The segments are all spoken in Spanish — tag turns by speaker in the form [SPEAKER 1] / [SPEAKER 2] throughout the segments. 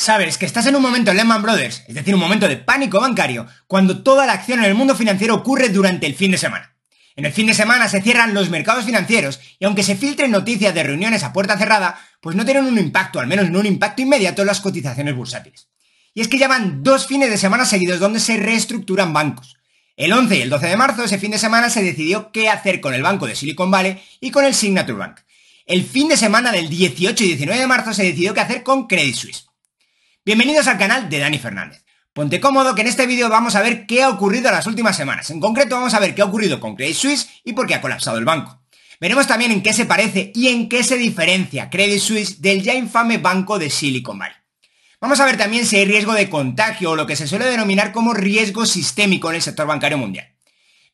[SPEAKER 1] Sabes que estás en un momento Lehman Brothers, es decir, un momento de pánico bancario, cuando toda la acción en el mundo financiero ocurre durante el fin de semana. En el fin de semana se cierran los mercados financieros y aunque se filtren noticias de reuniones a puerta cerrada, pues no tienen un impacto, al menos no un impacto inmediato en las cotizaciones bursátiles. Y es que ya van dos fines de semana seguidos donde se reestructuran bancos. El 11 y el 12 de marzo, ese fin de semana, se decidió qué hacer con el banco de Silicon Valley y con el Signature Bank. El fin de semana del 18 y 19 de marzo se decidió qué hacer con Credit Suisse. Bienvenidos al canal de Dani Fernández. Ponte cómodo que en este vídeo vamos a ver qué ha ocurrido en las últimas semanas. En concreto vamos a ver qué ha ocurrido con Credit Suisse y por qué ha colapsado el banco. Veremos también en qué se parece y en qué se diferencia Credit Suisse del ya infame banco de Silicon Valley. Vamos a ver también si hay riesgo de contagio o lo que se suele denominar como riesgo sistémico en el sector bancario mundial.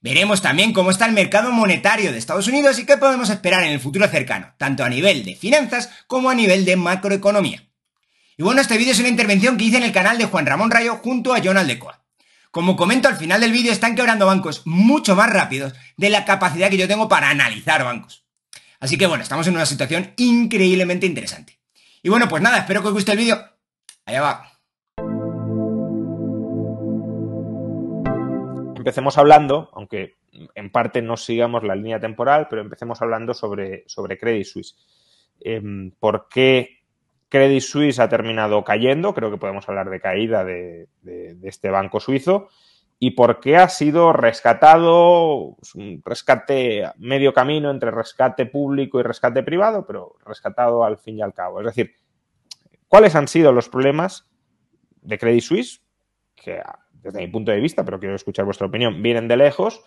[SPEAKER 1] Veremos también cómo está el mercado monetario de Estados Unidos y qué podemos esperar en el futuro cercano, tanto a nivel de finanzas como a nivel de macroeconomía. Y bueno, este vídeo es una intervención que hice en el canal de Juan Ramón Rayo junto a Jonald Aldecoa. Como comento al final del vídeo, están quebrando bancos mucho más rápidos de la capacidad que yo tengo para analizar bancos. Así que bueno, estamos en una situación increíblemente interesante. Y bueno, pues nada, espero que os guste el vídeo.
[SPEAKER 2] Allá va. Empecemos hablando, aunque en parte no sigamos la línea temporal, pero empecemos hablando sobre, sobre Credit Suisse. Em, ¿Por qué Credit Suisse ha terminado cayendo, creo que podemos hablar de caída de, este banco suizo. ¿Y por qué ha sido rescatado? un rescate medio camino entre rescate público y rescate privado, pero rescatado al fin y al cabo. Es decir, ¿cuáles han sido los problemas de Credit Suisse? Que desde mi punto de vista, pero quiero escuchar vuestra opinión, vienen de lejos,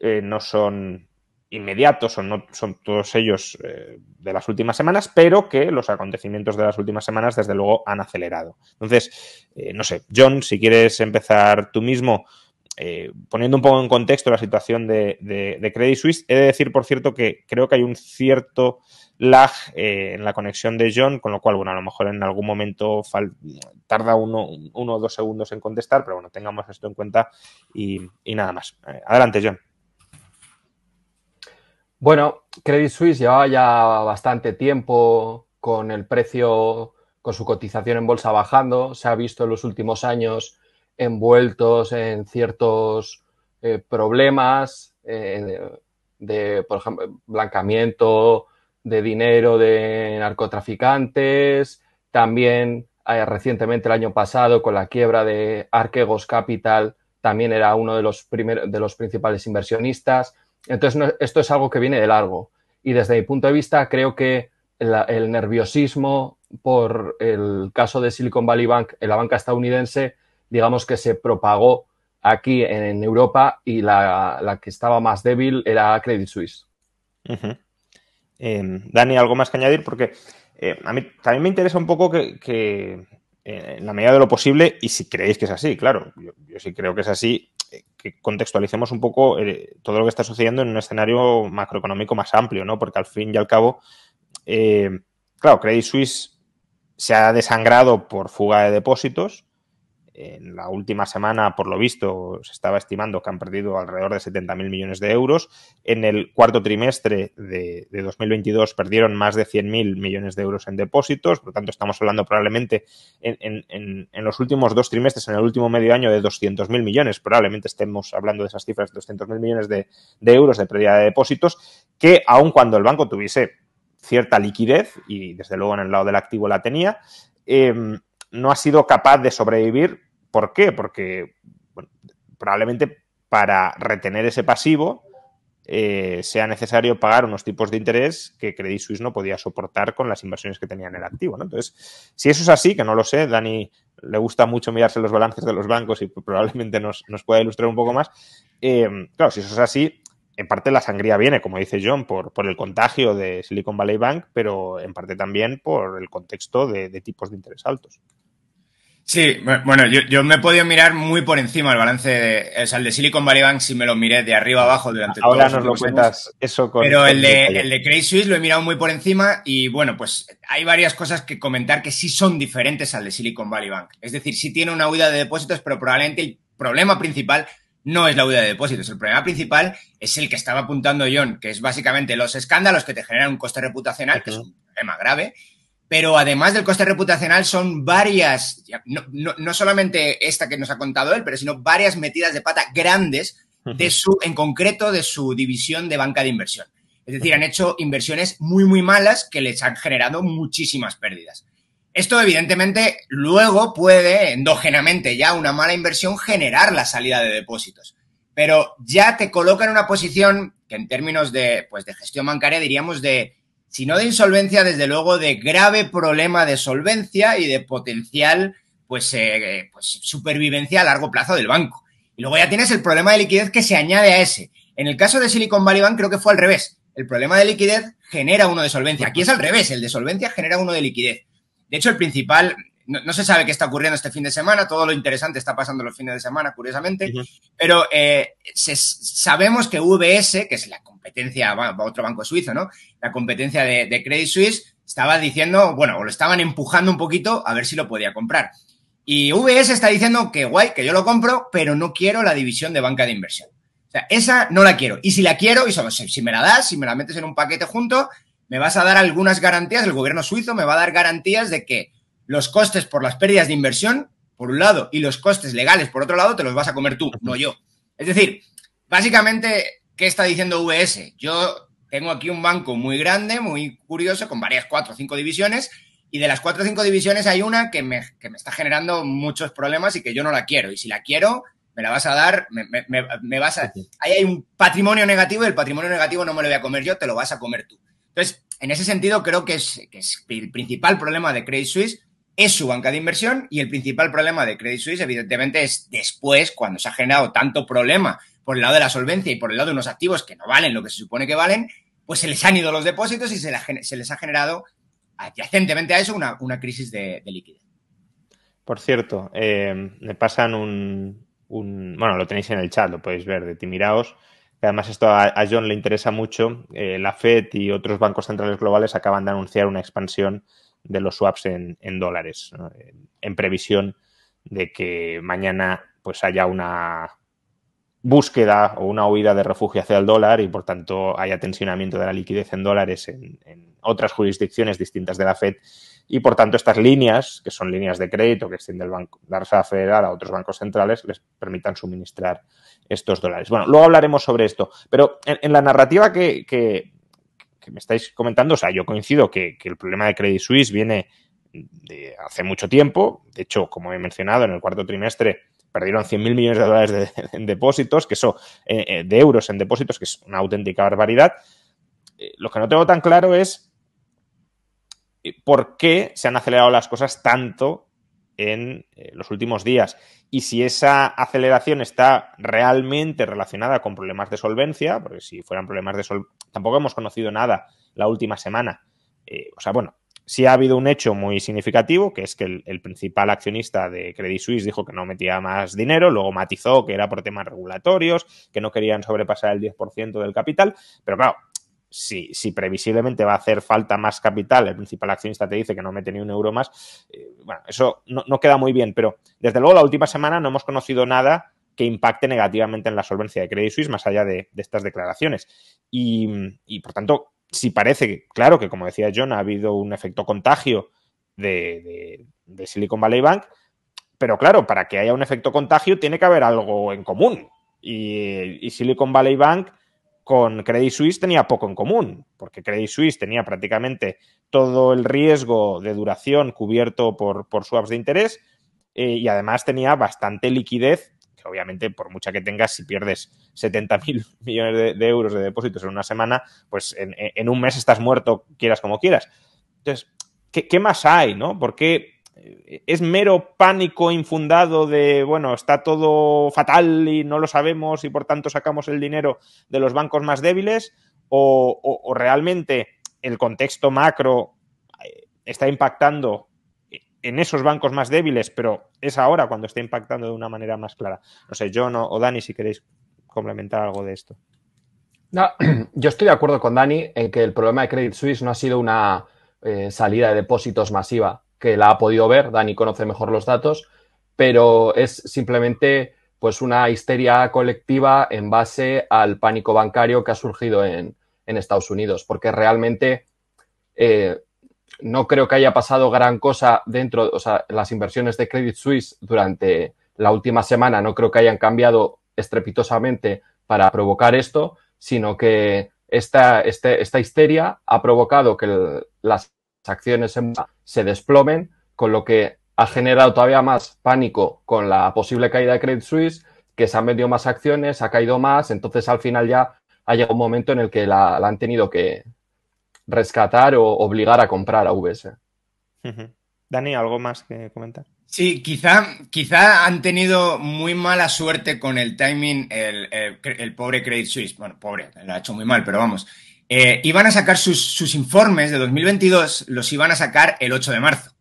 [SPEAKER 2] eh, no son inmediatos, son, no, son todos ellos eh, de las últimas semanas, pero que los acontecimientos de las últimas semanas, desde luego, han acelerado. Entonces, eh, no sé, John, si quieres empezar tú mismo. Eh, poniendo un poco en contexto la situación de, de, Credit Suisse, he de decir, por cierto, que creo que hay un cierto lag en la conexión de John, con lo cual, bueno, a lo mejor en algún momento tarda uno, uno, o dos segundos en contestar, pero bueno, tengamos esto en cuenta y, nada más. adelante, John.
[SPEAKER 3] Bueno, Credit Suisse llevaba ya bastante tiempo con el precio, con su cotización en bolsa bajando. Se ha visto en los últimos años envueltos en ciertos eh, problemas eh, de, por ejemplo, blancamiento de dinero de narcotraficantes. También eh, recientemente el año pasado con la quiebra de Arquegos Capital también era uno de los, de los principales inversionistas. Entonces, esto es algo que viene de largo. Y desde mi punto de vista, creo que el, nerviosismo por el caso de Silicon Valley Bank en la banca estadounidense, digamos que se propagó aquí en Europa y la, que estaba más débil era Credit Suisse.
[SPEAKER 2] Em, Dani, ¿algo más que añadir? Porque eh, a mí también me interesa un poco que, eh, en la medida de lo posible, y si creéis que es así, claro, yo sí creo que es así, que contextualicemos un poco eh, todo lo que está sucediendo en un escenario macroeconómico más amplio, ¿no? Porque al fin y al cabo, eh, claro, Credit Suisse se ha desangrado por fuga de depósitos, en la última semana, por lo visto, se estaba estimando que han perdido alrededor de 70.000 millones de euros. En el cuarto trimestre de, 2022 perdieron más de 100.000 millones de euros en depósitos. Por lo tanto, estamos hablando probablemente en, los últimos dos trimestres, en el último medio año, de 200.000 millones. Probablemente estemos hablando de esas cifras, 200.000 millones de, euros de pérdida de depósitos, que aun cuando el banco tuviese cierta liquidez, y desde luego en el lado del activo la tenía, eh, no ha sido capaz de sobrevivir ¿Por qué? Porque probablemente para retener ese pasivo eh, sea necesario pagar unos tipos de interés que Credit Suisse no podía soportar con las inversiones que tenía en el activo. ¿no? Entonces, si eso es así, que no lo sé, Dani le gusta mucho mirarse los balances de los bancos y probablemente nos, pueda ilustrar un poco más. Eh, claro, si eso es así, en parte la sangría viene, como dice John, por, el contagio de Silicon Valley Bank, pero en parte también por el contexto de tipos de interés altos.
[SPEAKER 1] Sí, bueno, yo, yo, me he podido mirar muy por encima el balance, de, o el de Silicon Valley Bank si me lo miré de arriba abajo durante Ahora nos lo cuentas
[SPEAKER 2] eso con... Pero el de, el
[SPEAKER 1] de Credit Suisse lo he mirado muy por encima y bueno, pues hay varias cosas que comentar que sí son diferentes al de Silicon Valley Bank. Es decir, sí tiene una huida de depósitos, pero probablemente el problema principal no es la huida de depósitos. El problema principal es el que estaba apuntando John, que es básicamente los escándalos que te generan un coste reputacional, que es un problema grave, pero además del coste reputacional son varias, no, solamente esta que nos ha contado él, pero sino varias metidas de pata grandes de su, en concreto de su división de banca de inversión. Es decir, han hecho inversiones muy, muy malas que les han generado muchísimas pérdidas. Esto, evidentemente, luego puede, endógenamente ya una mala inversión, generar la salida de depósitos. Pero ya te coloca en una posición que en términos pues, de gestión bancaria diríamos de si no de insolvencia, desde luego de grave problema de solvencia y de potencial pues, eh, eh, pues, supervivencia a largo plazo del banco. Y luego ya tienes el problema de liquidez que se añade a ese. En el caso de Silicon Valley Bank creo que fue al revés. El problema de liquidez genera uno de solvencia. Aquí es al revés, el de solvencia genera uno de liquidez. De hecho, el principal, no, se sabe qué está ocurriendo este fin de semana, todo lo interesante está pasando los fines de semana, curiosamente, pero eh, sabemos que VS, que es la competencia, a otro banco suizo, ¿no? La competencia de, Credit Suisse, estaba diciendo, bueno, o lo estaban empujando un poquito a ver si lo podía comprar. Y VS está diciendo que guay, que yo lo compro, pero no quiero la división de banca de inversión. O sea, esa no la quiero. Y si la quiero, y si me la das, si me la metes en un paquete junto, me vas a dar algunas garantías, el gobierno suizo me va a dar garantías de que los costes por las pérdidas de inversión, por un lado, y los costes legales, por otro lado, te los vas a comer tú, no yo. Es decir, básicamente, ¿qué está diciendo VS? Yo tengo aquí un banco muy grande, muy curioso, con varias cuatro o cinco divisiones, y de las cuatro o cinco divisiones hay una que me, que me, está generando muchos problemas y que yo no la quiero. Y si la quiero, me la vas a dar, me, vas a... Ahí hay un patrimonio negativo y el patrimonio negativo no me lo voy a comer yo, te lo vas a comer tú. Entonces, en ese sentido, creo que es, que es el principal problema de Credit Suisse es su banca de inversión y el principal problema de Credit Suisse, evidentemente, es después, cuando se ha generado tanto problema por el lado de la solvencia y por el lado de unos activos que no valen lo que se supone que valen, pues se les han ido los depósitos y se, les ha generado adyacentemente a eso una, crisis de, liquidez.
[SPEAKER 2] Por cierto, eh, me pasan un, Bueno, lo tenéis en el chat, lo podéis ver, de miraos Que además, esto a, John le interesa mucho. Eh, la FED y otros bancos centrales globales acaban de anunciar una expansión de los swaps en, dólares, en previsión de que mañana pues haya una búsqueda o una huida de refugio hacia el dólar y por tanto haya tensionamiento de la liquidez en dólares en, otras jurisdicciones distintas de la Fed y por tanto estas líneas, que son líneas de crédito que extiende el banco, la Reserva Federal a otros bancos centrales, les permitan suministrar estos dólares. Bueno, luego hablaremos sobre esto, pero en, la narrativa que, que me estáis comentando, o sea, yo coincido que, el problema de Credit Suisse viene de hace mucho tiempo. De hecho, como he mencionado, en el cuarto trimestre perdieron 100.000 millones de dólares en depósitos, que eso, eh, eh, de euros en depósitos, que es una auténtica barbaridad. Eh, lo que no tengo tan claro es por qué se han acelerado las cosas tanto en los últimos días. Y si esa aceleración está realmente relacionada con problemas de solvencia, porque si fueran problemas de solvencia, tampoco hemos conocido nada la última semana. Eh, o sea, bueno, sí ha habido un hecho muy significativo, que es que el, el, principal accionista de Credit Suisse dijo que no metía más dinero, luego matizó que era por temas regulatorios, que no querían sobrepasar el 10% del capital, pero claro, si, si, previsiblemente va a hacer falta más capital, el principal accionista te dice que no mete ni un euro más, eh, bueno, eso no, queda muy bien, pero desde luego la última semana no hemos conocido nada que impacte negativamente en la solvencia de Credit Suisse más allá de, estas declaraciones. Y, por tanto, si parece, que, claro que como decía John, ha habido un efecto contagio de, Silicon Valley Bank, pero claro, para que haya un efecto contagio tiene que haber algo en común. y Silicon Valley Bank con Credit Suisse tenía poco en común, porque Credit Suisse tenía prácticamente todo el riesgo de duración cubierto por, por swaps de interés eh, y además tenía bastante liquidez, que obviamente por mucha que tengas, si pierdes 70.000 millones de, euros de depósitos en una semana, pues en, un mes estás muerto, quieras como quieras. Entonces, ¿qué, más hay? ¿no? ¿Por qué es mero pánico infundado de, bueno, está todo fatal y no lo sabemos y por tanto sacamos el dinero de los bancos más débiles o, realmente el contexto macro eh, está impactando en esos bancos más débiles, pero es ahora cuando está impactando de una manera más clara. No sé, John o Dani, si queréis complementar algo de esto.
[SPEAKER 3] yo estoy de acuerdo con Dani en que el problema de Credit Suisse no ha sido una eh, salida de depósitos masiva, que la ha podido ver, Dani conoce mejor los datos, pero es simplemente pues una histeria colectiva en base al pánico bancario que ha surgido en, Estados Unidos, porque realmente eh, no creo que haya pasado gran cosa dentro, o sea, las inversiones de Credit Suisse durante la última semana no creo que hayan cambiado estrepitosamente para provocar esto, sino que esta, este, esta histeria ha provocado que las acciones en se desplomen, con lo que ha generado todavía más pánico con la posible caída de Credit Suisse, que se han vendido más acciones, ha caído más, entonces al final ya ha llegado un momento en el que la, han tenido que rescatar o obligar a comprar a VS.
[SPEAKER 2] Dani, ¿algo más que comentar?
[SPEAKER 1] Sí, quizá, quizá han tenido muy mala suerte con el timing el, el pobre Credit Suisse. Bueno, pobre, lo ha hecho muy mal, pero vamos. Eh, iban a sacar sus, informes de 2022, los iban a sacar el 8 de marzo.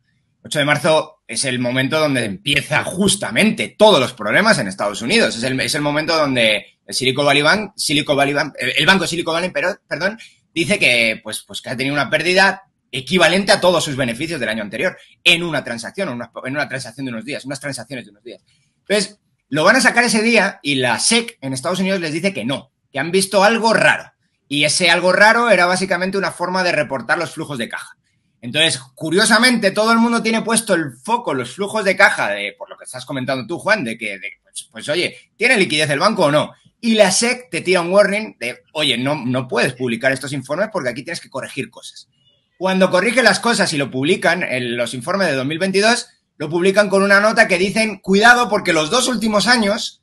[SPEAKER 1] 8 de marzo es el momento donde empieza justamente todos los problemas en Estados Unidos. Es el, momento donde el Silicon Valley Bank, Silicon Valley el banco Silicon Valley, pero, perdón, dice que, pues, pues que ha tenido una pérdida equivalente a todos sus beneficios del año anterior en una transacción, en una, en una transacción de unos días, unas transacciones de unos días. Entonces, lo van a sacar ese día y la SEC en Estados Unidos les dice que no, que han visto algo raro. Y ese algo raro era básicamente una forma de reportar los flujos de caja. Entonces, curiosamente, todo el mundo tiene puesto el foco, los flujos de caja, de, por lo que estás comentando tú, Juan, de que, pues, pues, oye, ¿tiene liquidez el banco o no? Y la SEC te tira un warning de, oye, no, no puedes publicar estos informes porque aquí tienes que corregir cosas. Cuando corrigen las cosas y lo publican, en los informes de 2022, lo publican con una nota que dicen, cuidado porque los dos últimos años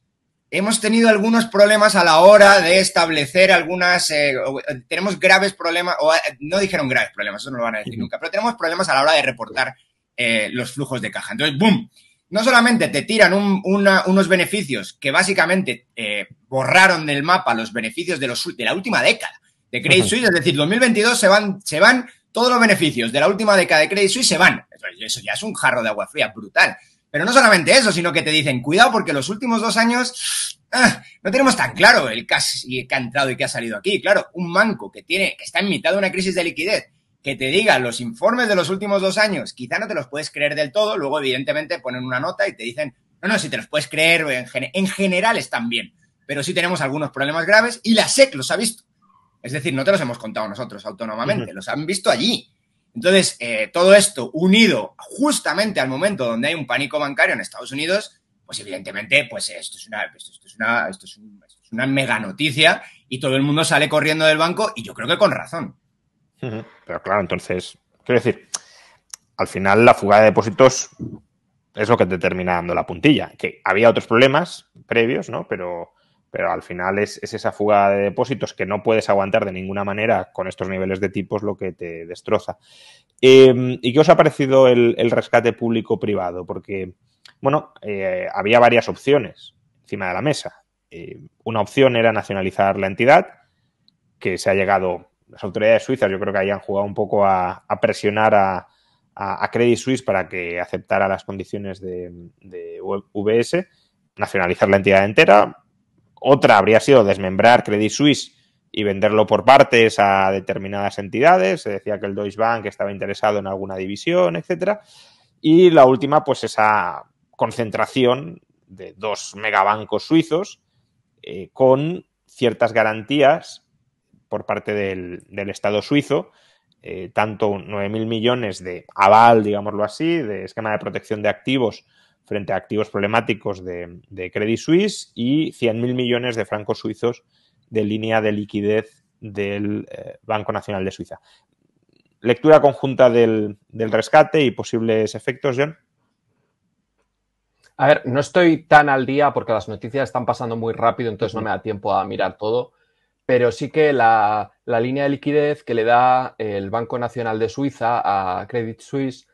[SPEAKER 1] Hemos tenido algunos problemas a la hora de establecer algunas, eh, tenemos graves problemas, o eh, no dijeron graves problemas, eso no lo van a decir nunca, pero tenemos problemas a la hora de reportar eh, los flujos de caja. Entonces, ¡boom! No solamente te tiran unos beneficios que básicamente borraron del mapa los beneficios de, de la última década de Credit Suisse, es decir, 2022 se van, se van todos los beneficios de la última década de Credit Suisse se van. Eso ya es un jarro de agua fría brutal. Pero no solamente eso, sino que te dicen, cuidado porque los últimos dos años ah, no tenemos tan claro el casi que ha entrado y que ha salido aquí. Claro, un banco que, tiene, que está en mitad de una crisis de liquidez, que te diga los informes de los últimos dos años, quizá no te los puedes creer del todo, luego evidentemente ponen una nota y te dicen, no, no, si te los puedes creer, en, general están bien, pero sí tenemos algunos problemas graves y la SEC los ha visto. Es decir, no te los hemos contado nosotros autónomamente, los han visto allí. Entonces, eh, todo esto unido justamente al momento donde hay un pánico bancario en Estados Unidos, pues evidentemente, pues esto es una, esto, es una, esto es, una mega noticia y todo el mundo sale corriendo del banco y yo creo que con razón.
[SPEAKER 2] Pero claro, entonces, quiero decir, al final la fuga de depósitos es lo que te termina dando la puntilla. Que había otros problemas previos, ¿no? Pero pero al final es, esa fuga de depósitos que no puedes aguantar de ninguna manera con estos niveles de tipos lo que te destroza. Em, ¿Y qué os ha parecido el, rescate público-privado? Porque, bueno, eh, había varias opciones encima de la mesa. Em, una opción era nacionalizar la entidad, que se ha llegado, las autoridades suizas yo creo que hayan jugado un poco a, presionar a, Credit Suisse para que aceptara las condiciones de, de UBS, nacionalizar la entidad entera, otra habría sido desmembrar Credit Suisse y venderlo por partes a determinadas entidades. Se decía que el Deutsche Bank estaba interesado en alguna división, etcétera. Y la última, pues esa concentración de dos megabancos suizos eh, con ciertas garantías por parte del, Estado suizo, eh, tanto 9.000 millones de aval, digámoslo así, de esquema de protección de activos frente a activos problemáticos de, de Credit Suisse y 100.000 millones de francos suizos de línea de liquidez del eh, Banco Nacional de Suiza. Lectura conjunta del, rescate y posibles efectos, John.
[SPEAKER 3] A ver, no estoy tan al día porque las noticias están pasando muy rápido, entonces no me da tiempo a mirar todo, pero sí que la línea de liquidez que le da el Banco Nacional de Suiza a Credit Suisse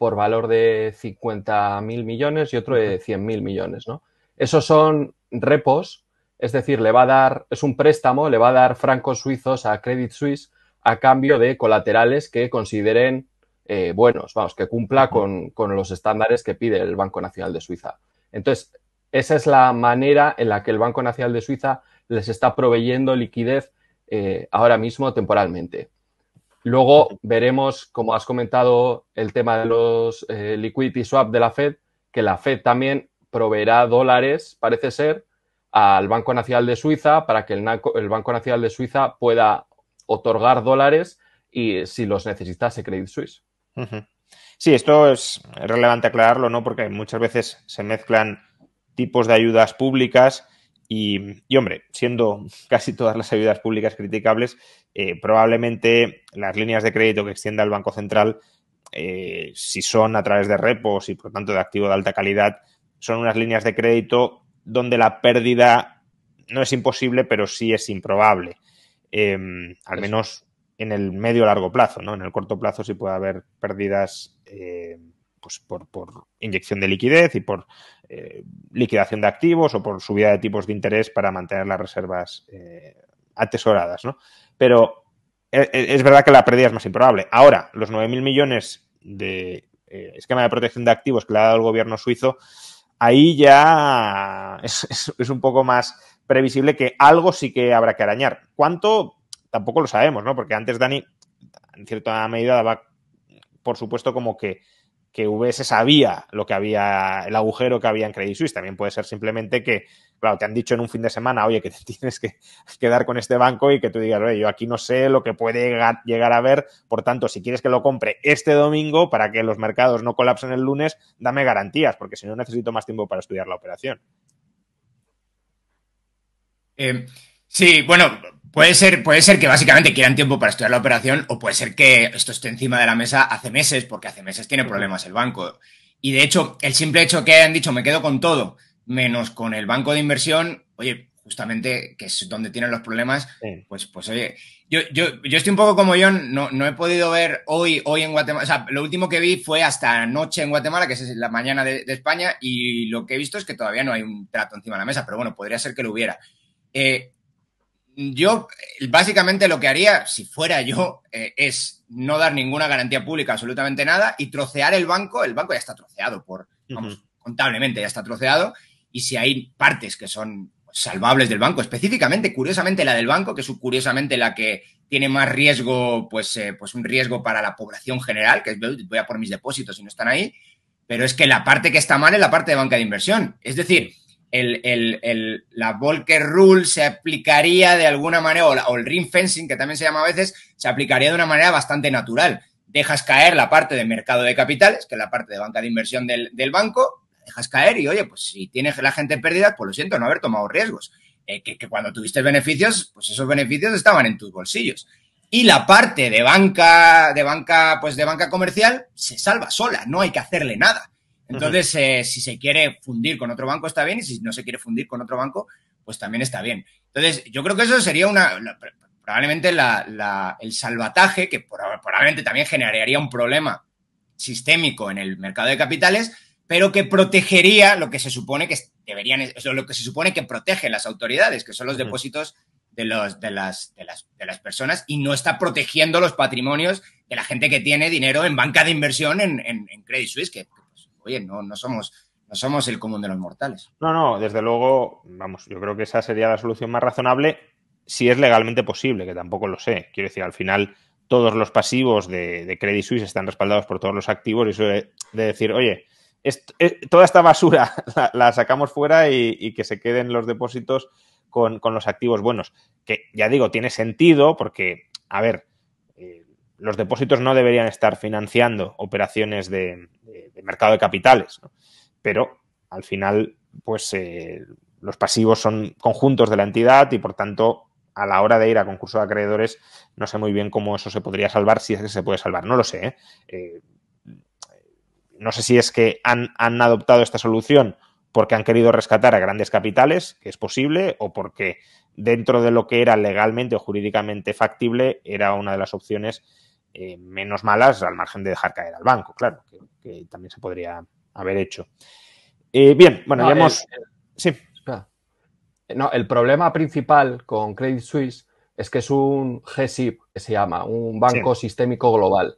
[SPEAKER 3] por valor de 50.000 millones y otro de 100.000 millones, ¿no? Esos son repos, es decir, le va a dar, es un préstamo, le va a dar francos suizos a Credit Suisse a cambio de colaterales que consideren eh, buenos, vamos, que cumpla con, los estándares que pide el Banco Nacional de Suiza. Entonces, esa es la manera en la que el Banco Nacional de Suiza les está proveyendo liquidez eh, ahora mismo temporalmente. Luego veremos, como has comentado, el tema de los eh, liquidity swap de la Fed, que la Fed también proveerá dólares, parece ser, al Banco Nacional de Suiza para que el, Banco Nacional de Suiza pueda otorgar dólares y si los necesitase Credit Suisse.
[SPEAKER 2] Sí, esto es relevante aclararlo, ¿no? Porque muchas veces se mezclan tipos de ayudas públicas y hombre, siendo casi todas las ayudas públicas criticables, eh, probablemente las líneas de crédito que extienda el Banco Central, eh, si son a través de repos y por tanto de activo de alta calidad, son unas líneas de crédito donde la pérdida no es imposible, pero sí es improbable. Em, al menos en el medio largo plazo, ¿no? En el corto plazo sí puede haber pérdidas eh, pues, por, inyección de liquidez y por liquidación de activos o por subida de tipos de interés para mantener las reservas atesoradas, ¿no? Pero eh, eh, es verdad que la pérdida es más improbable. Ahora, los 9.000 millones de eh, esquema de protección de activos que le ha dado el gobierno suizo, ahí ya es, un poco más previsible que algo sí que habrá que arañar. ¿Cuánto? Tampoco lo sabemos, ¿no? Porque antes Dani, en cierta medida, daba, por supuesto, como que, que VS sabía lo que había, el agujero que había en Credit Suisse. También puede ser simplemente que Claro, te han dicho en un fin de semana, oye, que te tienes que quedar con este banco y que tú digas, oye, yo aquí no sé lo que puede llegar a ver, por tanto, si quieres que lo compre este domingo para que los mercados no colapsen el lunes, dame garantías, porque si no necesito más tiempo para estudiar la operación.
[SPEAKER 1] Em, sí, bueno, Puede ser, puede ser que básicamente quieran tiempo para estudiar la operación o puede ser que esto esté encima de la mesa hace meses, porque hace meses tiene problemas el banco. Y de hecho, el simple hecho que hayan dicho me quedo con todo menos con el banco de inversión, oye, justamente que es donde tienen los problemas, pues, pues oye, yo, yo, estoy un poco como yo, no, no he podido ver hoy, hoy en Guatemala, o sea, lo último que vi fue hasta anoche en Guatemala, que es la mañana de, España, y lo que he visto es que todavía no hay un trato encima de la mesa, pero bueno, podría ser que lo hubiera. Eh, yo eh, básicamente lo que haría, si fuera yo, eh, es no dar ninguna garantía pública, absolutamente nada, y trocear el banco, el banco ya está troceado por, contablemente ya está troceado, y si hay partes que son salvables del banco, específicamente, curiosamente la del banco, que es curiosamente la que tiene más riesgo, pues, eh, pues un riesgo para la población general, que es voy a por mis depósitos y no están ahí, pero es que la parte que está mal es la parte de banca de inversión. Es decir, el, la Volcker Rule se aplicaría de alguna manera, o, el ring fencing, que también se llama a veces, se aplicaría de una manera bastante natural. Dejas caer la parte de mercado de capitales, que es la parte de banca de inversión del, del banco, dejas caer y, oye, pues si tienes la gente perdida pues lo siento, no haber tomado riesgos. Eh, que, cuando tuviste beneficios, pues esos beneficios estaban en tus bolsillos. Y la parte de banca, de banca, pues de banca comercial, se salva sola, no hay que hacerle nada. Entonces, eh, si se quiere fundir con otro banco, está bien, y si no se quiere fundir con otro banco, pues también está bien. Entonces, yo creo que eso sería una, probablemente el salvataje, que probablemente también generaría un problema sistémico en el mercado de capitales, pero que protegería lo que se supone que deberían, lo que se supone que protegen las autoridades, que son los depósitos de, los, las, de, las, personas y no está protegiendo los patrimonios de la gente que tiene dinero en banca de inversión en, en, Credit Suisse, que, pues, oye, no, somos no somos el común de los mortales.
[SPEAKER 2] No, no, desde luego, vamos, yo creo que esa sería la solución más razonable si es legalmente posible, que tampoco lo sé. Quiero decir, al final todos los pasivos de, de Credit Suisse están respaldados por todos los activos y eso de, decir, oye, eh, toda esta basura la, sacamos fuera y, que se queden los depósitos con, los activos buenos. Que ya digo, tiene sentido porque, a ver, eh, los depósitos no deberían estar financiando operaciones de, mercado de capitales, pero al final, pues eh, los pasivos son conjuntos de la entidad y por tanto a la hora de ir a concurso de acreedores, no sé muy bien cómo eso se podría salvar, si es que se puede salvar, no lo sé. ¿eh? eh no sé si es que han, adoptado esta solución porque han querido rescatar a grandes capitales, que es posible, o porque dentro de lo que era legalmente o jurídicamente factible era una de las opciones eh, menos malas al margen de dejar caer al banco, claro, que, también se podría haber hecho. Eh, bien, bueno, ya hemos... sí.
[SPEAKER 3] No, el problema principal con Credit Suisse es que es un GSIP, que se llama, un banco sistémico global,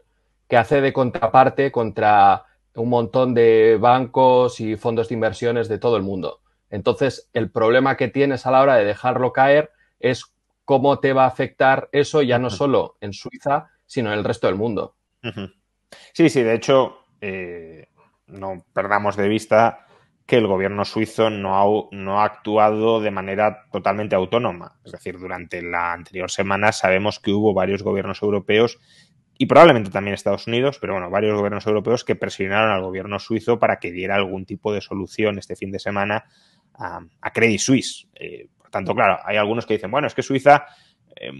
[SPEAKER 3] que hace de contraparte contra un montón de bancos y fondos de inversiones de todo el mundo. Entonces, el problema que tienes a la hora de dejarlo caer es cómo te va a afectar eso ya no solo en Suiza, sino en el resto del mundo.
[SPEAKER 2] Sí, sí, de hecho, eh, no perdamos de vista que el gobierno suizo no ha, no ha actuado de manera totalmente autónoma. Es decir, durante la anterior semana sabemos que hubo varios gobiernos europeos y probablemente también Estados Unidos, pero bueno, varios gobiernos europeos que presionaron al gobierno suizo para que diera algún tipo de solución este fin de semana a, Credit Suisse. Eh, por tanto, claro, hay algunos que dicen, bueno, es que Suiza eh,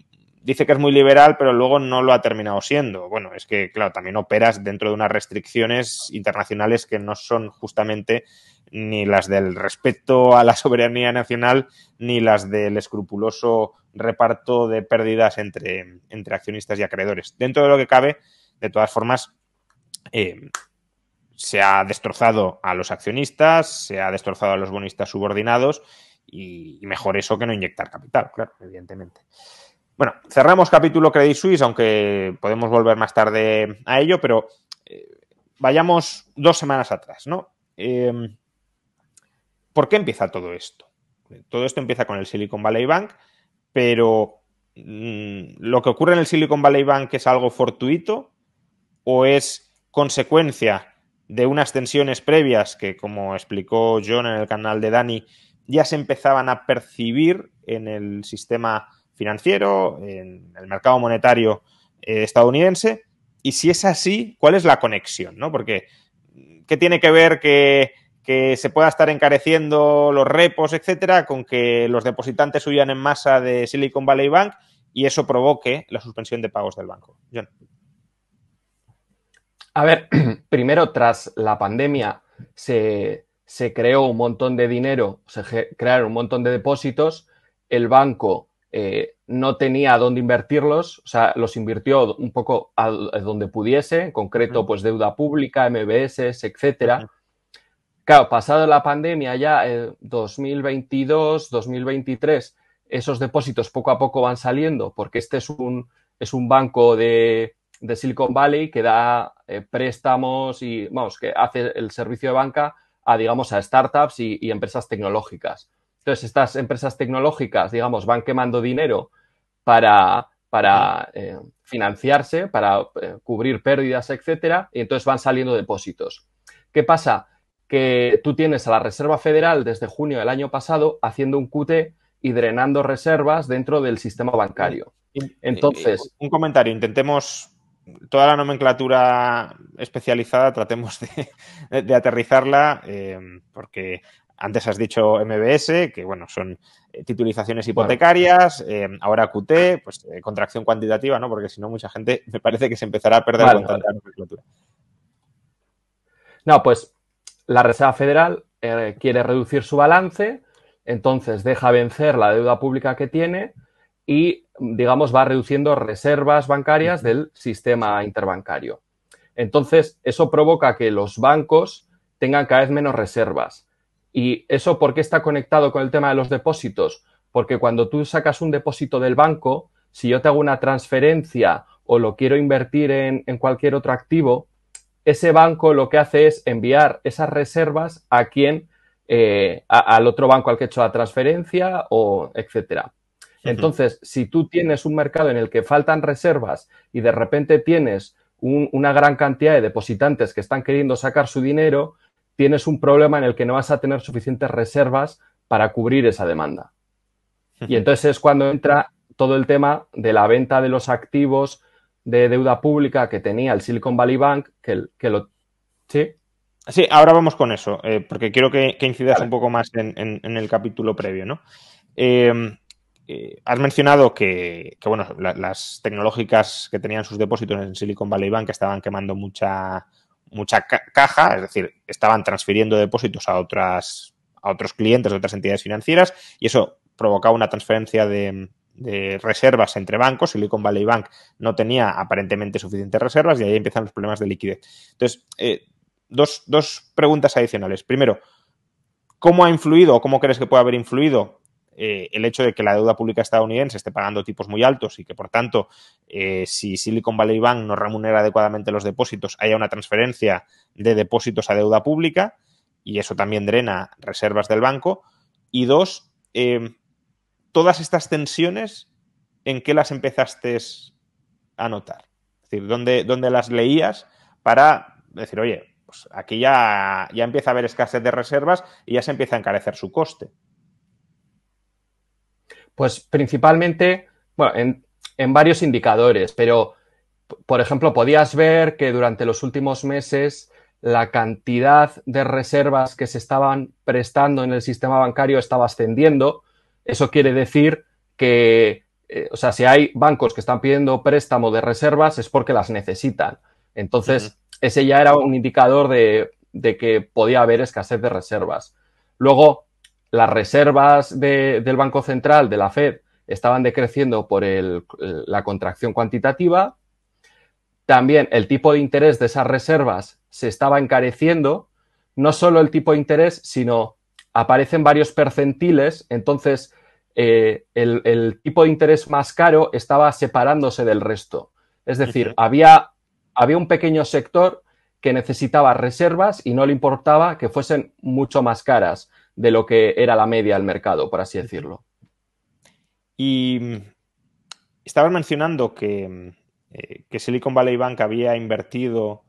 [SPEAKER 2] dice que es muy liberal, pero luego no lo ha terminado siendo. Bueno, es que, claro, también operas dentro de unas restricciones internacionales que no son justamente ni las del respeto a la soberanía nacional, ni las del escrupuloso reparto de pérdidas entre, accionistas y acreedores. Dentro de lo que cabe, de todas formas, eh, se ha destrozado a los accionistas, se ha destrozado a los bonistas subordinados y mejor eso que no inyectar capital, claro, evidentemente. Bueno, cerramos capítulo Credit Suisse, aunque podemos volver más tarde a ello, pero eh, vayamos dos semanas atrás, ¿no? Em, ¿Por qué empieza todo esto? Todo esto empieza con el Silicon Valley Bank, pero mm, ¿lo que ocurre en el Silicon Valley Bank es algo fortuito o es consecuencia de unas tensiones previas que, como explicó John en el canal de Dani, ya se empezaban a percibir en el sistema financiero, en el mercado monetario eh, estadounidense. Y si es así, ¿cuál es la conexión? ¿no? Porque, ¿qué tiene que ver que, se pueda estar encareciendo los repos, etcétera, con que los depositantes huyan en masa de Silicon Valley Bank y eso provoque la suspensión de pagos del banco?
[SPEAKER 3] A ver, primero, tras la pandemia se, se creó un montón de dinero, se crearon un montón de depósitos, el banco eh, no tenía dónde invertirlos, o sea, los invirtió un poco eh, donde pudiese, en concreto, pues deuda pública, MBS, etcétera. Claro, pasado la pandemia ya, en 2022, 2023, esos depósitos poco a poco van saliendo, porque este es un, banco de, Silicon Valley que da eh, préstamos y, vamos, que hace el servicio de banca a, digamos, a startups y empresas tecnológicas. Entonces, estas empresas tecnológicas, digamos, van quemando dinero para, para eh, financiarse, para eh, cubrir pérdidas, etcétera, y entonces van saliendo depósitos. ¿Qué pasa? Que tú tienes a la Reserva Federal desde junio del año pasado haciendo un QT y drenando reservas dentro del sistema bancario. Entonces. Un comentario, intentemos
[SPEAKER 2] toda la nomenclatura especializada tratemos de, aterrizarla, eh, porque antes has dicho MBS, que bueno, son eh, titulizaciones hipotecarias, eh, ahora QT, pues eh, contracción cuantitativa, ¿no? Porque si no, mucha gente me parece que se empezará a perder con tanta
[SPEAKER 3] No, pues la Reserva Federal quiere reducir su balance, entonces deja vencer la deuda pública que tiene y, digamos, va reduciendo reservas bancarias del sistema interbancario. Entonces, eso provoca que los bancos tengan cada vez menos reservas. ¿Y eso por qué está conectado con el tema de los depósitos? Porque cuando tú sacas un depósito del banco, si yo te hago una transferencia o lo quiero invertir en, cualquier otro activo, ese banco lo que hace es enviar esas reservas a quien, eh, al otro banco al que he hecho la transferencia o etcétera. Entonces, si tú tienes un mercado en el que faltan reservas y de repente tienes una gran cantidad de depositantes que están queriendo sacar su dinero, tienes un problema en el que no vas a tener suficientes reservas para cubrir esa demanda. Y entonces es cuando entra todo el tema de la venta de los activos de deuda pública que tenía el Silicon Valley Bank, que, lo... ¿Sí? ahora vamos con eso, eh,
[SPEAKER 2] porque quiero que, incidas un poco más en, el capítulo previo, ¿no? Em, eh, has mencionado que, bueno, las tecnológicas que tenían sus depósitos en Silicon Valley Bank estaban quemando mucha, mucha caja, es decir, estaban transfiriendo depósitos a otras a otros clientes de otras entidades financieras y eso provocaba una transferencia de, reservas entre bancos. Silicon Valley Bank no tenía aparentemente suficientes reservas y ahí empiezan los problemas de liquidez. Entonces, eh, dos, dos preguntas adicionales. Primero, ¿cómo ha influido o cómo crees que puede haber influido eh, el hecho de que la deuda pública estadounidense esté pagando tipos muy altos y que, por tanto, eh, si Silicon Valley Bank no remunera adecuadamente los depósitos, haya una transferencia de depósitos a deuda pública y eso también drena reservas del banco. Y dos, eh, todas estas tensiones, ¿en qué las empezaste a notar? Es decir, ¿dónde, las leías para decir, oye, pues aquí ya, ya empieza a haber escasez de reservas y ya se empieza a encarecer su coste?
[SPEAKER 3] Pues principalmente, bueno, en, varios indicadores, pero, por ejemplo, podías ver que durante los últimos meses la cantidad de reservas que se estaban prestando en el sistema bancario estaba ascendiendo. Eso quiere decir que, eh, o sea, si hay bancos que están pidiendo préstamo de reservas es porque las necesitan. Entonces, ese ya era un indicador de, que podía haber escasez de reservas. Luego, las reservas del Banco Central, de la Fed, estaban decreciendo por la contracción cuantitativa. También el tipo de interés de esas reservas se estaba encareciendo. No solo el tipo de interés, sino aparecen varios percentiles. Entonces, eh, el, tipo de interés más caro estaba separándose del resto. Es decir, había un pequeño sector que necesitaba reservas y no le importaba que fuesen mucho más caras de lo que era la media del mercado, por así decirlo.
[SPEAKER 2] Y mm, estabas mencionando mm, eh, que, Silicon Valley Bank había invertido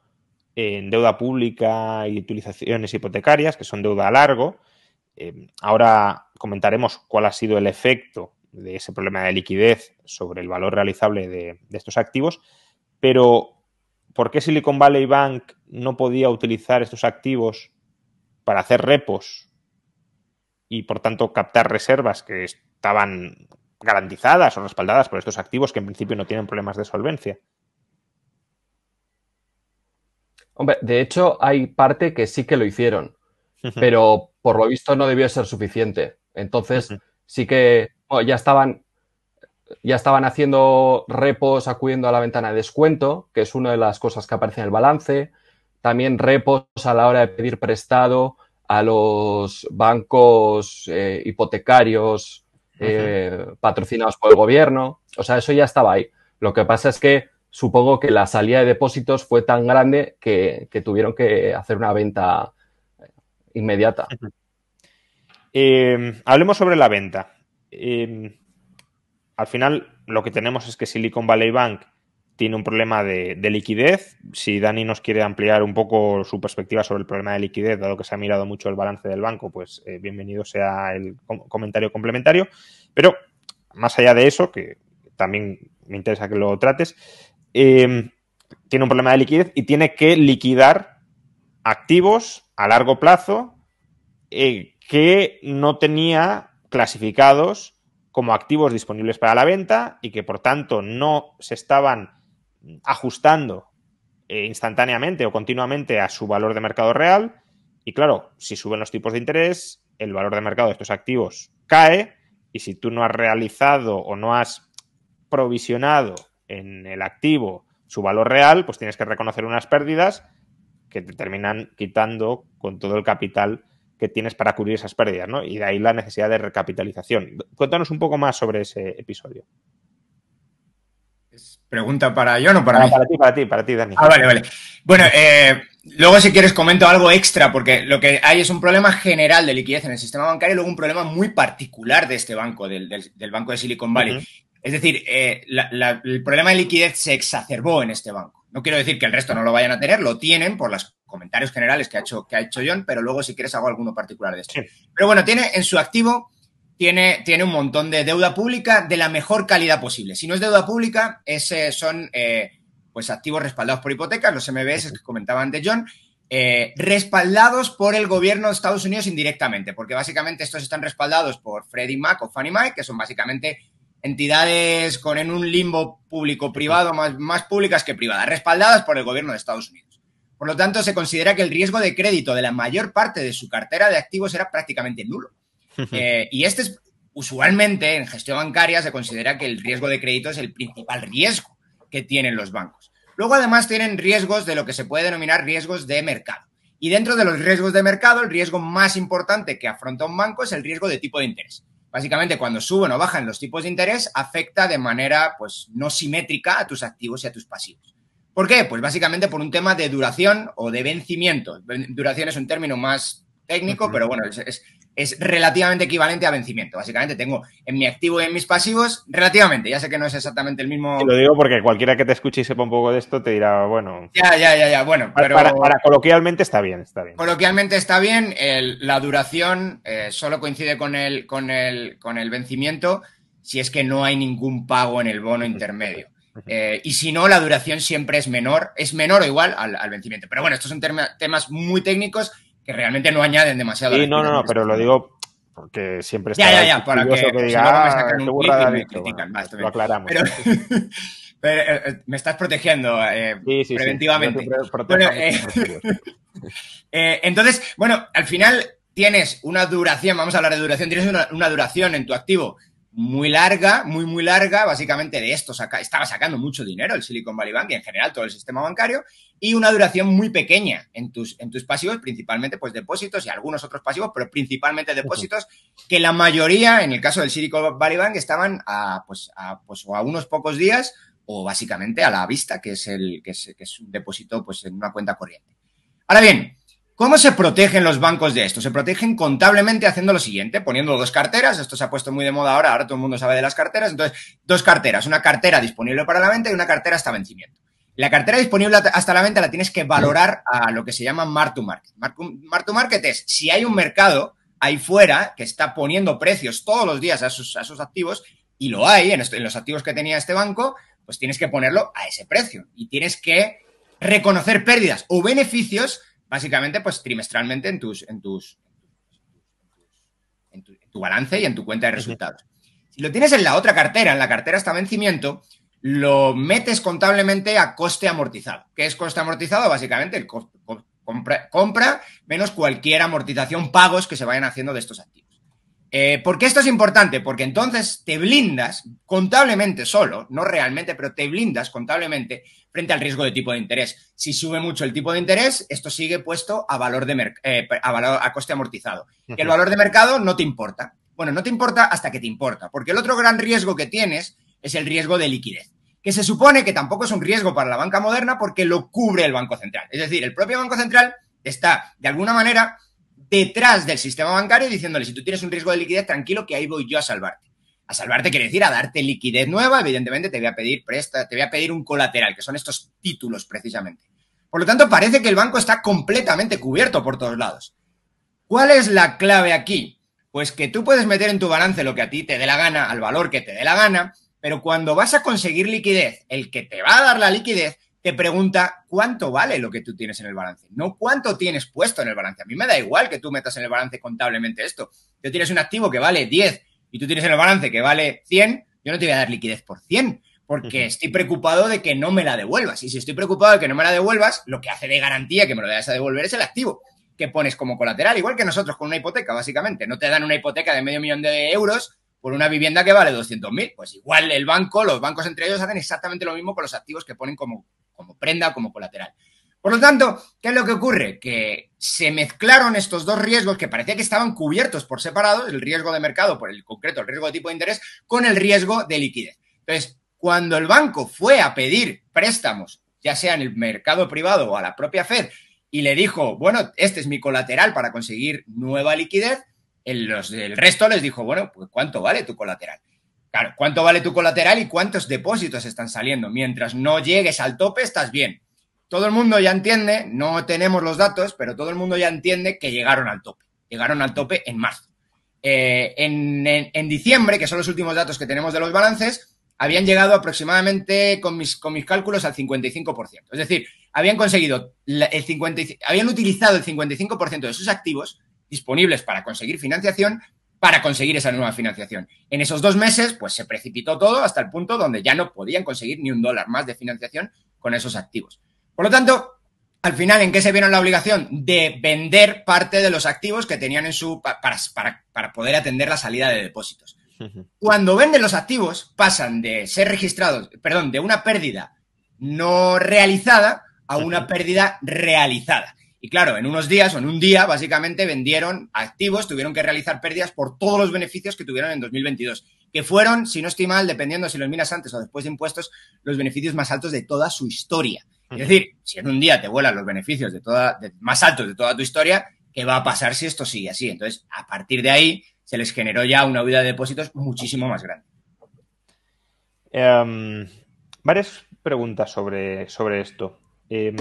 [SPEAKER 2] en deuda pública y utilizaciones hipotecarias, que son deuda a largo. Eh, ahora comentaremos cuál ha sido el efecto de ese problema de liquidez sobre el valor realizable de estos activos, pero ¿por qué Silicon Valley Bank no podía utilizar estos activos para hacer repos y por tanto captar reservas que estaban garantizadas o respaldadas por estos activos que en principio no tienen problemas de solvencia.
[SPEAKER 3] Hombre, de hecho hay parte que sí que lo hicieron, pero por lo visto no debió ser suficiente. Entonces sí que ya estaban ya estaban haciendo repos acudiendo a la ventana de descuento, que es una de las cosas que aparece en el balance. También repos a la hora de pedir prestado a los bancos eh, hipotecarios eh, patrocinados por el gobierno. O sea, eso ya estaba ahí. Lo que pasa es que supongo que la salida de depósitos fue tan grande que, tuvieron que hacer una venta eh, inmediata. hablemos sobre la venta.
[SPEAKER 2] al final, lo que tenemos es que Silicon Valley Bank tiene un problema de, liquidez. Si Dani nos quiere ampliar un poco su perspectiva sobre el problema de liquidez, dado que se ha mirado mucho el balance del banco, pues eh, bienvenido sea el comentario complementario. Pero más allá de eso, que también me interesa que lo trates, eh, tiene un problema de liquidez y tiene que liquidar activos a largo plazo eh, que no tenía clasificados como activos disponibles para la venta y que por tanto no se estaban ajustando eh, instantáneamente o continuamente a su valor de mercado real. Y claro, si suben los tipos de interés, el valor de mercado de estos activos cae y si tú no has realizado o no has provisionado en el activo su valor real, pues tienes que reconocer unas pérdidas que te terminan quitando con todo el capital que tienes para cubrir esas pérdidas, ¿no? Y de ahí la necesidad de recapitalización. Cuéntanos un poco más sobre ese episodio.
[SPEAKER 1] Pregunta para John o para ah, mí. Para ti, para ti, para ti, Dani. Ah, vale, vale. Bueno, eh, luego si quieres comento algo extra, porque lo que hay es un problema general de liquidez en el sistema bancario y luego un problema muy particular de este banco, del, banco de Silicon Valley. Es decir, eh, el problema de liquidez se exacerbó en este banco. No quiero decir que el resto no lo vayan a tener, lo tienen por los comentarios generales que ha hecho, que ha hecho John, pero luego si quieres hago alguno particular de esto. Pero bueno, tiene en su activo tiene, un montón de deuda pública de la mejor calidad posible. Si no es deuda pública, son eh, pues activos respaldados por hipotecas, los MBS que comentaba antes John, eh, respaldados por el gobierno de Estados Unidos indirectamente, porque básicamente estos están respaldados por Freddie Mac o Fannie Mae, que son básicamente entidades con en un limbo público-privado, más, más públicas que privadas, respaldadas por el gobierno de Estados Unidos. Por lo tanto, se considera que el riesgo de crédito de la mayor parte de su cartera de activos era prácticamente nulo. Eh, y este es, usualmente en gestión bancaria se considera que el riesgo de crédito es el principal riesgo que tienen los bancos. Luego además tienen riesgos de lo que se puede denominar riesgos de mercado. Y dentro de los riesgos de mercado, el riesgo más importante que afronta un banco es el riesgo de tipo de interés. Básicamente, cuando suben o bajan los tipos de interés, afecta de manera pues, no simétrica a tus activos y a tus pasivos. ¿Por qué? Pues básicamente por un tema de duración o de vencimiento. Duración es un término más técnico, pero bueno, es, es relativamente equivalente a vencimiento. Básicamente tengo en mi activo y en mis pasivos relativamente. Ya sé que no es exactamente el mismo. Te lo digo
[SPEAKER 2] porque cualquiera que te escuche y sepa un poco de esto te dirá, bueno. Ya,
[SPEAKER 1] ya, ya, ya. Bueno, pero. Para,
[SPEAKER 2] coloquialmente está bien, está bien.
[SPEAKER 1] Coloquialmente está bien. la duración eh, solo coincide con el, con, el, con el vencimiento si es que no hay ningún pago en el bono intermedio. Eh, y si no, la duración siempre es menor, es menor o igual al, al vencimiento. Pero bueno, estos son temas muy técnicos que realmente no añaden demasiado. Sí, no, no, no, pero lo
[SPEAKER 2] digo porque siempre está. Ya, ya, ya, para que, diga, ah, este me un y me critican. lo aclaramos.
[SPEAKER 1] Eh, eh, me estás protegiendo eh, preventivamente. entonces, bueno, al final tienes una duración, vamos a hablar de duración, tienes una, duración en tu activo muy larga, muy, muy larga. Básicamente de esto estaba sacando mucho dinero el Silicon Valley Bank y en general todo el sistema bancario y una duración muy pequeña en tus, en tus pasivos, principalmente pues depósitos y algunos otros pasivos, pero principalmente depósitos, que la mayoría, en el caso del Silicon Valley Bank, estaban a, pues, a, pues, a unos pocos días o básicamente a la vista, que es, el, que es un depósito pues, en una cuenta corriente. Ahora bien, ¿Cómo se protegen los bancos de esto? Se protegen contablemente haciendo lo siguiente, poniendo dos carteras, esto se ha puesto muy de moda ahora, ahora todo el mundo sabe de las carteras, entonces dos carteras, una cartera disponible para la venta y una cartera hasta vencimiento. La cartera disponible hasta la venta la tienes que valorar a lo que se llama mark to market. Mark to market es si hay un mercado ahí fuera que está poniendo precios todos los días a sus, activos y lo hay en, los activos que tenía este banco, pues tienes que ponerlo a ese precio y tienes que reconocer pérdidas o beneficios básicamente pues trimestralmente en tus en tus en tu, en tu balance y en tu cuenta de resultados. Si lo tienes en la otra cartera, en la cartera hasta vencimiento, lo metes contablemente a coste amortizado. ¿Qué es coste amortizado? Básicamente el compra, menos cualquier amortización, pagos que se vayan haciendo de estos activos. Eh, ¿Por qué esto es importante? Porque entonces te blindas contablemente solo, no realmente, pero te blindas contablemente frente al riesgo de tipo de interés. Si sube mucho el tipo de interés, esto sigue puesto a valor de eh, a, coste amortizado. El valor de mercado no te importa. Bueno, no te importa hasta que te importa, porque el otro gran riesgo que tienes es el riesgo de liquidez, que se supone que tampoco es un riesgo para la banca moderna porque lo cubre el Banco Central. Es decir, el propio Banco Central está, de alguna manera, detrás del sistema bancario diciéndole, si tú tienes un riesgo de liquidez, tranquilo que ahí voy yo a salvarte. A salvarte quiere decir a darte liquidez nueva, evidentemente te voy a pedir presta, te voy a pedir un colateral, que son estos títulos precisamente. Por lo tanto, parece que el banco está completamente cubierto por todos lados. ¿Cuál es la clave aquí? Pues que tú puedes meter en tu balance lo que a ti te dé la gana, al valor que te dé la gana, pero cuando vas a conseguir liquidez, el que te va a dar la liquidez te pregunta cuánto vale lo que tú tienes en el balance, no cuánto tienes puesto en el balance. A mí me da igual que tú metas en el balance contablemente esto. Tú tienes un activo que vale 10 y tú tienes en el balance que vale 100, yo no te voy a dar liquidez por 100 porque estoy preocupado de que no me la devuelvas. Y si estoy preocupado de que no me la devuelvas, lo que hace de garantía que me lo vayas a devolver es el activo que pones como colateral, igual que nosotros con una hipoteca, básicamente. No te dan una hipoteca de medio millón de euros por una vivienda que vale 200.000. Pues igual el banco, los bancos entre ellos hacen exactamente lo mismo con los activos que ponen como, como prenda como colateral. Por lo tanto, ¿qué es lo que ocurre? Que se mezclaron estos dos riesgos que parecía que estaban cubiertos por separado, el riesgo de mercado, por el concreto, el riesgo de tipo de interés, con el riesgo de liquidez. Entonces, cuando el banco fue a pedir préstamos, ya sea en el mercado privado o a la propia Fed, y le dijo, bueno, este es mi colateral para conseguir nueva liquidez, el, resto les dijo, bueno, pues ¿cuánto vale tu colateral? Claro, ¿cuánto vale tu colateral y cuántos depósitos están saliendo? Mientras no llegues al tope, estás bien. Todo el mundo ya entiende, no tenemos los datos, pero todo el mundo ya entiende que llegaron al tope. Llegaron al tope en marzo. Eh, en, diciembre, que son los últimos datos que tenemos de los balances, habían llegado aproximadamente, con mis, con mis cálculos, al 55%. Es decir, habían conseguido, el 50, habían utilizado el 55% de sus activos disponibles para conseguir financiación para conseguir esa nueva financiación. En esos dos meses, pues se precipitó todo hasta el punto donde ya no podían conseguir ni un dólar más de financiación con esos activos. Por lo tanto, al final, ¿en qué se vieron la obligación? De vender parte de los activos que tenían en su. para, para, para poder atender la salida de depósitos. Cuando venden los activos, pasan de ser registrados, perdón, de una pérdida no realizada a una pérdida realizada. Y claro, en unos días o en un día, básicamente vendieron activos, tuvieron que realizar pérdidas por todos los beneficios que tuvieron en 2022, que fueron, si no estoy mal, dependiendo si los miras antes o después de impuestos, los beneficios más altos de toda su historia. Es decir, si en un día te vuelan los beneficios de toda, más altos de toda tu historia, ¿qué va a pasar si esto sigue así? Entonces, a partir de ahí, se les generó ya una huida de depósitos muchísimo más grande.
[SPEAKER 2] Em, varias preguntas sobre, sobre esto. Em,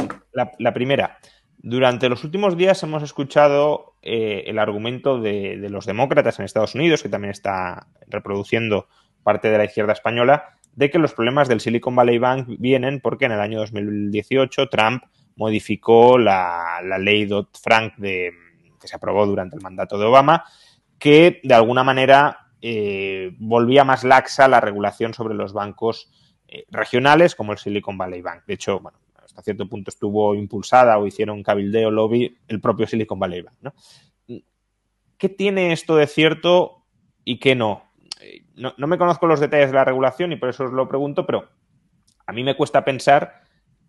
[SPEAKER 2] la primera, durante los últimos días hemos escuchado eh, el argumento de, los demócratas en Estados Unidos, que también está reproduciendo parte de la izquierda española, de que los problemas del Silicon Valley Bank vienen porque en el año 2018 Trump modificó la, ley Dodd-Frank que se aprobó durante el mandato de Obama, que de alguna manera eh, volvía más laxa la regulación sobre los bancos eh, regionales como el Silicon Valley Bank. De hecho, bueno, a cierto punto estuvo impulsada o hicieron cabildeo lobby el propio Silicon Valley Bank. ¿no? ¿Qué tiene esto de cierto y qué eh, no? no? me conozco los detalles de la regulación y por eso os lo pregunto, pero a mí me cuesta pensar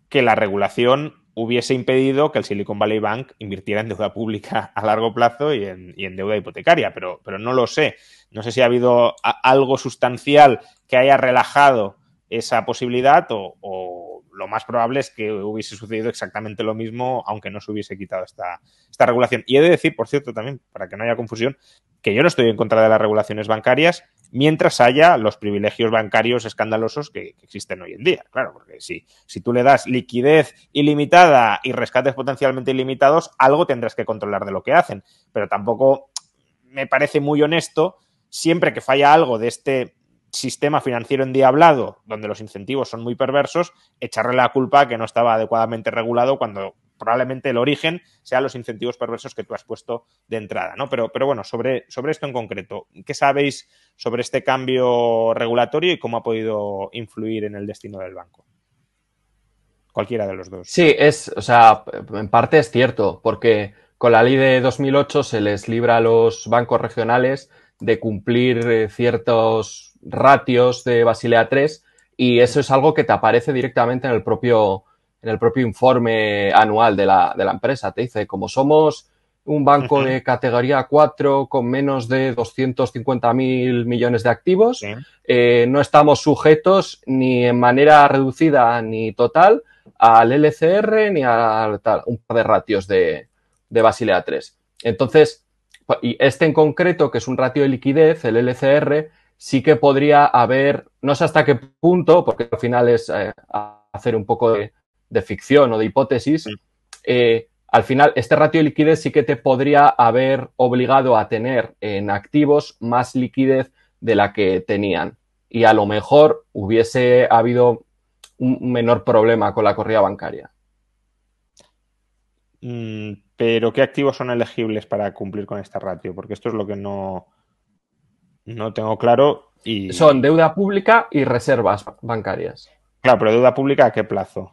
[SPEAKER 2] que la regulación hubiese impedido que el Silicon Valley Bank invirtiera en deuda pública a largo plazo y en, deuda hipotecaria, pero, pero, no lo sé. No sé si ha habido algo sustancial que haya relajado esa posibilidad o lo más probable es que hubiese sucedido exactamente lo mismo, aunque no se hubiese quitado esta, esta regulación. Y he de decir, por cierto, también, para que no haya confusión, que yo no estoy en contra de las regulaciones bancarias mientras haya los privilegios bancarios escandalosos que, existen hoy en día. Claro, porque si, si tú le das liquidez ilimitada y rescates potencialmente ilimitados, algo tendrás que controlar de lo que hacen. Pero tampoco me parece muy honesto siempre que falla algo de este sistema financiero endiablado, donde los incentivos son muy perversos, echarle la culpa que no estaba adecuadamente regulado cuando probablemente el origen sean los incentivos perversos que tú has puesto de entrada, ¿no? Pero, pero bueno, sobre, sobre esto en concreto, ¿qué sabéis sobre este cambio regulatorio y cómo ha podido influir en el destino del banco? Cualquiera de los dos.
[SPEAKER 3] Sí, es, o sea, en parte es cierto, porque con la ley de 2008 se les libra a los bancos regionales de cumplir eh, ciertos ratios de Basilea 3 y eso es algo que te aparece directamente en el propio, en el propio informe anual de la, empresa. Te dice, como somos un banco de categoría 4 con menos de 250.000 mil millones de activos. Eh, no estamos sujetos ni en manera reducida ni total al LCR ni a tal, un par de ratios de, de Basilea 3. Entonces, y este en concreto, que es un ratio de liquidez, el LCR, sí que podría haber, no sé hasta qué punto, porque al final es eh, hacer un poco de, ficción o de hipótesis, eh, al final este ratio de liquidez sí que te podría haber obligado a tener en activos más liquidez de la que tenían. Y a lo mejor hubiese habido un menor problema con la corrida bancaria. Mm, pero, ¿qué activos son elegibles para cumplir con esta
[SPEAKER 2] ratio? Porque esto es lo que no, no tengo claro y... Son deuda pública y reservas bancarias. Claro, pero deuda pública a qué plazo?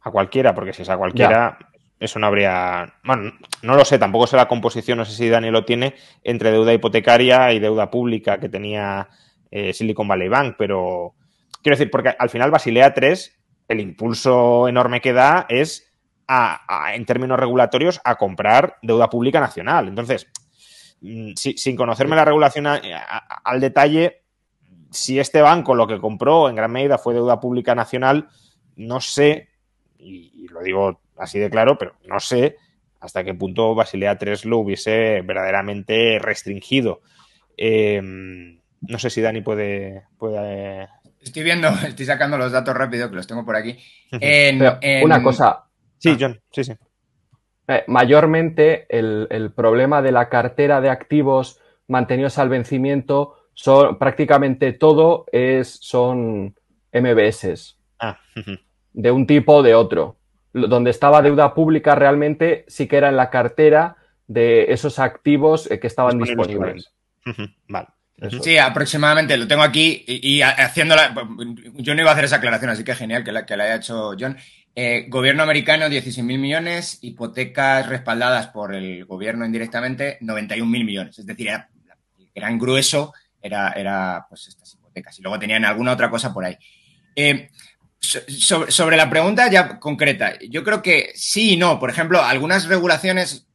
[SPEAKER 2] A cualquiera, porque si es a cualquiera, eso no habría... Bueno, no lo sé, tampoco sé la composición, no sé si Daniel lo tiene, entre deuda hipotecaria y deuda pública que tenía eh, Silicon Valley Bank, pero... Quiero decir, porque al final Basilea 3, el impulso enorme que da es, en términos regulatorios, a comprar deuda pública nacional. Entonces, Mm, sin conocerme la regulación al detalle, si este banco lo que compró en gran medida fue deuda pública nacional, no sé, y, lo digo así de claro, pero no sé hasta qué punto Basilea III lo hubiese verdaderamente restringido. Em, no sé si Dani puede, Estoy viendo, estoy sacando los datos rápido, que los tengo por aquí. Una cosa.
[SPEAKER 3] Sí, ah. John, sí, sí. Eh, mayormente el, problema de la cartera de activos mantenidos al vencimiento son prácticamente todo es, son MBS ah. de un tipo o de otro. Donde estaba deuda pública realmente sí que era en la cartera de esos activos eh, que estaban disponibles.
[SPEAKER 1] Sí, aproximadamente, lo tengo aquí y, y haciéndola. Yo no iba a hacer esa aclaración, así que genial que la, que la haya hecho John. Eh, gobierno americano 16.000 millones, hipotecas respaldadas por el gobierno indirectamente 91.000 millones. Es decir, eran grueso era, era pues estas hipotecas. Y luego tenían alguna otra cosa por ahí. Eh, sobre, la pregunta ya concreta, yo creo que sí y no. Por ejemplo, algunas regulaciones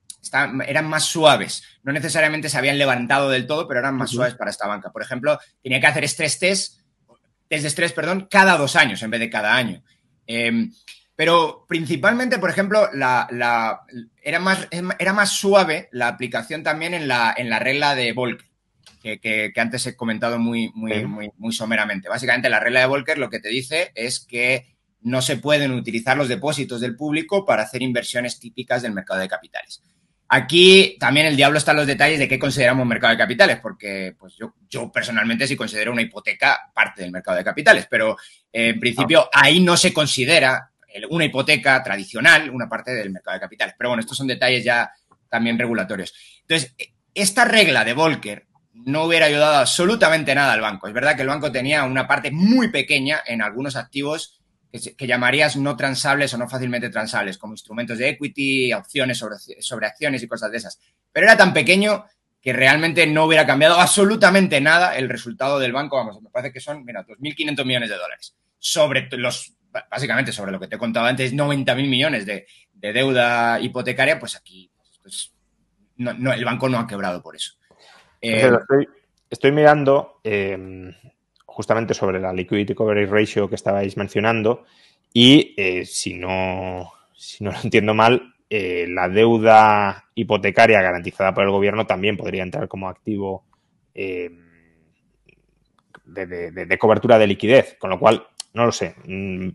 [SPEAKER 1] eran más suaves. No necesariamente se habían levantado del todo, pero eran más suaves para esta banca. Por ejemplo, tenía que hacer estrés test, test de estrés, perdón, cada dos años en vez de cada año. Eh, pero principalmente, por ejemplo, la, era, más, era más suave la aplicación también en la, en la regla de Volcker, que, antes he comentado muy, muy, muy, someramente. Básicamente, la regla de Volcker lo que te dice es que no se pueden utilizar los depósitos del público para hacer inversiones típicas del mercado de capitales. Aquí también el diablo está en los detalles de qué consideramos mercado de capitales, porque pues yo, yo personalmente sí considero una hipoteca parte del mercado de capitales, pero eh, en principio ah. ahí no se considera una hipoteca tradicional, una parte del mercado de capitales. Pero bueno, estos son detalles ya también regulatorios. Entonces, e, esta regla de Volcker no hubiera ayudado absolutamente nada al banco. Es verdad que el banco tenía una parte muy pequeña en algunos activos que, llamarías no transables o no fácilmente transables, como instrumentos de equity, opciones sobre, sobre acciones y cosas de esas. Pero era tan pequeño que realmente no hubiera cambiado absolutamente nada el resultado del banco. Vamos, me parece que son, mira, 2.500 millones de dólares sobre los básicamente sobre lo que te he contado antes, 90.000 millones de, deuda hipotecaria, pues aquí pues, no, el banco no ha quebrado por eso.
[SPEAKER 2] Eh, estoy, mirando em, justamente sobre la liquidity coverage ratio que estabais mencionando y eh, si, no, si no lo entiendo mal, eh, la deuda hipotecaria garantizada por el gobierno también podría entrar como activo. Em,
[SPEAKER 1] de,
[SPEAKER 2] cobertura de liquidez, con lo cual no lo sé. Mm,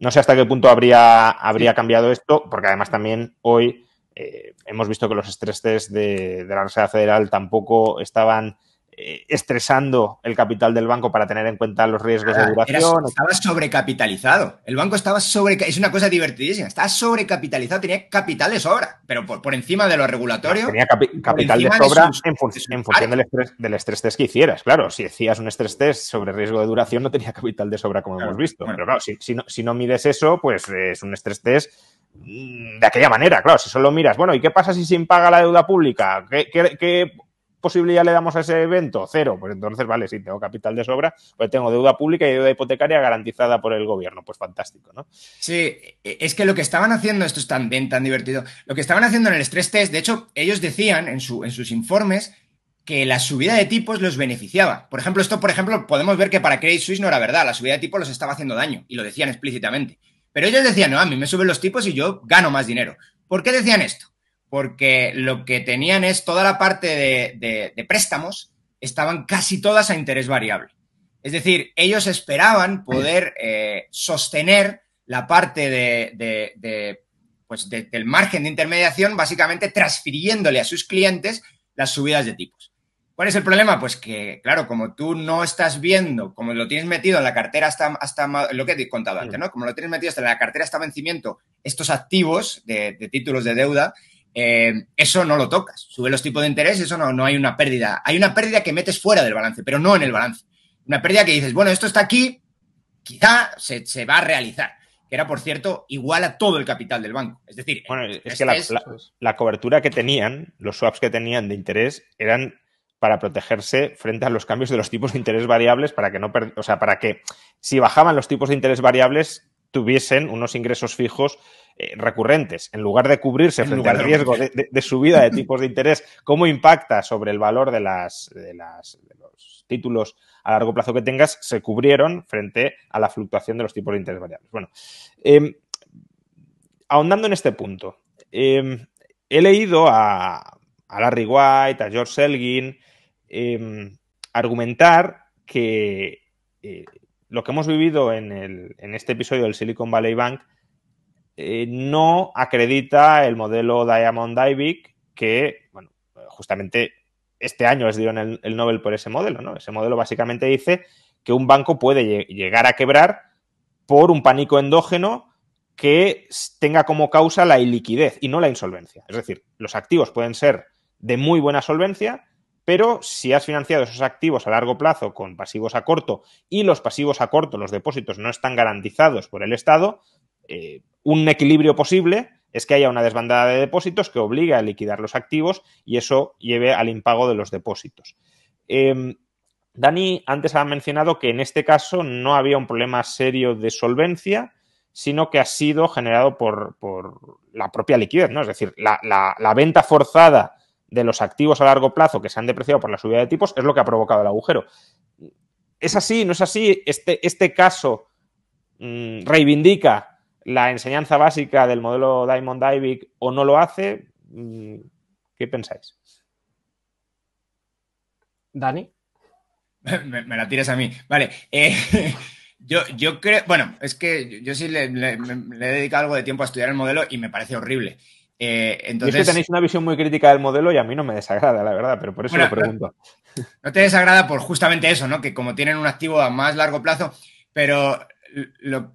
[SPEAKER 2] no sé hasta qué punto habría, habría cambiado esto, porque además también hoy eh, hemos visto que los estrés de, de la Reserva Federal tampoco estaban eh, estresando el capital del banco para tener en cuenta los riesgos de ah, duración. estaba sobrecapitalizado.
[SPEAKER 1] El banco estaba sobre... Es una cosa divertidísima. Estaba sobrecapitalizado, tenía capital de sobra, pero por, por encima de lo regulatorio.
[SPEAKER 2] Tenía capital de sobra en, en, función del estrés, del estrés test que hicieras. Claro, si hacías un estrés test sobre riesgo de duración, no tenía capital de sobra, como hemos visto. Pero claro, si, no, si no mides eso, pues es un estrés test mm, de aquella manera, claro, si solo miras, bueno, ¿y qué pasa si se impaga la deuda pública? ¿Qué, qué ya le damos a ese evento? Cero. Pues entonces, vale, sí, tengo capital de sobra, pues tengo deuda pública y deuda hipotecaria garantizada por el gobierno. Pues fantástico, ¿no?
[SPEAKER 1] Sí, e, es que lo que estaban haciendo, esto es tan bien, tan divertido, lo que estaban haciendo en el estrés test, de hecho, ellos decían en, su, en sus informes que la subida de tipos los beneficiaba. Por ejemplo, esto, por ejemplo, podemos ver que para Credit Suisse no era verdad, la subida de tipos los estaba haciendo daño, y lo decían explícitamente. Pero ellos decían, no, a mí me suben los tipos y yo gano más dinero. ¿Por qué decían esto? porque lo que tenían es toda la parte de, préstamos, estaban casi todas a interés variable. Es decir, ellos esperaban poder eh, sostener la parte pues, de, del margen de intermediación, básicamente transfiriéndole a sus clientes las subidas de tipos. ¿Cuál es el problema? Pues que, claro, como tú no estás viendo, como lo tienes metido en la cartera hasta lo que he antes, ¿no? Como lo tienes metido en la cartera hasta vencimiento, estos activos de títulos de deuda, eh, eso no lo tocas. Sube los tipos de interés, eso no, no hay una pérdida. Hay una pérdida que metes fuera del balance, pero no en el balance. Una pérdida que dices, bueno, esto está aquí, quizá se, va a realizar. Que era, por cierto, igual a todo el capital del banco. Es decir, bueno, es que
[SPEAKER 2] la, cobertura que tenían, los swaps que tenían de interés, eran para protegerse frente a los cambios de los tipos de interés variables, para que no o sea, para que si bajaban los tipos de interés variables, tuviesen unos ingresos fijos eh, recurrentes, en lugar de cubrirse frente al riesgo de, subida de tipos de interés, ¿cómo impacta sobre el valor de, las, los títulos a largo plazo que tengas? Se cubrieron frente a la fluctuación de los tipos de interés variables. Bueno, em, ahondando en este punto, em, he leído a, a, Larry White, a George Selgin, em, argumentar que eh, lo que hemos vivido en, este episodio del Silicon Valley Bank eh, no acredita el modelo Diamond IVIC, que, bueno, justamente este año les dieron el, el, Nobel por ese modelo, ¿no? Ese modelo básicamente dice que un banco puede llegar a quebrar por un pánico endógeno que tenga como causa la iliquidez y no la insolvencia. Es decir, los activos pueden ser de muy buena solvencia, pero si has financiado esos activos a largo plazo con pasivos a corto y los pasivos a corto, los depósitos, no están garantizados por el Estado, eh, un equilibrio posible es que haya una desbandada de depósitos que obligue a liquidar los activos y eso lleve al impago de los depósitos. Em, Dani antes ha mencionado que en este caso no había un problema serio de solvencia, sino que ha sido generado por, la propia liquidez, ¿no? Es decir, la venta forzada de los activos a largo plazo que se han depreciado por la subida de tipos es lo que ha provocado el agujero. ¿Es así? ¿No es así? Este, este caso mm, reivindica la enseñanza básica del modelo Diamond IVIC o no lo hace. Mm, ¿Qué pensáis?
[SPEAKER 1] Dani. Me, la tiras a mí. Vale. Eh, yo, creo, bueno, es que yo sí le, le, he dedicado algo de tiempo a estudiar el modelo y me parece horrible entonces... Eh, es que tenéis
[SPEAKER 2] una visión muy crítica del modelo y a mí no
[SPEAKER 1] me desagrada, la verdad,
[SPEAKER 2] pero por eso lo pregunto.
[SPEAKER 1] No, te desagrada por justamente eso, ¿no? Que como tienen un activo a más largo plazo, pero lo,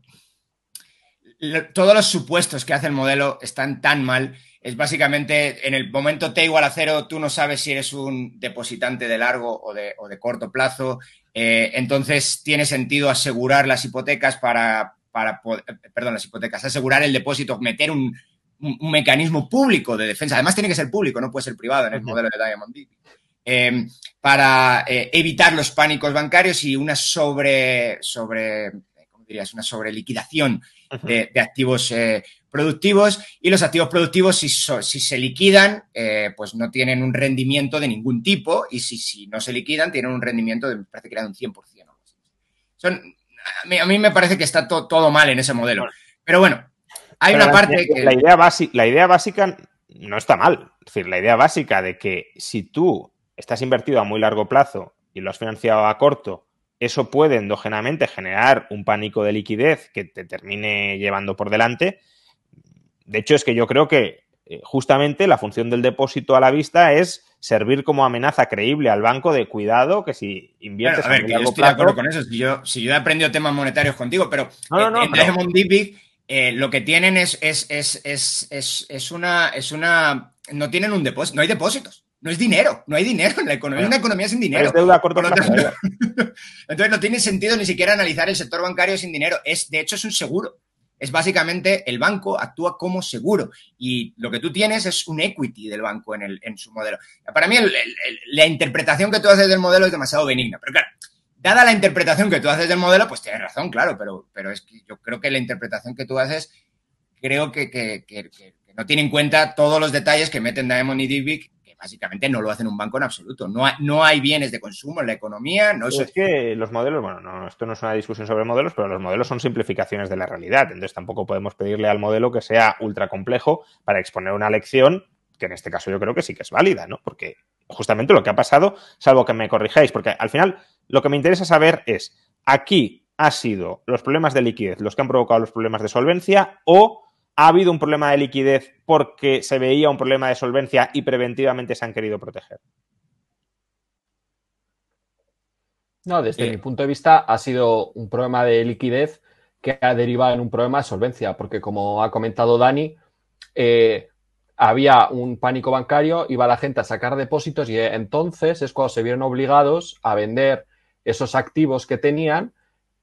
[SPEAKER 1] todos los supuestos que hace el modelo están tan mal. Es básicamente en el momento T igual a cero, tú no sabes si eres un depositante de largo o de, corto plazo. Eh, entonces tiene sentido asegurar las hipotecas para, para, eh, perdón, las hipotecas, asegurar el depósito, meter un un, mecanismo público de defensa, además tiene que ser público, no puede ser privado en el modelo de Diamond D em, para eh, evitar los pánicos bancarios y una sobre, sobre eh, ¿cómo dirías? Una sobre de, activos eh, productivos y los activos productivos si, si se liquidan pues no tienen un rendimiento de ningún tipo y si, si no se liquidan tienen un rendimiento de prácticamente un 100%. Son, a, mí, a mí me parece que está todo mal en ese modelo. Pero bueno, hay una parte que... La
[SPEAKER 2] idea, básica, la idea básica no está mal. Es decir, la idea básica de que si tú estás invertido a muy largo plazo y lo has financiado a corto, eso puede endógenamente generar un pánico de liquidez que te termine llevando por delante. De hecho, es que yo creo que eh, justamente la función del depósito a la vista es servir como amenaza creíble al banco de cuidado que si inviertes a ver, yo estoy de acuerdo con
[SPEAKER 1] eso si yo he aprendido temas monetarios contigo pero en, eh, lo que tienen es, una, es una. No tienen un depósito, no hay depósitos. No es dinero, no hay dinero en la economía. es una economía sin dinero. entonces no tiene sentido ni siquiera analizar el sector bancario sin dinero. Es, de hecho, es un seguro. Es básicamente el banco actúa como seguro y lo que tú tienes es un equity del banco en, en su modelo. Para mí, la interpretación que tú haces del modelo es demasiado benigna, pero claro, Dada la interpretación que tú haces del modelo, pues tienes razón, claro, pero, pero es que yo creo que la interpretación que tú haces, creo que, que, que, no tiene en cuenta todos los detalles que meten Diamond y que básicamente no lo hacen un banco en absoluto. No hay, no hay bienes de consumo en la economía. No es
[SPEAKER 2] que los modelos, bueno, no, esto no es una discusión sobre modelos, pero los modelos son simplificaciones de la realidad. Entonces tampoco podemos pedirle al modelo que sea ultra complejo para exponer una lección que en este caso yo creo que sí que es válida, ¿no? Porque justamente lo que ha pasado, salvo que me corrijáis, porque al final lo que me interesa saber es, aquí ha sido los problemas de liquidez los que han provocado los problemas de solvencia o ha habido un problema de liquidez porque se veía un problema de solvencia y preventivamente se han querido proteger.
[SPEAKER 3] No, desde eh. mi punto de vista ha sido un problema de liquidez que ha derivado en un problema de solvencia, porque como ha comentado Dani, eh, había un pánico bancario, iba la gente a sacar depósitos y entonces es cuando se vieron obligados a vender esos activos que tenían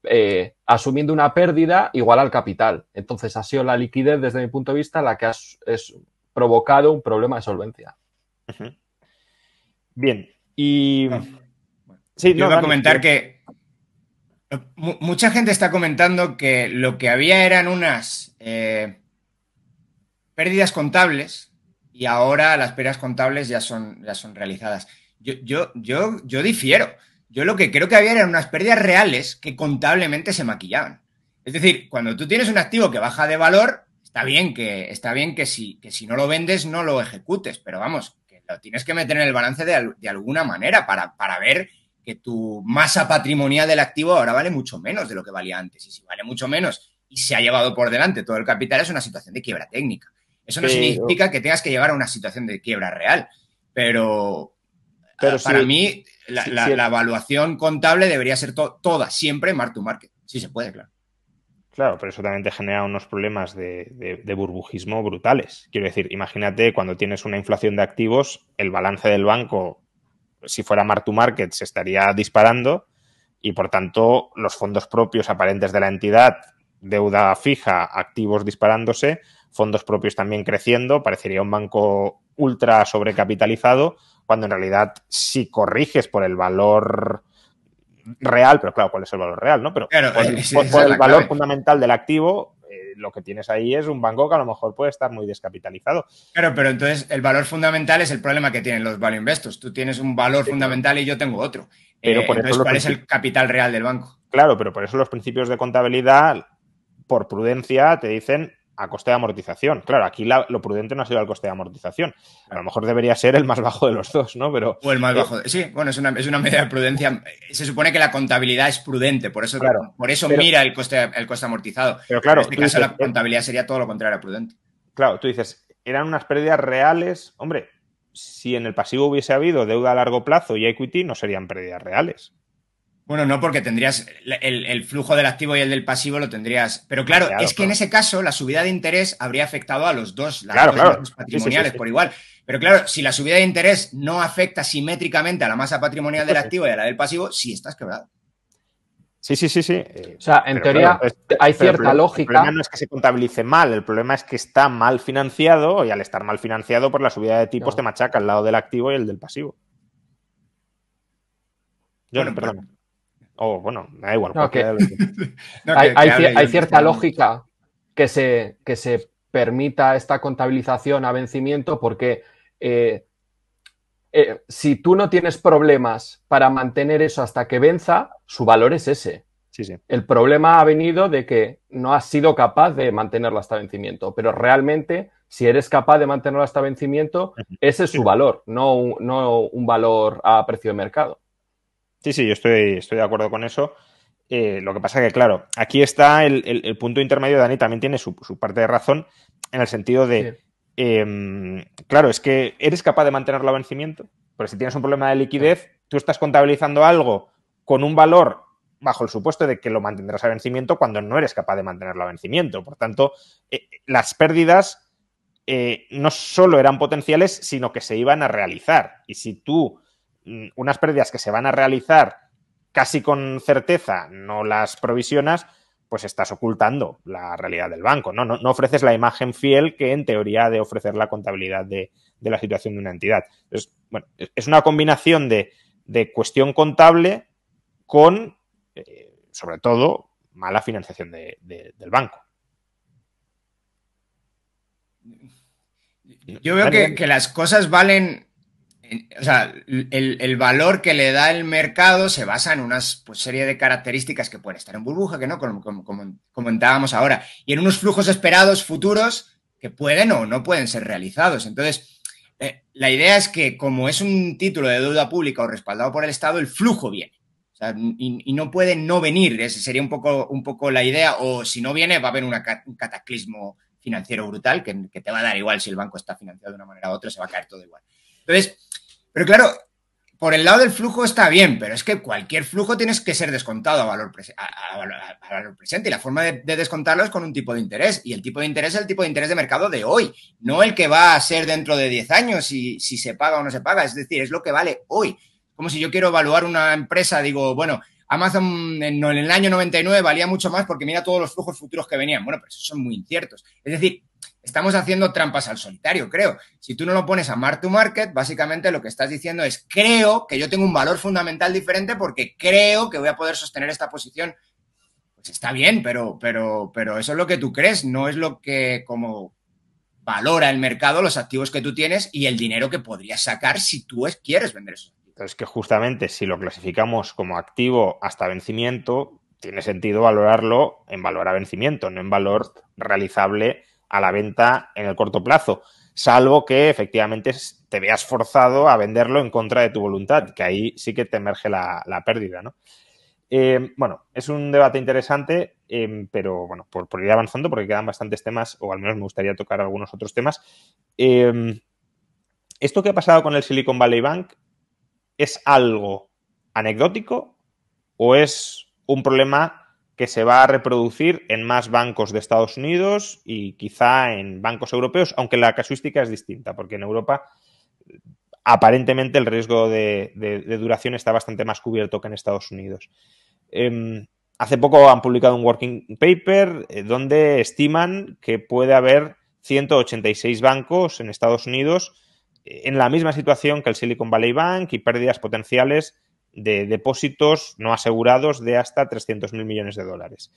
[SPEAKER 3] eh, asumiendo una pérdida igual al capital. Entonces ha sido la liquidez, desde mi punto de vista, la que ha provocado un problema de solvencia. Bien. Y. Ah.
[SPEAKER 2] Sí, Yo no, a comentar que
[SPEAKER 1] eh, mucha gente está comentando que lo que había eran unas eh, pérdidas contables y ahora las pérdidas contables ya son, ya son realizadas. Yo, yo, yo, yo difiero. Yo lo que creo que había eran unas pérdidas reales que contablemente se maquillaban. Es decir, cuando tú tienes un activo que baja de valor, está bien que, está bien que, si, que si no lo vendes no lo ejecutes, pero vamos, que lo tienes que meter en el balance de, alguna manera para, ver que tu masa patrimonial del activo ahora vale mucho menos de lo que valía antes. Y si vale mucho menos y se ha llevado por delante todo el capital, es una situación de quiebra técnica. Eso no significa que tengas que llevar a una situación de quiebra real.
[SPEAKER 2] Pero, pero ah, para mí la, evaluación
[SPEAKER 1] contable debería ser toda, siempre mark to market, si se puede, claro.
[SPEAKER 2] Claro, pero eso también te genera unos problemas de, de, de, burbujismo brutales. Quiero decir, imagínate cuando tienes una inflación de activos, el balance del banco, si fuera mark to market, se estaría disparando y por tanto los fondos propios aparentes de la entidad, deuda fija, activos disparándose, fondos propios también creciendo, parecería un banco ultra sobrecapitalizado cuando en realidad si corriges por el valor real, pero claro, ¿cuál es el valor real? ¿no? Pero por, el valor fundamental del activo, eh, lo que tienes ahí es un banco que a lo mejor puede estar muy descapitalizado. Claro, pero entonces el valor fundamental es el problema que
[SPEAKER 1] tienen los value investors. Tú tienes un valor fundamental y yo tengo otro. Pero eh, por entonces, ¿cuál es el capital real
[SPEAKER 2] del banco? Claro, pero por eso los principios de contabilidad, por prudencia, te dicen a coste de amortización. Claro, aquí lo prudente no ha sido el coste de amortización. A lo mejor debería ser el más bajo de los dos, ¿no? Pero, o el más eh, bajo.
[SPEAKER 1] sí, bueno, es una, medida de prudencia. Se supone que la contabilidad es
[SPEAKER 2] prudente, por eso, claro, por eso mira
[SPEAKER 1] el coste, el coste amortizado. Pero claro, en este caso la eh, contabilidad sería todo
[SPEAKER 2] lo contrario a prudente. Claro, tú dices, eran unas pérdidas reales. Hombre, si en el pasivo hubiese habido deuda a largo plazo y equity, no serían pérdidas reales.
[SPEAKER 1] Bueno, no, porque tendrías el, flujo del activo y el del pasivo lo tendrías. Pero claro, es que en ese caso la subida de interés habría afectado a los dos, las patrimoniales por igual. Pero claro, si la subida de interés no afecta simétricamente a la masa patrimonial del activo y a la del pasivo, sí estás quebrado.
[SPEAKER 2] Sí, sí, sí, sí. o sea, en teoría pues, hay cierta lógica. El problema no es que se contabilice mal, el problema es que está mal financiado y al estar mal financiado por pues la subida de tipos te machaca al lado del activo y el del pasivo. Yo, bueno, perdón bueno, da igual. hay, cierta lógica
[SPEAKER 3] que se, que se permita esta contabilización a vencimiento porque eh, eh, si tú no tienes problemas para mantener eso hasta que venza, su valor es ese. El problema ha venido de que no has sido capaz de mantenerlo hasta vencimiento, pero realmente si eres capaz de mantenerlo hasta vencimiento, ese es su valor, no, no un valor a precio de mercado. Sí, sí, yo estoy, estoy de acuerdo con eso.
[SPEAKER 2] Eh, lo que pasa que, claro, aquí está el, punto intermedio. Dani también tiene su, parte de razón en el sentido de, em, claro, es que eres capaz de mantenerlo a vencimiento, pero si tienes un problema de liquidez, tú estás contabilizando algo con un valor bajo el supuesto de que lo mantendrás a vencimiento cuando no eres capaz de mantenerlo a vencimiento. Por tanto, eh, las pérdidas eh, no solo eran potenciales, sino que se iban a realizar. Y si tú Mm, unas pérdidas que se van a realizar casi con certeza, no las provisionas, pues estás ocultando la realidad del banco, ¿no? No, ofreces la imagen fiel que en teoría ha de ofrecer la contabilidad de, la situación de una entidad. es una combinación de, cuestión contable con, eh, sobre todo, mala financiación del banco. Yo veo que las cosas valen
[SPEAKER 1] o sea, el, valor que le da el mercado se basa en una pues, serie de características que pueden estar en burbuja, que no, como, comentábamos ahora, y en unos flujos esperados futuros que pueden o no pueden ser realizados. Entonces, eh, la idea es que como es un título de deuda pública o respaldado por el Estado, el flujo viene. y, no puede no venir, esa sería un poco, un poco la idea, o si no viene va a haber un cataclismo financiero brutal que, que te va a dar igual si el banco está financiado de una manera u otra, se va a caer todo igual. Entonces, pero claro, por el lado del flujo está bien, pero es que cualquier flujo tienes que ser descontado a valor, presente. Y la forma de, descontarlo es con un tipo de interés. Y el tipo de interés es el tipo de interés de mercado de hoy, no el que va a ser dentro de 10 años, y si se paga o no se paga. Es decir, es lo que vale hoy. Como si yo quiero evaluar una empresa, digo, bueno, Amazon en, el año 99 valía mucho más porque mira todos los flujos futuros que venían. Bueno, pero esos son muy inciertos. Es decir, Estamos haciendo trampas al solitario, creo. Si tú no lo pones a mark to market, básicamente lo que estás diciendo es creo que yo tengo un valor fundamental diferente porque creo que voy a poder sostener esta posición. Pues está bien, pero, pero, pero eso es lo que tú crees, no es lo que como valora el mercado, los activos que tú tienes y el dinero que podrías sacar si tú quieres vender esos activos.
[SPEAKER 2] Entonces, que justamente si lo clasificamos como activo hasta vencimiento, tiene sentido valorarlo en valor a vencimiento, no en valor realizable a la venta en el corto plazo, salvo que efectivamente te veas forzado a venderlo en contra de tu voluntad, que ahí sí que te emerge la, pérdida, ¿no? Eh, bueno, es un debate interesante, eh, pero bueno, por, ir avanzando, porque quedan bastantes temas, o al menos me gustaría tocar algunos otros temas. Eh, esto que ha pasado con el Silicon Valley Bank es algo anecdótico o es un problema que se va a reproducir en más bancos de Estados Unidos y quizá en bancos europeos, aunque la casuística es distinta, porque en Europa aparentemente el riesgo de, duración está bastante más cubierto que en Estados Unidos. Em, hace poco han publicado un working paper eh, donde estiman que puede haber 186 bancos en Estados Unidos eh, en la misma situación que el Silicon Valley Bank y pérdidas potenciales de depósitos no asegurados de hasta 300.000 millones de dólares.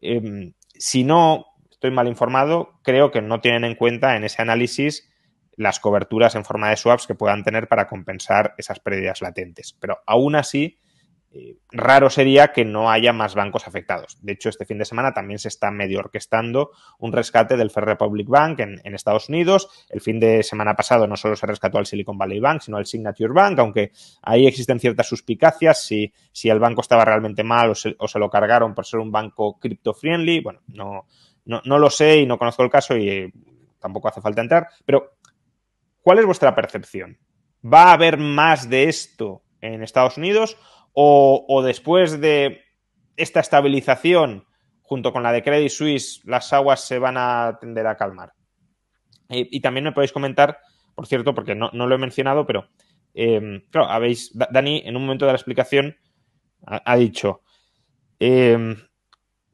[SPEAKER 2] Em, si no estoy mal informado, creo que no tienen en cuenta en ese análisis las coberturas en forma de swaps que puedan tener para compensar esas pérdidas latentes. Pero aún así, eh, raro sería que no haya más bancos afectados. De hecho, este fin de semana también se está medio orquestando un rescate del Fair Republic Bank en, Estados Unidos. El fin de semana pasado no solo se rescató al Silicon Valley Bank, sino al Signature Bank, aunque ahí existen ciertas suspicacias si, el banco estaba realmente mal o se, se lo cargaron por ser un banco crypto-friendly. Bueno, no, lo sé y no conozco el caso y eh, tampoco hace falta entrar, pero ¿cuál es vuestra percepción? ¿Va a haber más de esto en Estados Unidos o, después de esta estabilización junto con la de Credit Suisse, las aguas se van a tender a calmar. y también me podéis comentar, por cierto, porque no, lo he mencionado, pero em, claro, habéis, Dani, en un momento de la explicación, ha, dicho, em,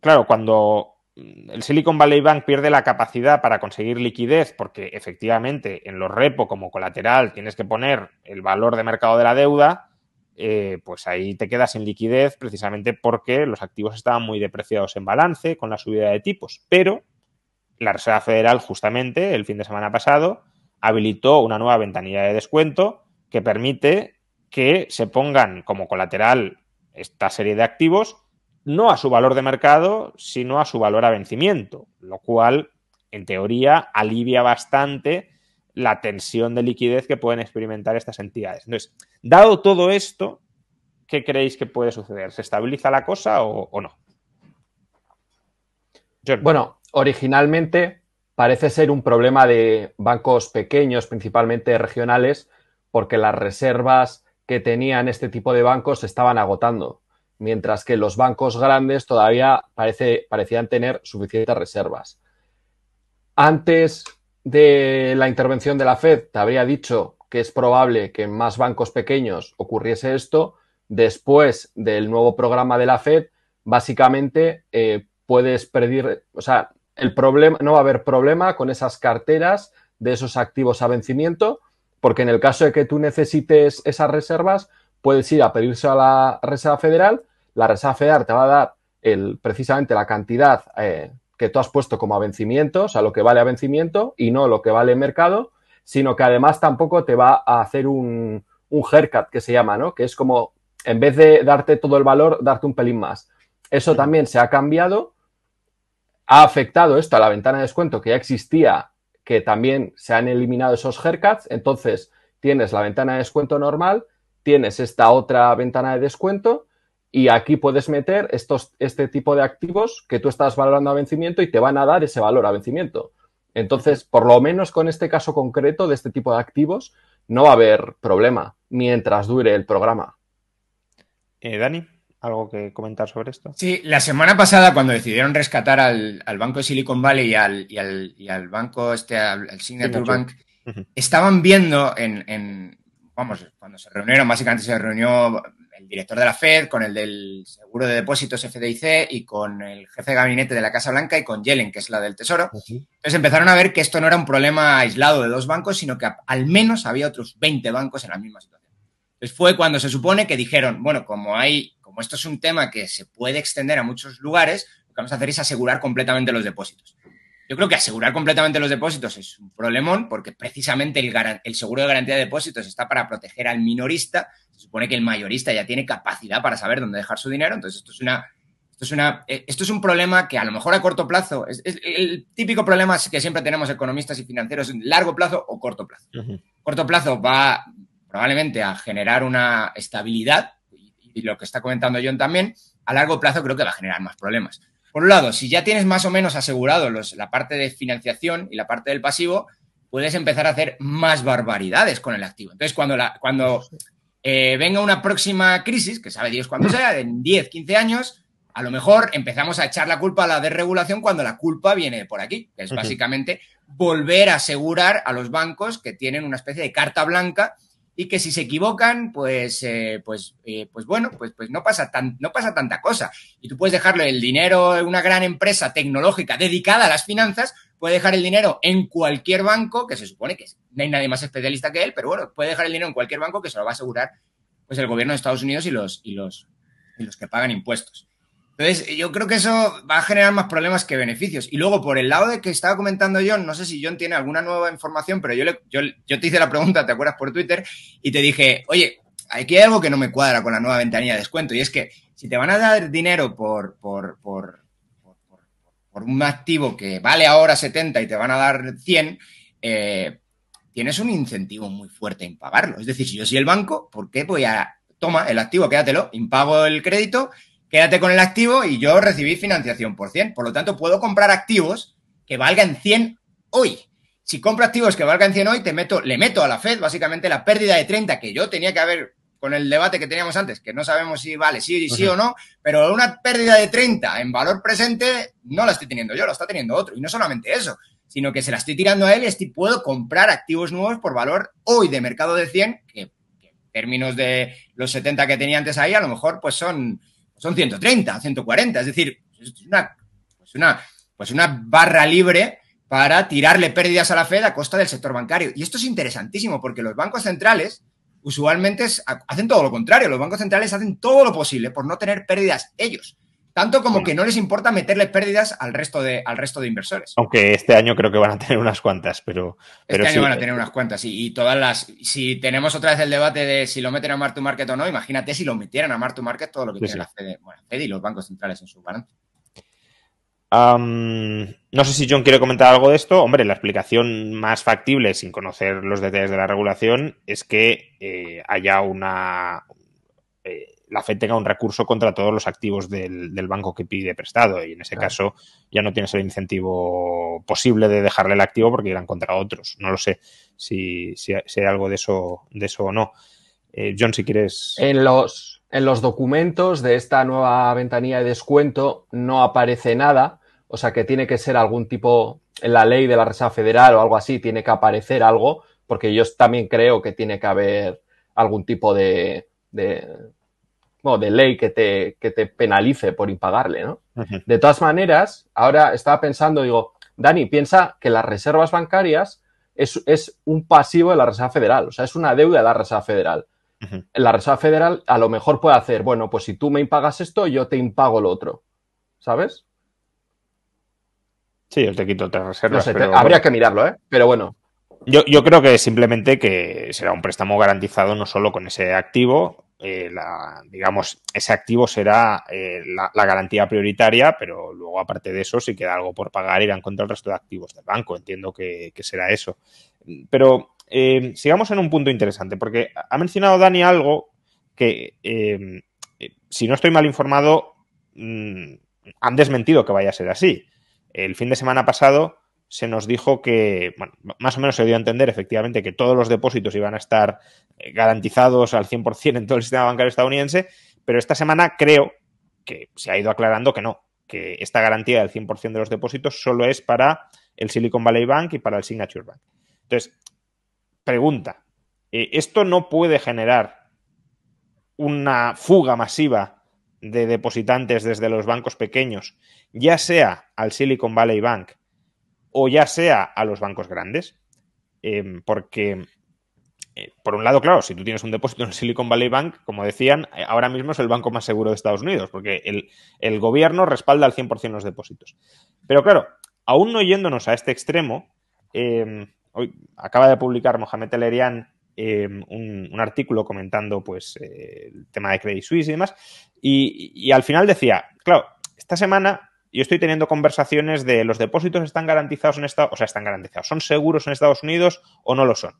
[SPEAKER 2] claro, cuando el Silicon Valley Bank pierde la capacidad para conseguir liquidez, porque efectivamente en los repo como colateral tienes que poner el valor de mercado de la deuda, eh, pues ahí te quedas en liquidez precisamente porque los activos estaban muy depreciados en balance con la subida de tipos. Pero la Reserva Federal justamente el fin de semana pasado habilitó una nueva ventanilla de descuento que permite que se pongan como colateral esta serie de activos no a su valor de mercado, sino a su valor a vencimiento, lo cual en teoría alivia bastante la tensión de liquidez que pueden experimentar estas entidades. Entonces, dado todo esto, ¿qué creéis que puede suceder? ¿Se estabiliza la cosa
[SPEAKER 3] o, no? Bueno, originalmente parece ser un problema de bancos pequeños, principalmente regionales, porque las reservas que tenían este tipo de bancos se estaban agotando, mientras que los bancos grandes todavía parecían tener suficientes reservas. Antes de la intervención de la Fed te habría dicho que es probable que en más bancos pequeños ocurriese esto, después del nuevo programa de la Fed, básicamente eh, puedes pedir, o sea, el problema, no va a haber problema con esas carteras de esos activos a vencimiento, porque en el caso de que tú necesites esas reservas, puedes ir a pedirse a la Reserva Federal, la Reserva Federal te va a dar el, precisamente la cantidad eh, que tú has puesto como a vencimiento, o sea, lo que vale a vencimiento y no lo que vale mercado, sino que además tampoco te va a hacer un, un haircut que se llama, ¿no? Que es como, en vez de darte todo el valor, darte un pelín más. Eso también se ha cambiado, ha afectado esto a la ventana de descuento que ya existía, que también se han eliminado esos haircuts, entonces tienes la ventana de descuento normal, tienes esta otra ventana de descuento y aquí puedes meter estos, este tipo de activos que tú estás valorando a vencimiento y te van a dar ese valor a vencimiento. Entonces, por lo menos con este caso concreto de este tipo de activos, no va a haber problema mientras dure el programa. Eh, Dani, ¿algo que comentar sobre
[SPEAKER 2] esto?
[SPEAKER 1] Sí, la semana pasada cuando decidieron rescatar al, banco de Silicon Valley y al, banco, este, al, Signature Bank, estaban viendo en, en, vamos, cuando se reunieron, básicamente se reunió el director de la Fed, con el del Seguro de Depósitos FDIC y con el jefe de gabinete de la Casa Blanca y con Yellen, que es la del Tesoro. Entonces empezaron a ver que esto no era un problema aislado de dos bancos, sino que al menos había otros 20 bancos en la misma situación. Entonces fue cuando se supone que dijeron, bueno, como hay, como esto es un tema que se puede extender a muchos lugares, lo que vamos a hacer es asegurar completamente los depósitos. Yo creo que asegurar completamente los depósitos es un problemón porque precisamente el, seguro de garantía de depósitos está para proteger al minorista. Se supone que el mayorista ya tiene capacidad para saber dónde dejar su dinero. Entonces, esto es una. Esto es, una, eh, esto es un problema que a lo mejor a corto plazo, es, el típico problema que siempre tenemos economistas y financieros, largo plazo o corto plazo. Corto plazo va probablemente a generar una estabilidad, y lo que está comentando John también, a largo plazo creo que va a generar más problemas. Por un lado, si ya tienes más o menos asegurado los, la parte de financiación y la parte del pasivo, puedes empezar a hacer más barbaridades con el activo. Entonces, cuando, la, cuando eh, venga una próxima crisis, que sabe Dios cuándo sea, en 10, 15 años, a lo mejor empezamos a echar la culpa a la desregulación cuando la culpa viene por aquí, que es básicamente volver a asegurar a los bancos que tienen una especie de carta blanca y que si se equivocan, pues, eh, pues, eh, pues bueno, pues, pues no, pasa tan, no pasa tanta cosa. Y tú puedes dejarle el dinero a una gran empresa tecnológica dedicada a las finanzas, puede dejar el dinero en cualquier banco, que se supone que no hay nadie más especialista que él, pero bueno, puede dejar el dinero en cualquier banco que se lo va a asegurar pues el gobierno de Estados Unidos y los, y los, y los que pagan impuestos. Entonces, yo creo que eso va a generar más problemas que beneficios. Y luego, por el lado de que estaba comentando John, no sé si John tiene alguna nueva información, pero yo, le, yo, te hice la pregunta, ¿te acuerdas por Twitter? Y te dije, oye, aquí hay algo que no me cuadra con la nueva ventanilla de descuento. Y es que si te van a dar dinero por, por, por, por un activo que vale ahora 70 y te van a dar 100, eh, tienes un incentivo muy fuerte en pagarlo. Es decir, si yo soy el banco, ¿por qué voy a... Toma el activo, quédatelo, impago el crédito quédate con el activo y yo recibí financiación por 100. Por lo tanto, puedo comprar activos que valgan 100 hoy. Si compro activos que valgan 100 hoy, te meto, le meto a la Fed básicamente la pérdida de 30 que yo tenía que haber con el debate que teníamos antes, que no sabemos si vale, sí, sí o no, pero una pérdida de 30 en valor presente no la estoy teniendo yo, la está teniendo otro. Y no solamente eso, sino que se la estoy tirando a él y puedo comprar activos nuevos por valor hoy de mercado de 100, que en términos de los 70 que tenía antes ahí, a lo mejor pues son son 130, 140, es decir, pues es una, pues una, pues una barra libre para tirarle pérdidas a la Fed a costa del sector bancario. Y esto es interesantísimo porque los bancos centrales usualmente hacen todo lo contrario, los bancos centrales hacen todo lo posible por no tener pérdidas ellos tanto como que no les importa meterle pérdidas al resto de, resto de inversores.
[SPEAKER 2] Aunque este año creo que van a tener unas cuantas, pero. Este pero este año van a tener
[SPEAKER 1] unas cuantas, y, todas las. Si tenemos otra vez el debate de si lo meten a Mark to Market o no, imagínate si lo metieran a Mark to Market todo lo que tiene la
[SPEAKER 2] FED,
[SPEAKER 1] y los bancos centrales en su balance.
[SPEAKER 2] no sé si John quiere comentar algo de esto. Hombre, la explicación más factible, sin conocer los detalles de la regulación, es que eh, haya una, la FED tenga un recurso contra todos los activos del, banco que pide prestado. Y en ese caso ya no tienes el incentivo posible de dejarle el activo porque irán contra otros. No lo sé si, si, hay algo de eso, de eso o no. Eh, John, si quieres.
[SPEAKER 3] En los, en los documentos de esta nueva ventanilla de descuento no aparece nada. O sea que tiene que ser algún tipo, en la ley de la Reserva Federal o algo así, tiene que aparecer algo, porque yo también creo que tiene que haber algún tipo de de ley que te, te penalice por impagarle, ¿no? De todas maneras, ahora estaba pensando, digo, Dani, piensa que las reservas bancarias es, un pasivo de la Reserva Federal, o sea, es una deuda de la Reserva Federal. La Reserva Federal a lo mejor puede hacer, bueno, pues si tú me impagas esto, yo te impago lo otro, ¿sabes? Sí, yo te quito otras reservas. habría que mirarlo, ¿eh? Pero bueno.
[SPEAKER 2] Yo, yo creo que simplemente que será un préstamo garantizado no solo con ese activo,
[SPEAKER 3] eh, la,
[SPEAKER 2] digamos, ese activo será eh, la, garantía prioritaria, pero luego, aparte de eso, si queda algo por pagar, irán contra el resto de activos del banco. Entiendo que, será eso. Pero eh, sigamos en un punto interesante, porque ha mencionado Dani algo que, si no estoy mal informado, mm, han desmentido que vaya a ser así. El fin de semana pasado se nos dijo que, bueno, más o menos se dio a entender efectivamente que todos los depósitos iban a estar eh, garantizados al 100% en todo el sistema bancario estadounidense, pero esta semana creo que se ha ido aclarando que no, que esta garantía del 100% de los depósitos solo es para el Silicon Valley Bank y para el Signature Bank. Entonces, pregunta, eh, ¿esto no puede generar una fuga masiva de depositantes desde los bancos pequeños, ya sea al Silicon Valley Bank, o ya sea a los bancos grandes, em, porque eh, por un lado, claro, si tú tienes un depósito en Silicon Valley Bank, como decían, eh, ahora mismo es el banco más seguro de Estados Unidos, porque el, gobierno respalda al 100% los depósitos. Pero claro, aún no yéndonos a este extremo, em, hoy acaba de publicar Mohamed Telerian em, un, artículo comentando pues, eh, el tema de Credit Suisse y demás, y al final decía, claro, esta semana yo estoy teniendo conversaciones de los depósitos están garantizados en Estados o sea, están garantizados, son seguros en Estados Unidos o no lo son.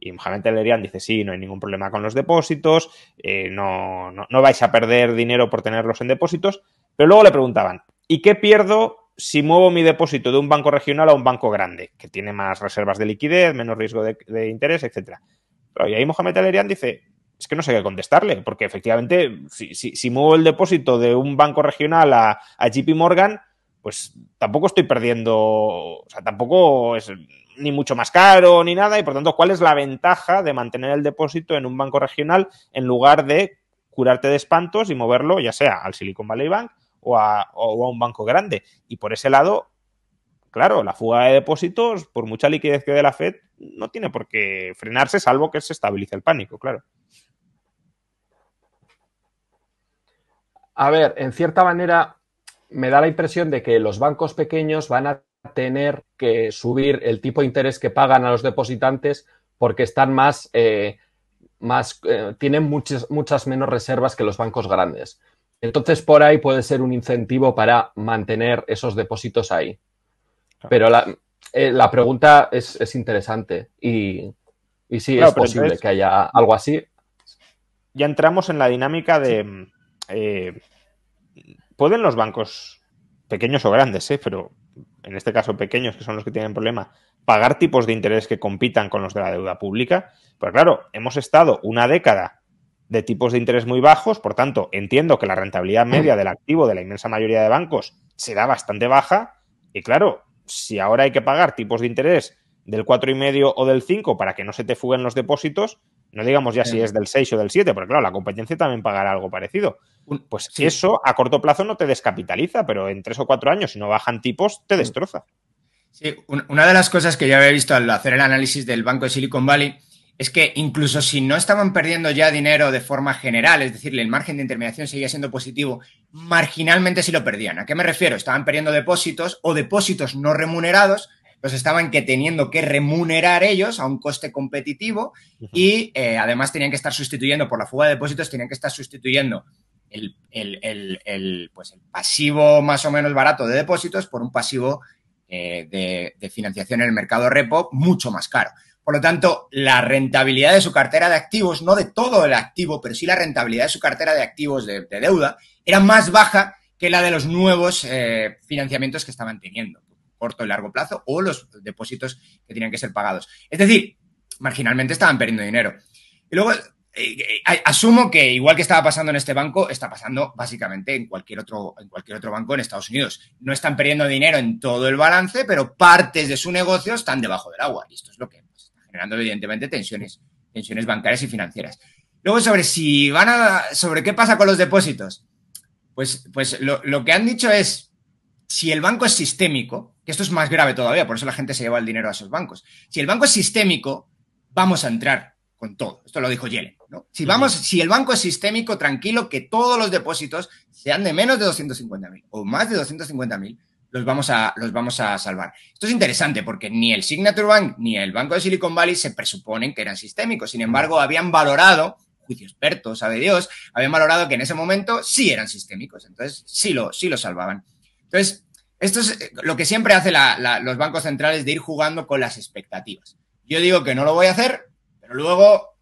[SPEAKER 2] Y Mohamed Telerian dice, sí, no hay ningún problema con los depósitos, eh, no, no, vais a perder dinero por tenerlos en depósitos, pero luego le preguntaban, ¿y qué pierdo si muevo mi depósito de un banco regional a un banco grande, que tiene más reservas de liquidez, menos riesgo de, interés, etcétera? Y ahí Mohamed Telerian dice, es que no sé qué contestarle, porque efectivamente, si, muevo el depósito de un banco regional a, JP Morgan, pues tampoco estoy perdiendo, o sea, tampoco es ni mucho más caro ni nada, y por tanto, ¿cuál es la ventaja de mantener el depósito en un banco regional en lugar de curarte de espantos y moverlo ya sea al Silicon Valley Bank o a, o a un banco grande? Y por ese lado, claro, la fuga de depósitos, por mucha liquidez que dé la Fed, no tiene por qué frenarse, salvo que se estabilice el pánico, claro.
[SPEAKER 3] A ver, en cierta manera me da la impresión de que los bancos pequeños van a tener que subir el tipo de interés que pagan a los depositantes porque están más, eh, más eh, tienen muchas, muchas menos reservas que los bancos grandes. Entonces, por ahí puede ser un incentivo para mantener esos depósitos ahí. Pero la, eh, pregunta es, interesante y, y sí, es posible que haya algo así.
[SPEAKER 2] Ya entramos en la dinámica de, mm, eh, pueden los bancos pequeños o grandes, eh, pero en este caso pequeños, que son los que tienen problema, pagar tipos de interés que compitan con los de la deuda pública. Pero pues claro, hemos estado una década de tipos de interés muy bajos, por tanto, entiendo que la rentabilidad media del activo de la inmensa mayoría de bancos será bastante baja. Y claro, si ahora hay que pagar tipos de interés del 4,5 o del 5 para que no se te fuguen los depósitos, no digamos ya si es del 6 o del 7, porque claro, la competencia también pagará algo parecido. Pues si eso a corto plazo no te descapitaliza, pero en 3 o 4 años, si no bajan tipos, te destroza.
[SPEAKER 1] Sí, una de las cosas que ya había visto al hacer el análisis del Banco de Silicon Valley es que incluso si no estaban perdiendo ya dinero de forma general, es decir, el margen de intermediación seguía siendo positivo, marginalmente sí lo perdían. ¿A qué me refiero? Estaban perdiendo depósitos o depósitos no remunerados los estaban que teniendo que remunerar ellos a un coste competitivo y eh, además tenían que estar sustituyendo, por la fuga de depósitos, tenían que estar sustituyendo el, el, pues pasivo más o menos barato de depósitos por un pasivo eh, de, financiación en el mercado repo mucho más caro. Por lo tanto, la rentabilidad de su cartera de activos, no de todo el activo, pero sí la rentabilidad de su cartera de activos de, deuda, era más baja que la de los nuevos eh, financiamientos que estaban teniendo corto y largo plazo o los depósitos que tenían que ser pagados. Es decir, marginalmente estaban perdiendo dinero. Y luego, eh, eh, asumo que igual que estaba pasando en este banco, está pasando básicamente en cualquier otro, en cualquier otro banco en Estados Unidos. No están perdiendo dinero en todo el balance, pero partes de su negocio están debajo del agua. Y esto es lo que pues, está generando, evidentemente, tensiones, tensiones bancarias y financieras. Luego, sobre si van a. sobre qué pasa con los depósitos. Pues, pues lo que han dicho es: si el banco es sistémico, que esto es más grave todavía, por eso la gente se lleva el dinero a esos bancos. Si el banco es sistémico, vamos a entrar con todo. Esto lo dijo Yellen. ¿no? Si, vamos, si el banco es sistémico, tranquilo, que todos los depósitos sean de menos de 250.000 o más de 250.000, los, vamos a, los vamos a salvar. Esto es interesante porque ni el Signature Bank ni el Banco de Silicon Valley se presuponen que eran sistémicos. Sin embargo, habían valorado juicio experto, sabe Dios, habían valorado que en ese momento sí eran sistémicos, entonces sí lo, sí lo salvaban. Entonces, esto es eh, lo que siempre hacen los bancos centrales de ir jugando con las expectativas. Yo digo que no lo voy a hacer, pero luego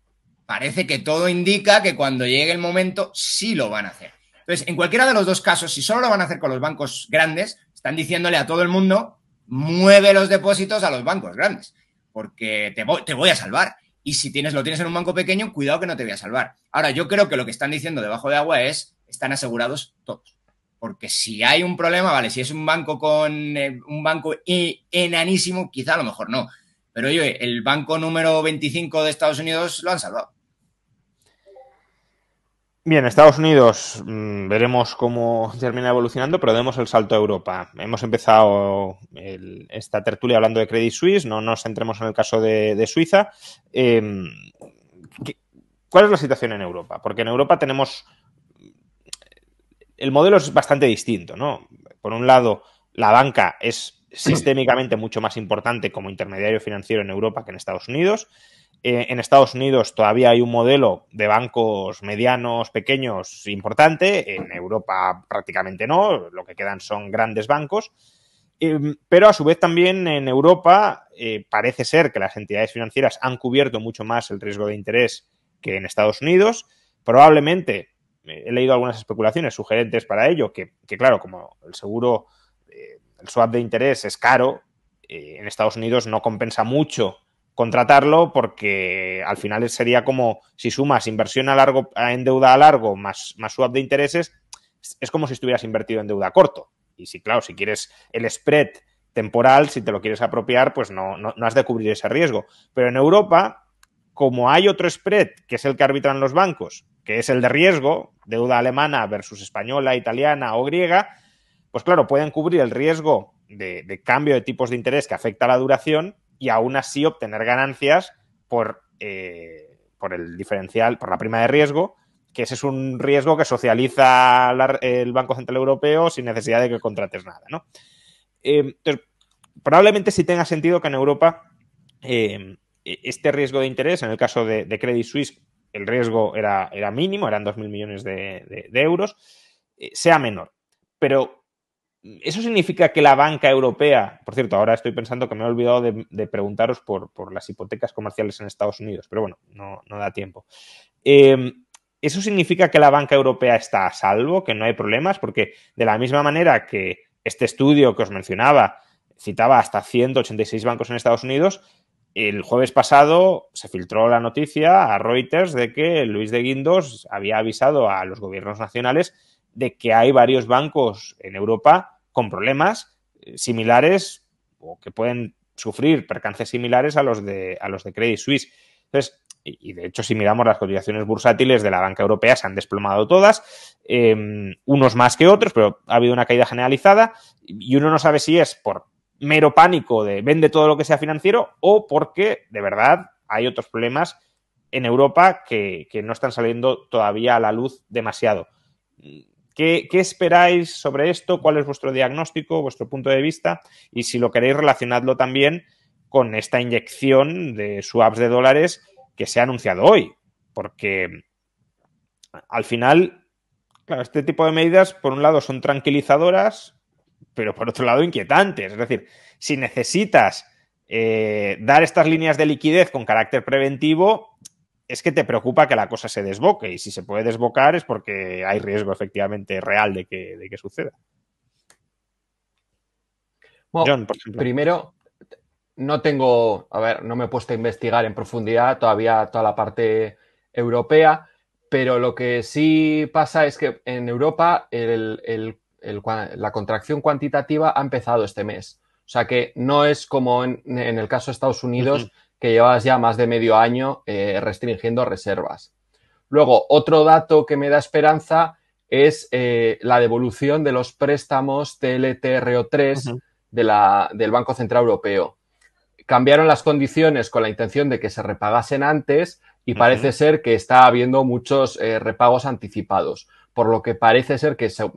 [SPEAKER 1] parece que todo indica que cuando llegue el momento sí lo van a hacer. Entonces, en cualquiera de los dos casos, si solo lo van a hacer con los bancos grandes, están diciéndole a todo el mundo, mueve los depósitos a los bancos grandes, porque te voy, a salvar. Y si tienes, lo tienes en un banco pequeño, cuidado que no te voy a salvar. Ahora, yo creo que lo que están diciendo debajo de agua es, están asegurados todos. Porque si hay un problema, vale, si es un banco con eh, un banco e, enanísimo, quizá a lo mejor no. Pero oye, el banco número 25 de Estados Unidos lo han salvado.
[SPEAKER 2] Bien, Estados Unidos, mm, veremos cómo termina evolucionando, pero demos el salto a Europa. Hemos empezado esta tertulia hablando de Credit Suisse, no nos centremos en el caso de, Suiza. Em, ¿Cuál es la situación en Europa? Porque en Europa tenemos el modelo es bastante distinto, ¿no? Por un lado, la banca es sistémicamente mucho más importante como intermediario financiero en Europa que en Estados Unidos. Eh, en Estados Unidos todavía hay un modelo de bancos medianos, pequeños, importante. En Europa prácticamente no. Lo que quedan son grandes bancos. Em, pero a su vez también en Europa eh, parece ser que las entidades financieras han cubierto mucho más el riesgo de interés que en Estados Unidos. Probablemente eh, he leído algunas especulaciones sugerentes para ello, que, claro, como el seguro, eh, el swap de interés es caro, eh, en Estados Unidos no compensa mucho contratarlo porque al final sería como si sumas inversión a largo, en deuda a largo más, más swap de intereses, es como si estuvieras invertido en deuda a corto. Y si, claro, si quieres el spread temporal, si te lo quieres apropiar, pues no, no has de cubrir ese riesgo. Pero en Europa, como hay otro spread, que es el que arbitran los bancos, que es el de riesgo, deuda alemana versus española, italiana o griega, pues claro, pueden cubrir el riesgo de, cambio de tipos de interés que afecta a la duración y aún así obtener ganancias por, eh, por el diferencial, por la prima de riesgo, que ese es un riesgo que socializa el Banco Central Europeo sin necesidad de que contrates nada, eh, probablemente sí tenga sentido que en Europa eh, este riesgo de interés, en el caso de Credit Suisse, el riesgo era, mínimo, eran 2.000 millones de, euros, eh, sea menor. Pero eso significa que la banca europea, por cierto, ahora estoy pensando que me he olvidado de, preguntaros por, por, las hipotecas comerciales en Estados Unidos, pero bueno, no, da tiempo. Em, ¿Eso significa que la banca europea está a salvo, que no hay problemas? Porque de la misma manera que este estudio que os mencionaba citaba hasta 186 bancos en Estados Unidos, el jueves pasado se filtró la noticia a Reuters de que Luis de Guindos había avisado a los gobiernos nacionales de que hay varios bancos en Europa con problemas eh, similares o que pueden sufrir percances similares a los de, a los de Credit Suisse. y de hecho, si miramos las cotizaciones bursátiles de la banca europea, se han desplomado todas, em, unos más que otros, pero ha habido una caída generalizada y uno no sabe si es por mero pánico de vende todo lo que sea financiero o porque de verdad hay otros problemas en Europa que, no están saliendo todavía a la luz demasiado. ¿Qué, ¿Qué, esperáis sobre esto? ¿Cuál es vuestro diagnóstico, vuestro punto de vista? Y si lo queréis, relacionadlo también con esta inyección de swaps de dólares que se ha anunciado hoy. Porque al final, claro, este tipo de medidas, por un lado, son tranquilizadoras, pero por otro lado inquietantes. Es decir, si necesitas eh, dar estas líneas de liquidez con carácter preventivo, es que te preocupa que la cosa se desboque y si se puede desbocar es porque hay riesgo efectivamente real de que, de que suceda.
[SPEAKER 3] Bueno, Primero, no tengo, a ver, no me he puesto a investigar en profundidad todavía toda la parte europea, pero lo que sí pasa es que en Europa el la contracción cuantitativa ha empezado este mes. O sea que no es como en, el caso de Estados Unidos, que llevas ya más de medio año eh, restringiendo reservas. Luego, otro dato que me da esperanza es eh, la devolución de los préstamos TLTRO3 del Banco Central Europeo. Cambiaron las condiciones con la intención de que se repagasen antes y parece ser que está habiendo muchos eh, repagos anticipados, por lo que parece ser que se,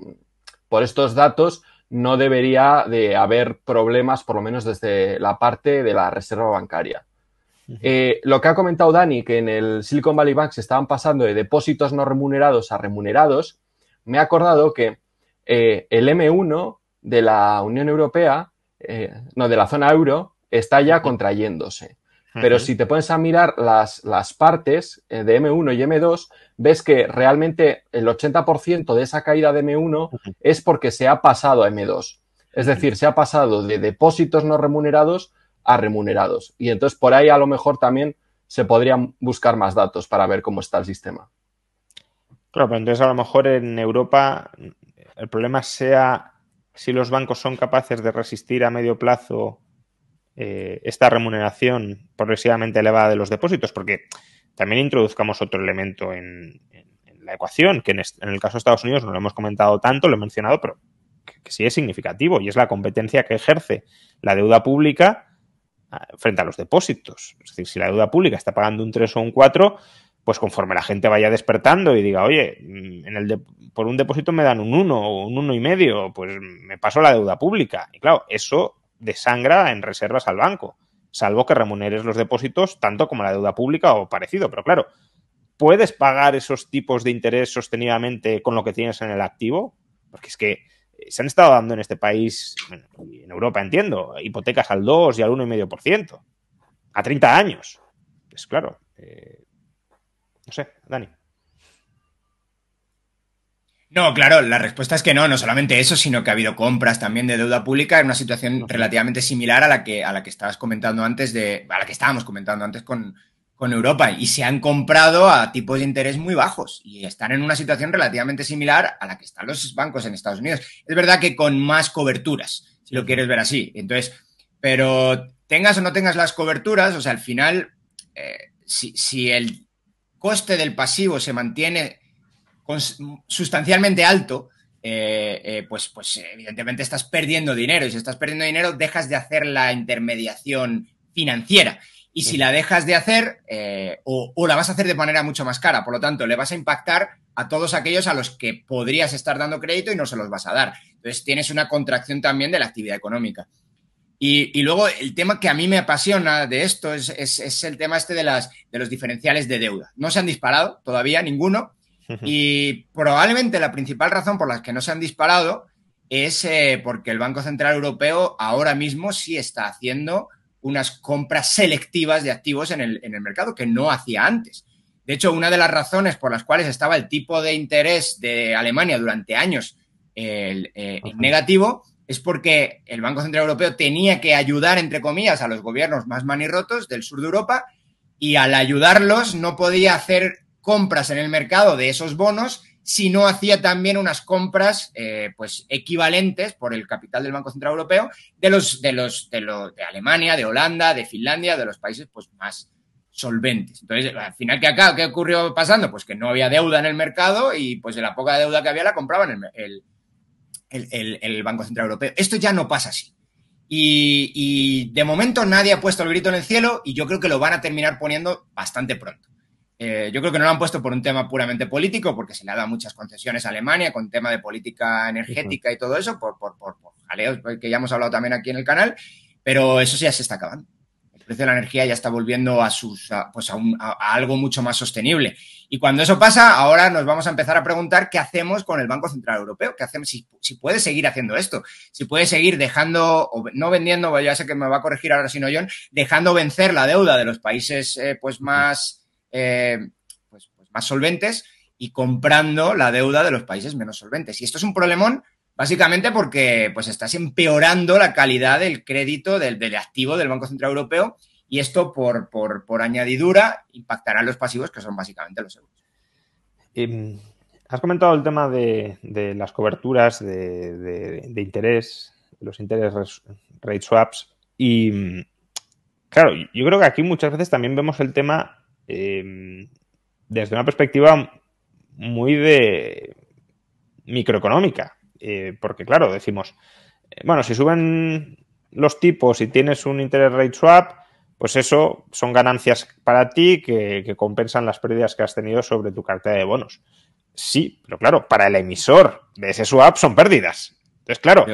[SPEAKER 3] por estos datos no debería de haber problemas, por lo menos desde la parte de la reserva bancaria. Eh, lo que ha comentado Dani, que en el Silicon Valley Bank se estaban pasando de depósitos no remunerados a remunerados, me ha acordado que eh, el M1 de la Unión Europea, eh, no, de la zona euro, está ya contrayéndose. Pero si te pones a mirar las, partes eh, de M1 y M2, ves que realmente el 80% de esa caída de M1 es porque se ha pasado a M2. Es decir, se ha pasado de depósitos no remunerados a remunerados. Y entonces por ahí a lo mejor también se podrían buscar más datos para ver cómo está el sistema.
[SPEAKER 2] Claro, pero entonces a lo mejor en Europa el problema sea si los bancos son capaces de resistir a medio plazo eh, esta remuneración progresivamente elevada de los depósitos, porque también introduzcamos otro elemento en, la ecuación, que en, el caso de Estados Unidos no lo hemos comentado tanto, lo he mencionado, pero que, sí es significativo, y es la competencia que ejerce la deuda pública ah, frente a los depósitos. Es decir, si la deuda pública está pagando un 3 o un 4, pues conforme la gente vaya despertando y diga, oye, mm, en el por un depósito me dan un 1 o un 1,5, pues me paso la deuda pública. Y claro, eso desangra en reservas al banco, salvo que remuneres los depósitos tanto como la deuda pública o parecido. Pero claro, ¿puedes pagar esos tipos de interés sostenidamente con lo que tienes en el activo? Porque es que se han estado dando en este país, en Europa entiendo, hipotecas al 2 y al 1,5%, a 30 años. Pues claro, eh, no sé, Dani.
[SPEAKER 1] No, claro, la respuesta es que no, no solamente eso, sino que ha habido compras también de deuda pública en una situación relativamente similar a la que, a la que estabas comentando antes de, a la que estábamos comentando antes con, con Europa y se han comprado a tipos de interés muy bajos y están en una situación relativamente similar a la que están los bancos en Estados Unidos. Es verdad que con más coberturas, si lo quieres ver así. Entonces, pero tengas o no tengas las coberturas, o sea, al final, eh, si, si el coste del pasivo se mantiene sustancialmente alto, eh, eh, pues, pues evidentemente estás perdiendo dinero y si estás perdiendo dinero dejas de hacer la intermediación financiera. Y si la dejas de hacer, eh, o, la vas a hacer de manera mucho más cara. Por lo tanto, le vas a impactar a todos aquellos a los que podrías estar dando crédito y no se los vas a dar. Entonces, tienes una contracción también de la actividad económica. Y, luego, el tema que a mí me apasiona de esto es, es, el tema este de, las, de los diferenciales de deuda. No se han disparado todavía ninguno, y probablemente la principal razón por la que no se han disparado es eh, porque el Banco Central Europeo ahora mismo sí está haciendo unas compras selectivas de activos en el, mercado que no hacía antes. De hecho, una de las razones por las cuales estaba el tipo de interés de Alemania durante años eh, negativo es porque el Banco Central Europeo tenía que ayudar, entre comillas, a los gobiernos más manirrotos del sur de Europa y al ayudarlos no podía hacer compras en el mercado de esos bonos si no hacía también unas compras eh, pues equivalentes por el capital del Banco Central Europeo de los de los de los de Alemania, de Holanda, de Finlandia, de los países pues más solventes. Entonces, al final que acá qué ocurrió pasando, pues que no había deuda en el mercado y pues de la poca deuda que había la compraban el, el, Banco Central Europeo. Esto ya no pasa así. y de momento nadie ha puesto el grito en el cielo y yo creo que lo van a terminar poniendo bastante pronto. Eh, yo creo que no lo han puesto por un tema puramente político, porque se le ha dado muchas concesiones a Alemania con tema de política energética y todo eso, por, por, jaleos que ya hemos hablado también aquí en el canal, pero eso sí ya se está acabando. El precio de la energía ya está volviendo a, sus, pues a, algo mucho más sostenible. Y cuando eso pasa, ahora nos vamos a empezar a preguntar qué hacemos con el Banco Central Europeo, qué hacemos, si, si puede seguir haciendo esto, si puede seguir dejando, o no vendiendo, pues ya sé que me va a corregir ahora si no John, dejando vencer la deuda de los países eh, pues más eh, pues, pues, más solventes y comprando la deuda de los países menos solventes. Y esto es un problemón básicamente porque pues estás empeorando la calidad del crédito del, activo del Banco Central Europeo y esto por, por, añadidura impactará los pasivos que son básicamente los euros.
[SPEAKER 2] Em, has comentado el tema de, las coberturas de, de, interés, los interés rate swaps y claro, yo creo que aquí muchas veces también vemos el tema Em, desde una perspectiva muy de microeconómica. Eh, porque, claro, decimos, eh, bueno, si suben los tipos y tienes un interest rate swap, pues eso son ganancias para ti que, compensan las pérdidas que has tenido sobre tu cartera de bonos. Sí, pero claro, para el emisor de ese swap son pérdidas. Entonces, claro,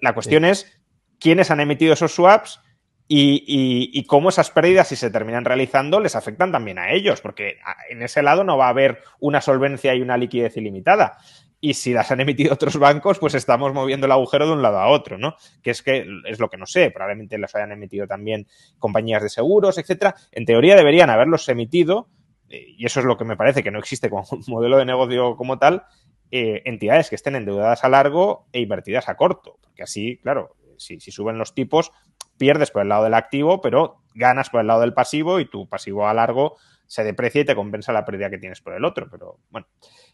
[SPEAKER 2] la, cuestión es quiénes han emitido esos swaps y, cómo esas pérdidas, si se terminan realizando, les afectan también a ellos, porque en ese lado no va a haber una solvencia y una liquidez ilimitada. Y si las han emitido otros bancos, pues estamos moviendo el agujero de un lado a otro, ¿no? Que es que es lo que no sé, probablemente las hayan emitido también compañías de seguros, etcétera. En teoría deberían haberlos emitido, eh, y eso es lo que me parece que no existe como un modelo de negocio como tal, eh, entidades que estén endeudadas a largo e invertidas a corto, porque así, claro, si, suben los tipos, pierdes por el lado del activo, pero ganas por el lado del pasivo y tu pasivo a largo se deprecia y te compensa la pérdida que tienes por el otro. Pero bueno,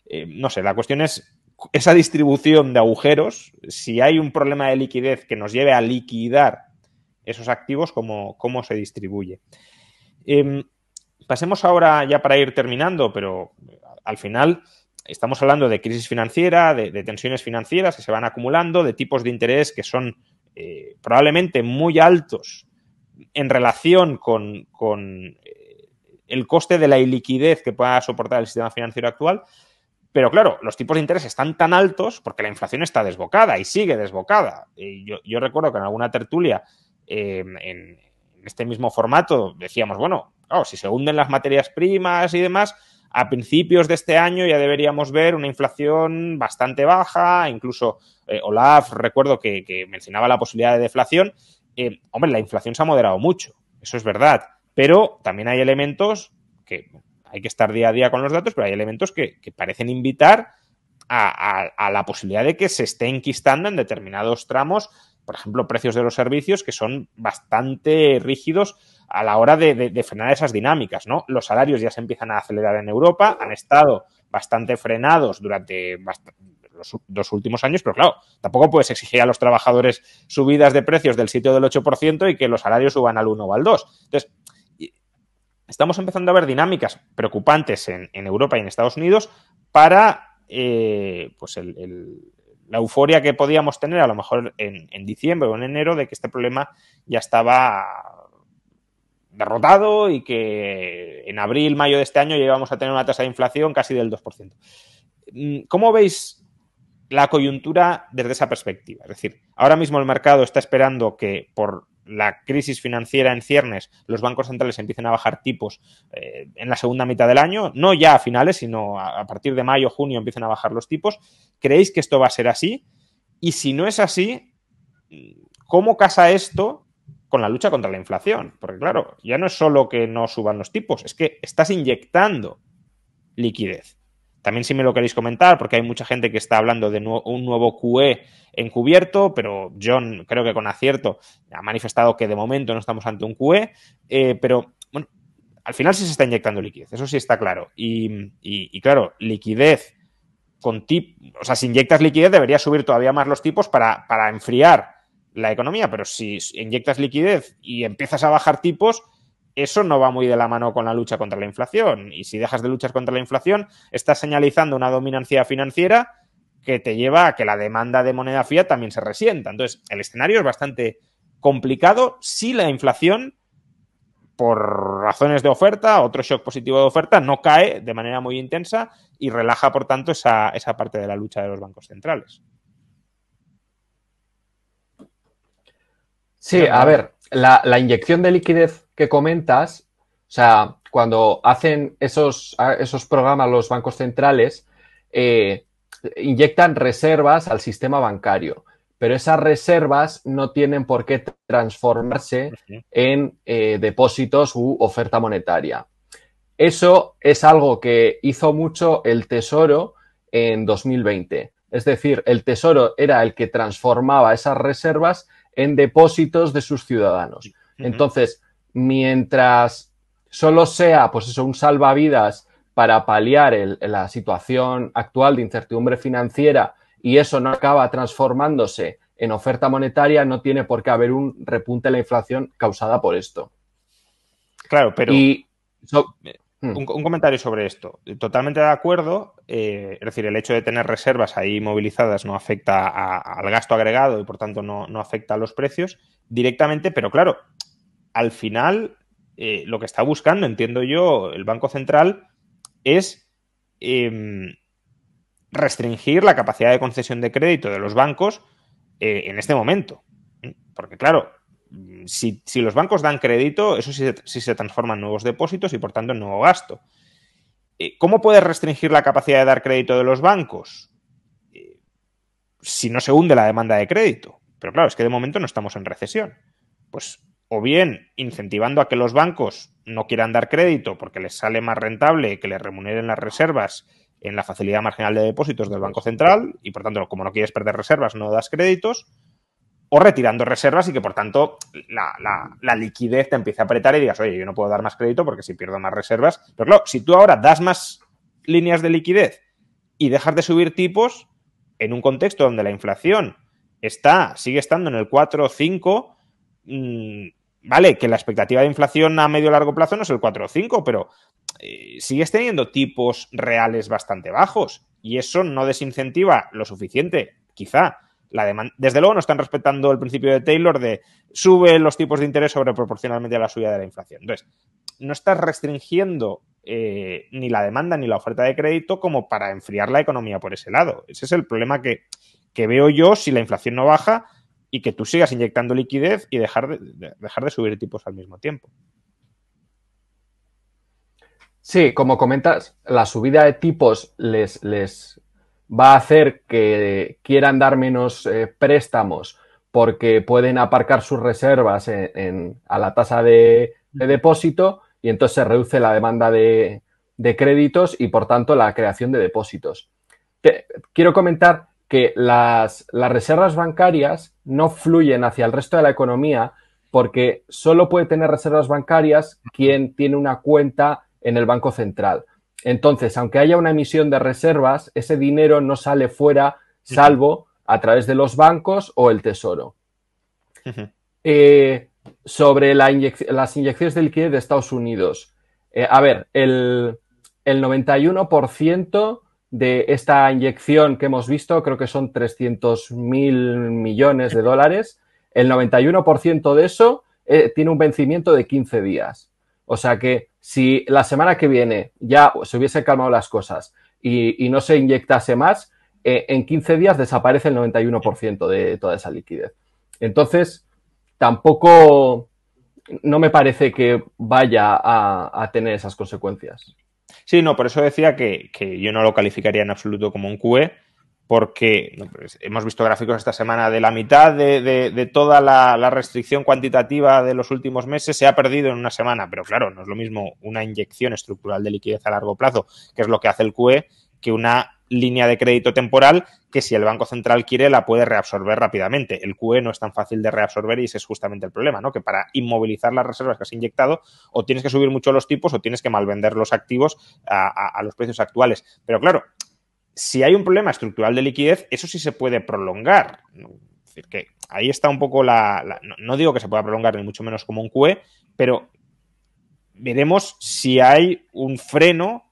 [SPEAKER 2] eh, no sé, la cuestión es esa distribución de agujeros, si hay un problema de liquidez que nos lleve a liquidar esos activos, cómo, cómo se distribuye. Em, pasemos ahora ya para ir terminando, pero al final estamos hablando de crisis financiera, de, de tensiones financieras que se van acumulando, de tipos de interés que son eh, probablemente muy altos en relación con, con eh, el coste de la iliquidez que pueda soportar el sistema financiero actual. Pero claro, los tipos de interés están tan altos porque la inflación está desbocada y sigue desbocada. yo, recuerdo que en alguna tertulia, eh, en, este mismo formato, decíamos, bueno, claro, si se hunden las materias primas y demás, a principios de este año ya deberíamos ver una inflación bastante baja, incluso eh, Olaf, recuerdo que, mencionaba la posibilidad de deflación. Eh, hombre, la inflación se ha moderado mucho, eso es verdad, pero también hay elementos que hay que estar día a día con los datos, pero hay elementos que, parecen invitar a, a, la posibilidad de que se esté enquistando en determinados tramos por ejemplo, precios de los servicios que son bastante rígidos a la hora de, frenar esas dinámicas, ¿no? Los salarios ya se empiezan a acelerar en Europa, han estado bastante frenados durante los últimos años, pero claro, tampoco puedes exigir a los trabajadores subidas de precios del sitio del 8% y que los salarios suban al 1 o al 2. Entonces, estamos empezando a ver dinámicas preocupantes en, Europa y en Estados Unidos para eh, pues el, la euforia que podíamos tener a lo mejor en, diciembre o en enero de que este problema ya estaba derrotado y que en abril, mayo de este año ya íbamos a tener una tasa de inflación casi del 2%. Mm, ¿Cómo veis la coyuntura desde esa perspectiva? Es decir, ahora mismo el mercado está esperando que por la crisis financiera en ciernes, los bancos centrales empiecen a bajar tipos eh, en la segunda mitad del año, no ya a finales, sino a, partir de mayo, junio empiecen a bajar los tipos. ¿Creéis que esto va a ser así? Y si no es así, ¿cómo casa esto con la lucha contra la inflación? Porque claro, ya no es solo que no suban los tipos, es que estás inyectando liquidez. También si me lo queréis comentar, porque hay mucha gente que está hablando de un nuevo QE encubierto, pero John creo que con acierto ha manifestado que de momento no estamos ante un QE, eh, pero bueno, al final sí se está inyectando liquidez, eso sí está claro. Y, claro, liquidez con tip, o sea, si inyectas liquidez debería subir todavía más los tipos para, para enfriar la economía, pero si inyectas liquidez y empiezas a bajar tipos, eso no va muy de la mano con la lucha contra la inflación. Y si dejas de luchar contra la inflación, estás señalizando una dominancia financiera que te lleva a que la demanda de moneda fía también se resienta. Entonces, el escenario es bastante complicado si la inflación, por razones de oferta, otro shock positivo de oferta, no cae de manera muy intensa y relaja, por tanto, esa, parte de la lucha de los bancos centrales. Sí, a ver,
[SPEAKER 3] la inyección de liquidez que comentas, o sea, cuando hacen esos, esos programas los bancos centrales, eh, inyectan reservas al sistema bancario, pero esas reservas no tienen por qué transformarse en eh, depósitos u oferta monetaria. Eso es algo que hizo mucho el Tesoro en 2020. Es decir, el Tesoro era el que transformaba esas reservas en depósitos de sus ciudadanos. Entonces, mientras solo sea, pues eso, un salvavidas para paliar la situación actual de incertidumbre financiera y eso no acaba transformándose en oferta monetaria, no tiene por qué haber un repunte de la inflación causada por esto. Claro, pero... Eh, hmm. un, comentario sobre esto. Totalmente
[SPEAKER 2] de acuerdo. Eh, es decir, el hecho de tener reservas ahí movilizadas no afecta al gasto agregado y por tanto no afecta a los precios directamente, pero claro, al final, eh, lo que está buscando, entiendo yo, el Banco Central es em, restringir la capacidad de concesión de crédito de los bancos eh, en este momento. Porque claro, si, los bancos dan crédito, eso sí, sí se transforma en nuevos depósitos y por tanto en nuevo gasto. Eh, ¿Cómo puedes restringir la capacidad de dar crédito de los bancos? si no se hunde la demanda de crédito. Pero claro, es que de momento no estamos en recesión. Pues o bien incentivando a que los bancos no quieran dar crédito porque les sale más rentable que les remuneren las reservas en la facilidad marginal de depósitos del Banco Central y por tanto como no quieres perder reservas no das créditos o retirando reservas y que por tanto la, liquidez te empiece a apretar y digas, oye, yo no puedo dar más crédito porque si pierdo más reservas. Pero claro, si tú ahora das más líneas de liquidez y dejas de subir tipos en un contexto donde la inflación está, sigue estando en el 4 o 5, vale, que la expectativa de inflación a medio o largo plazo no es el 4 o 5, pero eh, sigues teniendo tipos reales bastante bajos y eso no desincentiva lo suficiente, quizá. La demanda, desde luego no están respetando el principio de Taylor de sube los tipos de interés sobre proporcionalmente a la subida de la inflación. Entonces, no estás restringiendo eh, ni la demanda ni la oferta de crédito como para enfriar la economía por ese lado. Ese es el problema que, que veo yo si la inflación no baja y que tú sigas inyectando liquidez y dejar de, dejar de subir tipos al mismo
[SPEAKER 3] tiempo. Sí, como comentas, la subida de tipos les, les va a hacer que quieran dar menos eh, préstamos porque pueden aparcar sus reservas a la tasa de, depósito y entonces se reduce la demanda de, créditos y por tanto la creación de depósitos. quiero comentar que las, las reservas bancarias no fluyen hacia el resto de la economía porque solo puede tener reservas bancarias quien tiene una cuenta en el Banco Central. Entonces, aunque haya una emisión de reservas, ese dinero no sale fuera, salvo a través de los bancos o el Tesoro. Eh, sobre la las inyecciones de liquidez de Estados Unidos. Eh, a ver, el, el 91% de esta inyección que hemos visto, creo que son 300 mil millones de dólares, el 91% de eso eh, tiene un vencimiento de 15 días. O sea que si la semana que viene ya se hubiese calmado las cosas y, no se inyectase más, eh, en 15 días desaparece el 91% de toda esa liquidez. Entonces, tampoco no me parece que vaya a tener esas consecuencias. Sí, no, por eso decía que,
[SPEAKER 2] yo no lo calificaría en absoluto como un QE, porque hemos visto gráficos esta semana de la mitad de, toda la, restricción cuantitativa de los últimos meses se ha perdido en una semana, pero claro, no es lo mismo una inyección estructural de liquidez a largo plazo, que es lo que hace el QE, que una línea de crédito temporal que si el Banco Central quiere la puede reabsorber rápidamente. El QE no es tan fácil de reabsorber y ese es justamente el problema, ¿no? Que para inmovilizar las reservas que has inyectado o tienes que subir mucho los tipos o tienes que malvender los activos a, los precios actuales. Pero claro, si hay un problema estructural de liquidez, eso sí se puede prolongar. Es decir, que ahí está un poco la... no digo que se pueda prolongar ni mucho menos como un QE, pero veremos si hay un freno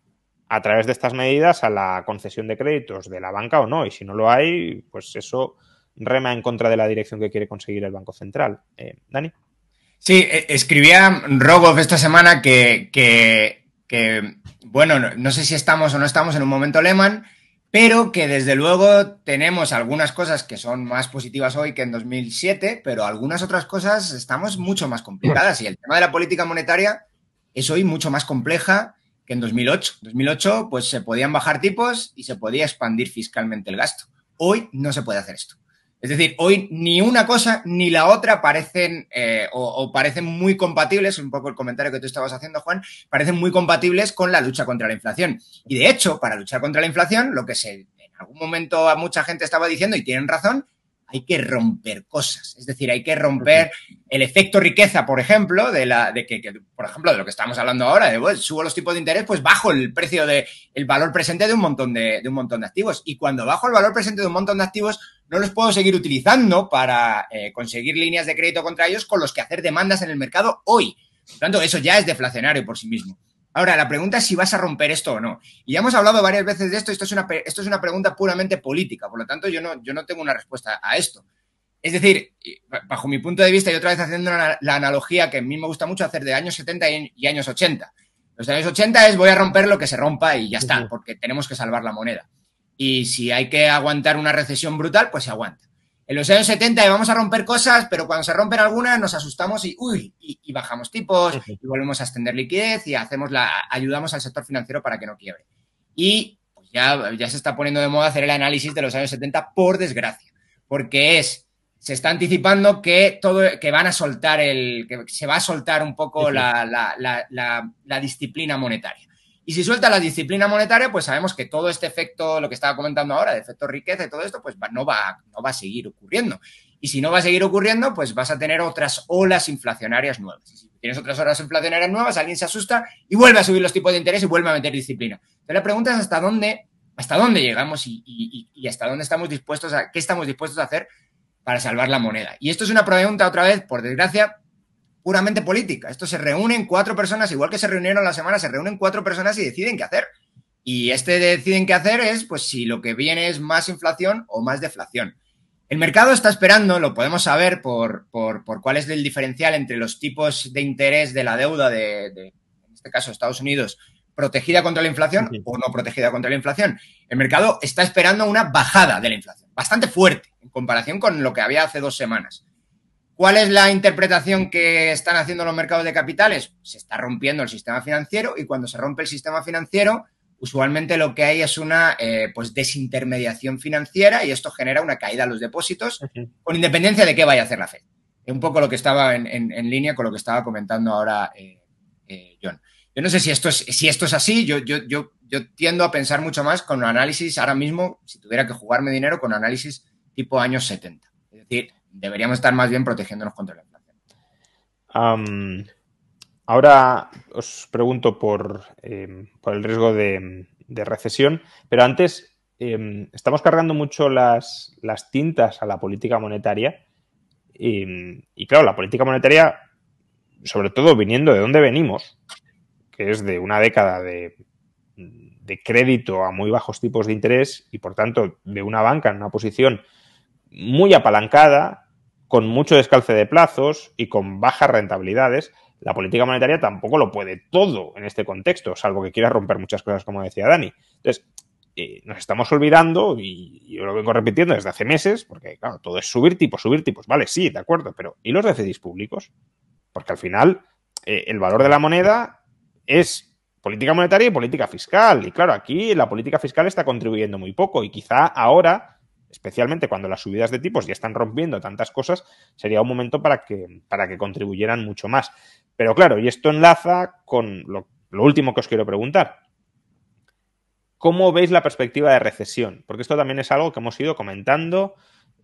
[SPEAKER 2] a través de estas medidas a la concesión de créditos de la banca o no. Y si no lo hay, pues eso rema en contra de la dirección que quiere conseguir el Banco Central. Eh, Dani. Sí, e, escribía
[SPEAKER 1] Rogoff esta semana que, bueno, no, sé si estamos o no estamos en un momento Lehman, pero que desde luego tenemos algunas cosas que son más positivas hoy que en 2007, pero algunas otras cosas estamos mucho más complicadas mm. y el tema de la política monetaria es hoy mucho más compleja que en 2008. 2008 pues se podían bajar tipos y se podía expandir fiscalmente el gasto. Hoy no se puede hacer esto. Es decir, hoy ni una cosa ni la otra parecen eh, o, parecen muy compatibles, un poco el comentario que tú estabas haciendo, Juan, parecen muy compatibles con la lucha contra la inflación. Y de hecho, para luchar contra la inflación, lo que se en algún momento a mucha gente estaba diciendo, y tienen razón, hay que romper cosas. Es decir, hay que romper el efecto riqueza, por ejemplo, de la, de que, por ejemplo, de lo que estamos hablando ahora, de subo los tipos de interés, pues bajo el precio de el valor presente de un montón de, un montón de activos. Y cuando bajo el valor presente de un montón de activos, no los puedo seguir utilizando para eh, conseguir líneas de crédito contra ellos con los que hacer demandas en el mercado hoy. Por tanto, eso ya es deflacionario por sí mismo. Ahora, la pregunta es si vas a romper esto o no. Y ya hemos hablado varias veces de esto, esto es una, esto es una pregunta puramente política, por lo tanto yo no, yo no tengo una respuesta a esto. Es decir, bajo mi punto de vista, y otra vez haciendo la analogía que a mí me gusta mucho hacer de años 70 y, y años 80. Los años 80 es voy a romper lo que se rompa y ya está, porque tenemos que salvar la moneda. Y si hay que aguantar una recesión brutal, pues se aguanta. En los años 70 vamos a romper cosas, pero cuando se rompen algunas nos asustamos y, uy, y, bajamos tipos y volvemos a extender liquidez y hacemos la, ayudamos al sector financiero para que no quiebre. Y pues, ya, se está poniendo de moda hacer el análisis de los años 70, por desgracia, porque es, se está anticipando que todo, que van a soltar el, que se va a soltar un poco la disciplina monetaria. Y si suelta la disciplina monetaria, pues sabemos que todo este efecto, lo que estaba comentando ahora, de efecto riqueza y todo esto, pues no, va, va a seguir ocurriendo. Y si no va a seguir ocurriendo, pues vas a tener otras olas inflacionarias nuevas. Y
[SPEAKER 3] si tienes otras
[SPEAKER 1] olas inflacionarias nuevas, alguien se asusta y vuelve a subir los tipos de interés y vuelve a meter disciplina. Entonces la pregunta es hasta dónde, hasta dónde llegamos y, y hasta dónde estamos dispuestos a, qué estamos dispuestos a hacer para salvar la moneda. Y esto es una pregunta otra vez, por desgracia, puramente política. Esto se reúnen cuatro personas, igual que se reunieron la semana, se reúnen cuatro personas y deciden qué hacer. Y este deciden qué hacer es, pues, si lo que viene es más inflación o más deflación. El mercado está esperando, lo podemos saber por, cuál es el diferencial entre los tipos de interés de la deuda de, en este caso, Estados Unidos, protegida contra la inflación o no protegida contra la inflación. El mercado está esperando una bajada de la inflación, bastante fuerte, en comparación con lo que había hace dos semanas. ¿Cuál es la interpretación que están haciendo los mercados de capitales? Se está rompiendo el sistema financiero y cuando se rompe el sistema financiero, usualmente lo que hay es una eh, pues desintermediación financiera y esto genera una caída a los depósitos con independencia de qué vaya a hacer la Fed. Es Un poco lo que estaba en, línea con lo que estaba comentando ahora
[SPEAKER 3] eh, eh,
[SPEAKER 1] John. Yo no sé si esto es, si esto es así, yo, yo, yo, yo tiendo a pensar mucho más con análisis ahora mismo, si tuviera que jugarme dinero, con análisis tipo años 70. Es decir, deberíamos estar más bien protegiéndonos contra la inflación.
[SPEAKER 2] ahora os pregunto por, em, el riesgo de, recesión, pero antes em, estamos cargando mucho las, tintas a la política monetaria. Y, em, y claro, la política monetaria, sobre todo viniendo de donde venimos, que es de una década de, de crédito a muy bajos tipos de interés y por tanto de una banca en una posición muy apalancada, con mucho descalce de plazos y con bajas rentabilidades, la política monetaria tampoco lo puede todo en este contexto, salvo que quiera romper muchas cosas, como decía Dani. Entonces, eh, nos estamos olvidando, y yo lo vengo repitiendo desde hace meses, porque claro, todo es subir tipos, subir tipos, vale, sí, de acuerdo, pero ¿y los déficits públicos? Porque al final eh, el valor de la moneda es política monetaria y política fiscal, y claro, aquí la política fiscal está contribuyendo muy poco, y quizá ahora especialmente cuando las subidas de tipos ya están rompiendo tantas cosas, sería un momento para que, para que contribuyeran mucho más. Pero claro, y esto enlaza con lo, último que os quiero preguntar. ¿Cómo veis la perspectiva de recesión? Porque esto también es algo que hemos ido comentando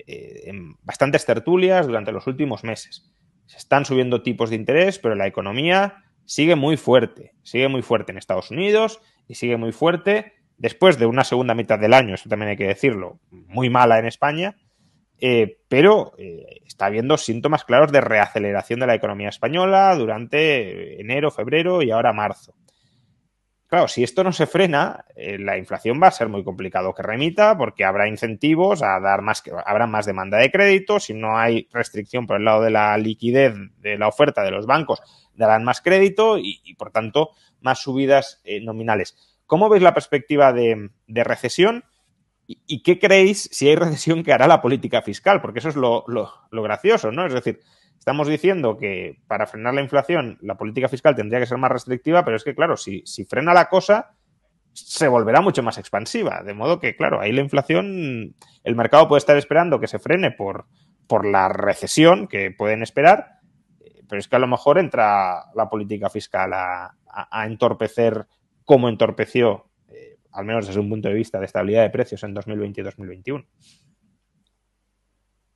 [SPEAKER 2] eh, en bastantes tertulias durante los últimos meses. Se están subiendo tipos de interés, pero la economía sigue muy fuerte. Sigue muy fuerte en Estados Unidos y sigue muy fuerte después de una segunda mitad del año, eso también hay que decirlo, muy mala en España, eh, pero eh, está habiendo síntomas claros de reaceleración de la economía española durante enero, febrero y ahora marzo. Claro, si esto no se frena, eh, la inflación va a ser muy complicado que remita porque habrá incentivos a dar más, habrá más demanda de crédito, si no hay restricción por el lado de la liquidez de la oferta de los bancos, darán más crédito y por tanto, más subidas nominales ¿Cómo veis la perspectiva de, recesión? ¿Y, qué creéis si hay recesión que hará la política fiscal? Porque eso es lo, gracioso, ¿no? Es decir, estamos diciendo que para frenar la inflación la política fiscal tendría que ser más restrictiva, pero es que, claro, si, si frena la cosa, se volverá mucho más expansiva. De modo que, claro, ahí la inflación, el mercado puede estar esperando que se frene por, por la recesión que pueden esperar, eh, pero es que a lo mejor entra la política fiscal a entorpecer cómo entorpeció, eh, al menos desde un punto de vista de estabilidad de precios en 2020 y 2021.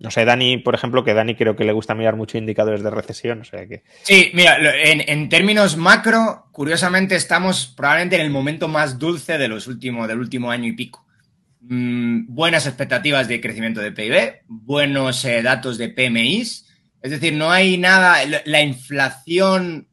[SPEAKER 2] No sé, Dani, por ejemplo, que Dani creo que le gusta mirar mucho indicadores de recesión, o sea que... Sí, mira, en,
[SPEAKER 1] términos macro, curiosamente estamos probablemente en el momento más dulce de los últimos, del último año y pico. Mm, buenas expectativas de crecimiento de PIB, buenos eh, datos de PMIs, es decir, no hay nada, la inflación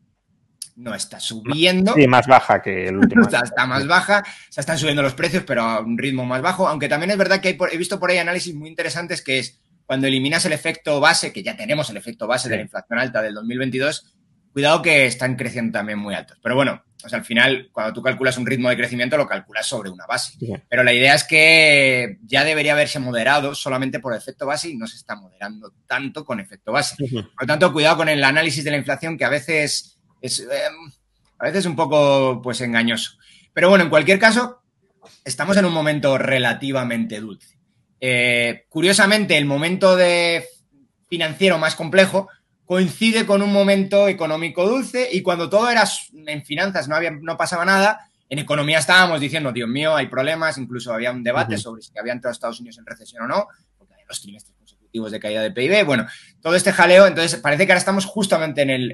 [SPEAKER 1] no está
[SPEAKER 2] subiendo. Sí, más baja que el último. está,
[SPEAKER 1] más baja, se están subiendo los precios, pero a un ritmo más bajo. Aunque también es verdad que he visto por ahí análisis muy interesantes que es cuando eliminas el efecto base, que ya tenemos el efecto base de la inflación alta del 2022, cuidado que están creciendo también muy altos. Pero bueno, al final, cuando tú calculas un ritmo de crecimiento, lo calculas sobre una base. Pero la idea es que ya debería haberse moderado solamente por efecto base y no se está moderando tanto con efecto base. Por lo tanto, cuidado con el análisis de la inflación, que a veces es eh, a veces un poco pues engañoso. Pero bueno, en cualquier caso, estamos en un momento relativamente dulce. Eh, curiosamente, el momento de financiero más complejo coincide con un momento económico dulce y cuando todo era en finanzas no, había, no pasaba nada, en economía estábamos diciendo, Dios mío, hay problemas, incluso había un debate sobre si habían entrado Estados Unidos en recesión o no, porque había los trimestres consecutivos de caída de PIB, bueno, todo este jaleo, entonces parece que ahora estamos justamente en el,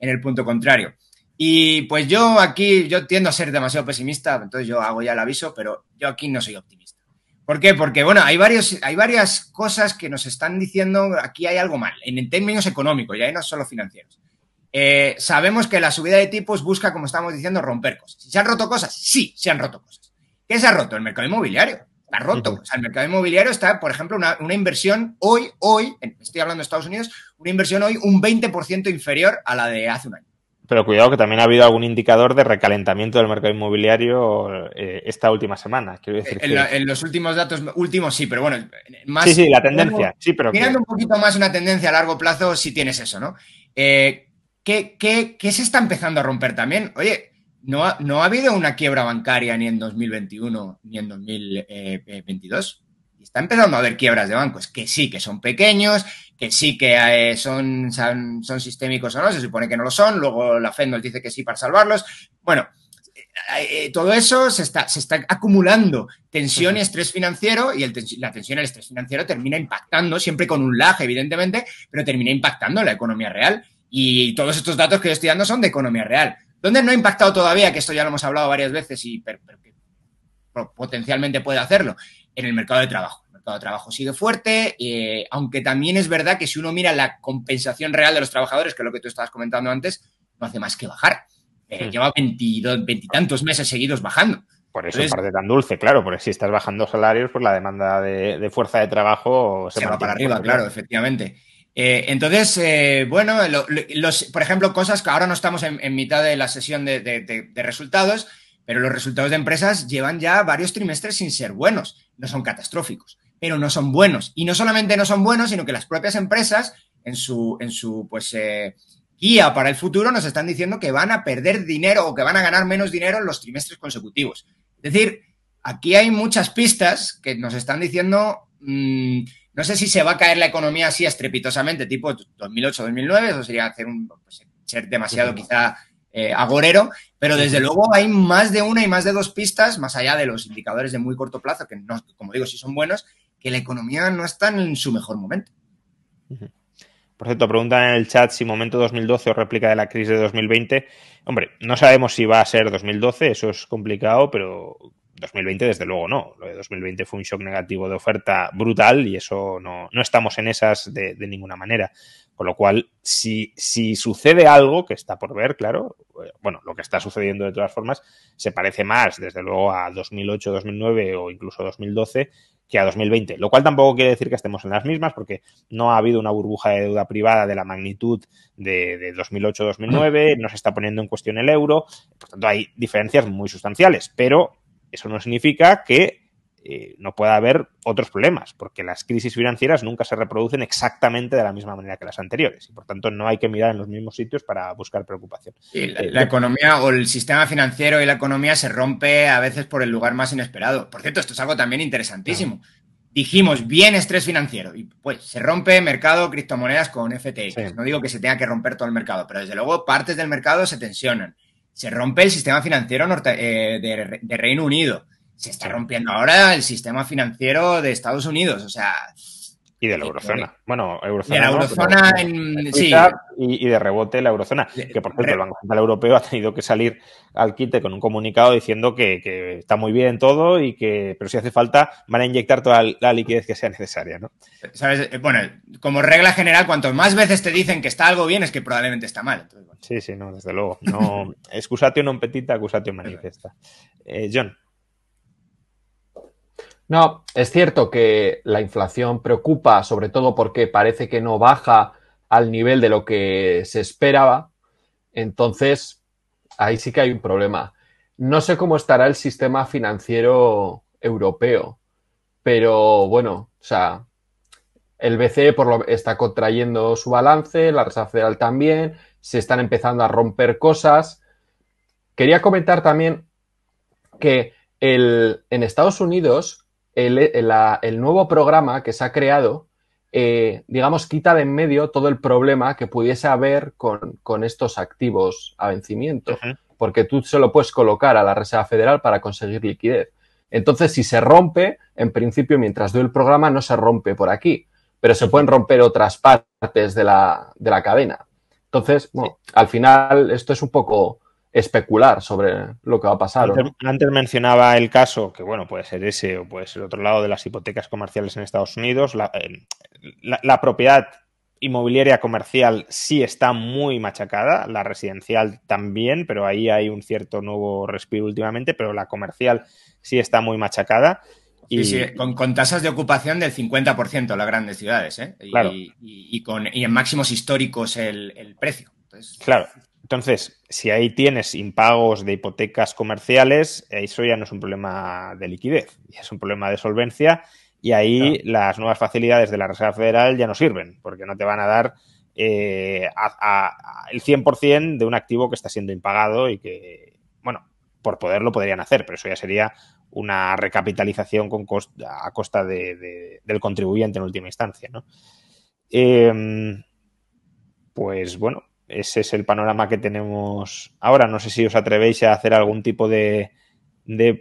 [SPEAKER 1] en el punto contrario. Y pues yo aquí, yo tiendo a ser demasiado pesimista, entonces yo hago ya el aviso, pero yo aquí no soy optimista. ¿Por qué? Porque, bueno, hay, varios, hay varias cosas que nos están diciendo, aquí hay algo mal, en términos económicos, ya eh, no solo financieros. Eh, sabemos que la subida de tipos busca, como estamos diciendo, romper cosas. ¿Se han roto cosas? Sí, se han roto cosas. ¿Qué se ha roto? El mercado inmobiliario. Está roto. O sea, el mercado inmobiliario está, por ejemplo, una, inversión hoy, hoy, estoy hablando de Estados Unidos, una inversión hoy un 20% inferior a la de hace un año.
[SPEAKER 2] Pero cuidado que también ha habido algún indicador de recalentamiento del mercado inmobiliario eh, esta última semana. Eh,
[SPEAKER 1] en, los últimos datos, últimos sí, pero bueno, más. Sí, sí, la tendencia. sí, pero mirando un poquito más una tendencia a largo plazo, si sí tienes eso, ¿no? Eh, ¿qué, qué, se está empezando a romper también? Oye, no ha, habido una quiebra bancaria ni en 2021 ni en 2022. Eh, eh, está empezando a haber quiebras de bancos, que sí que son pequeños, que sí que eh, son, son, sistémicos o no, se supone que no lo son, luego la FED nos dice que sí para salvarlos. Bueno, todo eso se está, se está acumulando tensión y estrés financiero y la tensión y el estrés financiero termina impactando, siempre con un lag evidentemente, pero termina impactando la economía real y todos estos datos que yo estoy dando son de economía real. ¿Dónde no ha impactado todavía? Que esto ya lo hemos hablado varias veces y potencialmente puede hacerlo. En el mercado de trabajo. El mercado de trabajo sigue fuerte, eh, aunque también es verdad que si uno mira la compensación real de los trabajadores, que es lo que tú estabas comentando antes, no hace más que bajar. Eh, hmm. Lleva veintitantos meses seguidos bajando.
[SPEAKER 2] Por eso es parte tan dulce, claro, porque si estás bajando salarios, pues la demanda de, fuerza de trabajo se, se va para arriba, claro, efectivamente.
[SPEAKER 1] Eh, entonces, eh, bueno, por ejemplo, cosas que ahora no estamos en, mitad de la sesión de, resultados, pero los resultados de empresas llevan ya varios trimestres sin ser buenos. No son catastróficos, pero no son buenos. Y no solamente no son buenos, sino que las propias empresas, en su, en su pues, eh, guía para el futuro, nos están diciendo que van a perder dinero o que van a ganar menos dinero en los trimestres consecutivos. Es decir, aquí hay muchas pistas que nos están diciendo... Mm, no sé si se va a caer la economía así estrepitosamente, tipo 2008-2009, eso sería hacer un, pues, ser demasiado quizá eh, agorero, pero desde luego hay más de una y más de dos pistas, más allá de los indicadores de muy corto plazo, que no, como digo, si son buenos, que la economía no está en su mejor momento.
[SPEAKER 2] Por cierto, preguntan en el chat si momento 2012 o réplica de la crisis de 2020. Hombre, no sabemos si va a ser 2012, eso es complicado, pero 2020, desde luego, no. Lo de 2020 fue un shock negativo de oferta brutal y eso no, no estamos en esas de, ninguna manera. Con lo cual, si, si sucede algo, que está por ver, claro, eh, bueno, lo que está sucediendo de todas formas, se parece más, desde luego, a 2008, 2009 o incluso 2012 que a 2020, lo cual tampoco quiere decir que estemos en las mismas, porque no ha habido una burbuja de deuda privada de la magnitud de, de 2008-2009, no se está poniendo en cuestión el euro, por tanto hay diferencias muy sustanciales, pero eso no significa que eh, no pueda haber otros problemas, porque las crisis financieras nunca se reproducen exactamente de la misma manera que las anteriores y por tanto no hay que mirar en los mismos sitios para buscar preocupación. Sí, la, eh, economía
[SPEAKER 1] o el sistema financiero y la economía se rompe a veces por el lugar más inesperado. Por cierto, esto es algo también interesantísimo. Dijimos bien estrés financiero y pues se rompe mercado criptomonedas con FTX. No digo que se tenga que romper todo el mercado, pero desde luego partes del mercado se tensionan se rompe el sistema financiero eh, de Reino Unido. Se está rompiendo ahora el sistema financiero de Estados Unidos. O sea,
[SPEAKER 2] y de la eurozona. Bueno, eurozona. y, de rebote la eurozona. Que por cierto, el Banco Central Europeo ha tenido que salir al quite con un comunicado diciendo que, está muy bien todo y que, pero si hace falta, van a inyectar toda la liquidez que sea necesaria, ¿no?
[SPEAKER 1] ¿Sabes? Eh, bueno, como regla general, cuanto más veces te dicen que está algo bien, es que probablemente está mal.
[SPEAKER 2] Sí, sí, no, desde luego. No, excusatio non petita, un manifiesta. Eh, John.
[SPEAKER 3] No, es cierto que la inflación preocupa, sobre todo porque parece que no baja al nivel de lo que se esperaba. Entonces, ahí sí que hay un problema. No sé cómo estará el sistema financiero europeo, pero bueno, o sea, el BCE por lo, está contrayendo su balance, la Reserva Federal también, se están empezando a romper cosas. Quería comentar también que el, en Estados Unidos eh, el, nuevo programa que se ha creado, eh, digamos, quita de en medio todo el problema que pudiese haber con, estos activos a vencimiento, porque tú se lo puedes colocar a la Reserva Federal para conseguir liquidez. Entonces, si se rompe, en principio, mientras duele el programa, no se rompe por aquí, pero se pueden romper otras partes de la, cadena. Entonces, al final, esto es un poco especular sobre lo que va a pasar. Antes, mencionaba
[SPEAKER 2] el caso, que bueno, puede ser ese o puede ser el otro lado de las hipotecas comerciales en Estados Unidos. Eh, la, propiedad inmobiliaria comercial sí está muy machacada, la residencial también, pero ahí hay un cierto nuevo respiro últimamente, pero la comercial sí está muy machacada. Y...
[SPEAKER 1] con, con, tasas de ocupación del 50% en las grandes ciudades, ¿eh? y, con, en máximos históricos el, precio.
[SPEAKER 2] Claro, entonces, si ahí tienes impagos de hipotecas comerciales, eso ya no es un problema de liquidez, ya es un problema de solvencia y ahí las nuevas facilidades de la Reserva Federal ya no sirven porque no te van a dar eh, a, el 100% de un activo que está siendo impagado y que, bueno, por poder lo podrían hacer, pero eso ya sería una recapitalización con a costa del contribuyente en última instancia, ¿no? Em, pues bueno, ese es el panorama que tenemos ahora. No sé si os atrevéis a hacer algún tipo de,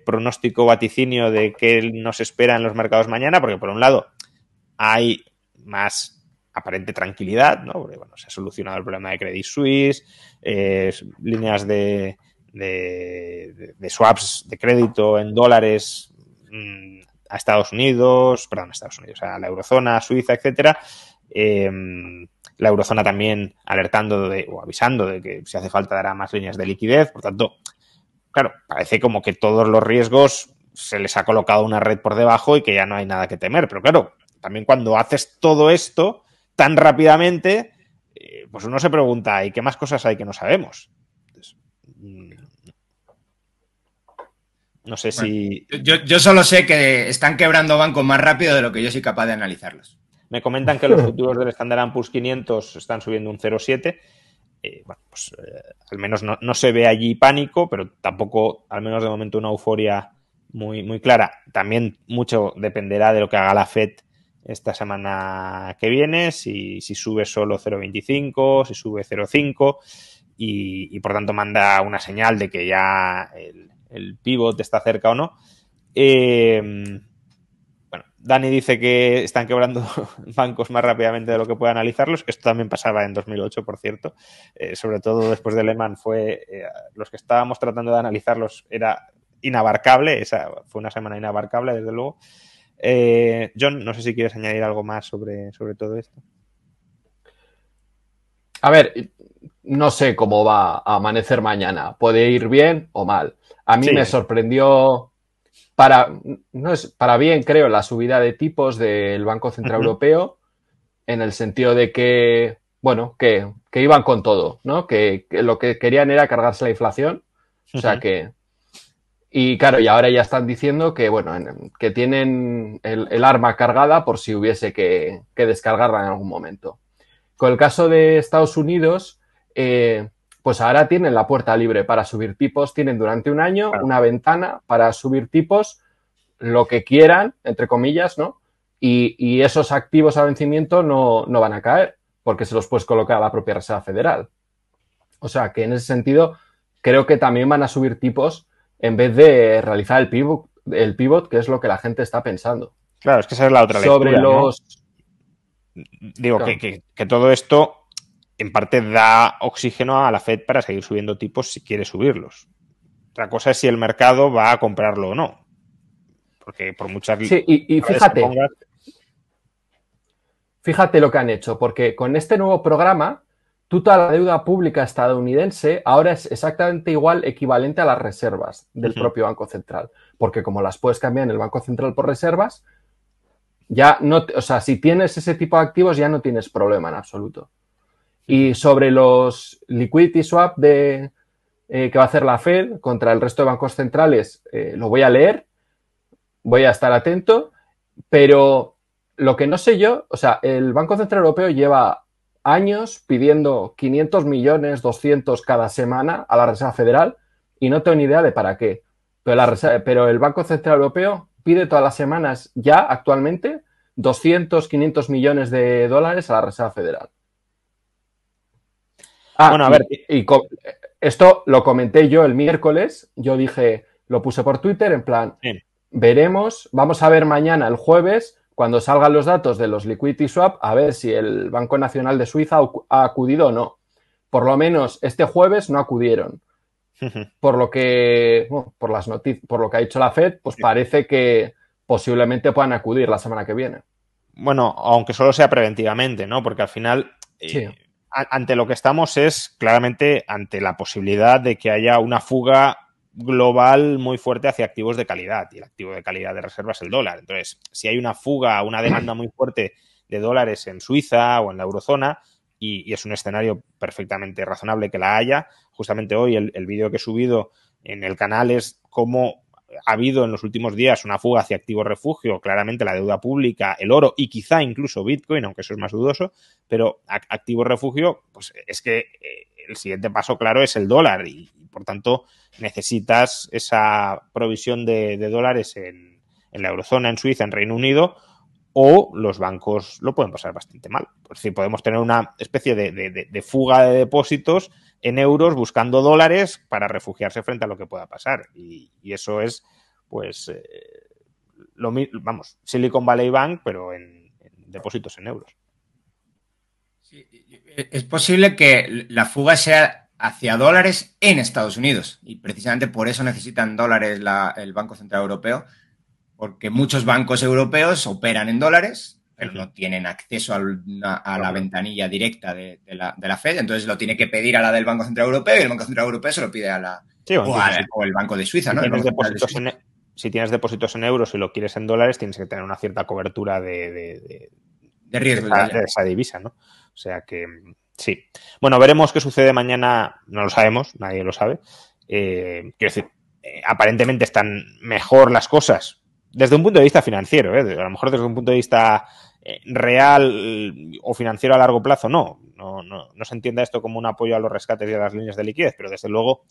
[SPEAKER 2] pronóstico vaticinio de qué nos espera en los mercados mañana, porque por un lado hay más aparente tranquilidad, ¿no? Porque bueno, se ha solucionado el problema de Credit Suisse, eh, líneas de, swaps de crédito en dólares mm, a Estados Unidos, perdón, a Estados Unidos, a la eurozona, a Suiza, etcétera. Em, la eurozona también alertando o avisando de que si hace falta dará más líneas de liquidez. Por tanto, claro, parece como que todos los riesgos se les ha colocado una red por debajo y que ya no hay nada que temer. Pero claro, también cuando haces todo esto tan rápidamente, eh, pues uno se pregunta, ¿y qué más cosas hay que no sabemos? Mm, no sé si... Yo, yo solo sé que están quebrando bancos más rápido de lo que yo soy capaz de analizarlos. Me comentan que los futuros del Standard Poor's 500 están subiendo un 0,7. Eh, bueno, pues eh, al menos no, se ve allí pánico, pero tampoco, al menos de momento, una euforia muy, muy clara. También mucho dependerá de lo que haga la FED esta semana que viene, si, sube solo 0,25, si sube 0,5 y, y, por tanto manda una señal de que ya el, el pivot está cerca o no. Eh, Dani dice que están quebrando bancos más rápidamente de lo que puede analizarlos. Esto también pasaba en 2008, por cierto. Eh, sobre todo después de Lehman, fue eh, los que estábamos tratando de analizarlos era inabarcable. Esa fue una semana inabarcable, desde luego. Eh, John, no sé si quieres añadir algo más sobre, sobre todo esto.
[SPEAKER 3] A ver, no sé cómo va a amanecer mañana. Puede ir bien o mal. A mí me sorprendió para, no es, para bien, creo, la subida de tipos del Banco Central Europeo, en el sentido de que, bueno, que, iban con todo, ¿no? Que, lo que querían era cargarse la inflación. O sea que. Y claro, y ahora ya están diciendo que, bueno, que tienen el, arma cargada por si hubiese que, que, descargarla en algún momento. Con el caso de Estados Unidos, eh, pues ahora tienen la puerta libre para subir tipos, tienen durante un año una ventana para subir tipos lo que quieran, entre comillas, ¿no? Y, esos activos a vencimiento no, van a caer, porque se los puedes colocar a la propia Reserva Federal. O sea que en ese sentido, creo que también van a subir tipos en vez de realizar el pivot, el pivot que es lo que la gente está pensando. Claro, es que esa es la otra Sobre los.
[SPEAKER 2] Digo, que todo esto en parte da oxígeno a la Fed para seguir subiendo tipos si quiere subirlos. Otra cosa es si el mercado va a comprarlo o no. Porque por muchas... Sí,
[SPEAKER 3] y, fíjate, fíjate lo que han hecho, porque con este nuevo programa, toda la deuda pública estadounidense ahora es exactamente igual equivalente a las reservas del propio Banco Central. Porque como las puedes cambiar en el Banco Central por reservas, ya no, o sea, si tienes ese tipo de activos ya no tienes problema en absoluto. Y sobre los liquidity swap de, eh, que va a hacer la Fed contra el resto de bancos centrales, eh, lo voy a leer, voy a estar atento, pero lo que no sé yo, o sea, el Banco Central Europeo lleva años pidiendo 500 millones, 200 cada semana a la Reserva Federal y no tengo ni idea de para qué. Pero, la pero el Banco Central Europeo pide todas las semanas ya actualmente 200, 500 millones de dólares a la Reserva Federal. Ah, bueno, a ver. Y, esto lo comenté yo el miércoles. Yo dije, lo puse por Twitter en plan, veremos, vamos a ver mañana, el jueves, cuando salgan los datos de los liquidity swap, a ver si el Banco Nacional de Suiza ha acudido o no. Por lo menos este jueves no acudieron. Por lo que, por, las por lo que ha dicho la Fed, pues parece que posiblemente puedan acudir la semana que viene. Bueno, aunque solo sea preventivamente,
[SPEAKER 2] ¿no? Porque al final eh, ante lo que estamos es claramente ante la posibilidad de que haya una fuga global muy fuerte hacia activos de calidad y el activo de calidad de reserva es el dólar. Entonces, si hay una fuga, una demanda muy fuerte de dólares en Suiza o en la eurozona, y, es un escenario perfectamente razonable que la haya, justamente hoy el, el vídeo que he subido en el canal es cómo ha habido en los últimos días una fuga hacia activo refugio, claramente la deuda pública, el oro y quizá incluso Bitcoin, aunque eso es más dudoso, pero activo refugio, pues es que eh, el siguiente paso claro es el dólar y, por tanto necesitas esa provisión de, dólares en, en la eurozona, en Suiza, en Reino Unido, o los bancos lo pueden pasar bastante mal. Es pues decir, podemos tener una especie de, fuga de depósitos en euros buscando dólares para refugiarse frente a lo que pueda pasar. Y, eso es, pues, eh, lo vamos, Silicon Valley Bank, pero en, depósitos en euros.
[SPEAKER 1] Eh, es posible que la fuga sea hacia dólares en Estados Unidos y precisamente por eso necesitan dólares el Banco Central Europeo porque muchos bancos europeos operan en dólares, pero no tienen acceso a, la ventanilla directa de, la, Fed, entonces lo tiene que pedir a la del Banco Central Europeo y el Banco Central Europeo se lo pide a la o, al el Banco de Suiza, ¿no? E,
[SPEAKER 2] si tienes depósitos en euros y lo quieres en dólares, tienes que tener una cierta cobertura de, de, riesgo esa, de, esa divisa, ¿no? O sea que mm, sí. Bueno, veremos qué sucede mañana, no lo sabemos, nadie lo sabe. Eh, quiero decir, eh, aparentemente están mejor las cosas, desde un punto de vista financiero, ¿eh? a lo mejor desde un punto de vista eh, real o financiero a largo plazo, no. No, se entienda esto como un apoyo a los rescates y a las líneas de liquidez, pero desde luego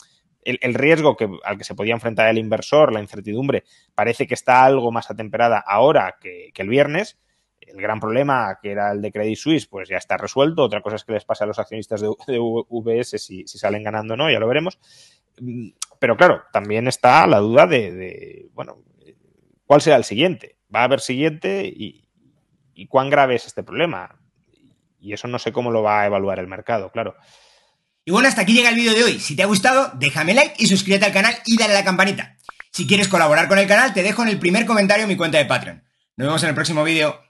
[SPEAKER 2] el, riesgo que, al que se podía enfrentar el inversor, la incertidumbre, parece que está algo más atemperada ahora que, el viernes. El gran problema, que era el de Credit Suisse, pues ya está resuelto. Otra cosa es que les pasa a los accionistas de, UBS si, salen ganando o no, ya lo veremos. Mm, pero claro, también está la duda de, de bueno, ¿Cuál será el siguiente? ¿Va a haber siguiente? ¿Y, cuán grave es este problema? Y eso no sé cómo lo va a evaluar el mercado, claro. Y bueno, hasta aquí llega el vídeo de hoy. Si te ha
[SPEAKER 1] gustado, déjame like y suscríbete al canal y dale a la campanita. Si quieres colaborar con el canal, te dejo en el primer
[SPEAKER 3] comentario mi cuenta de Patreon. Nos vemos en el próximo vídeo.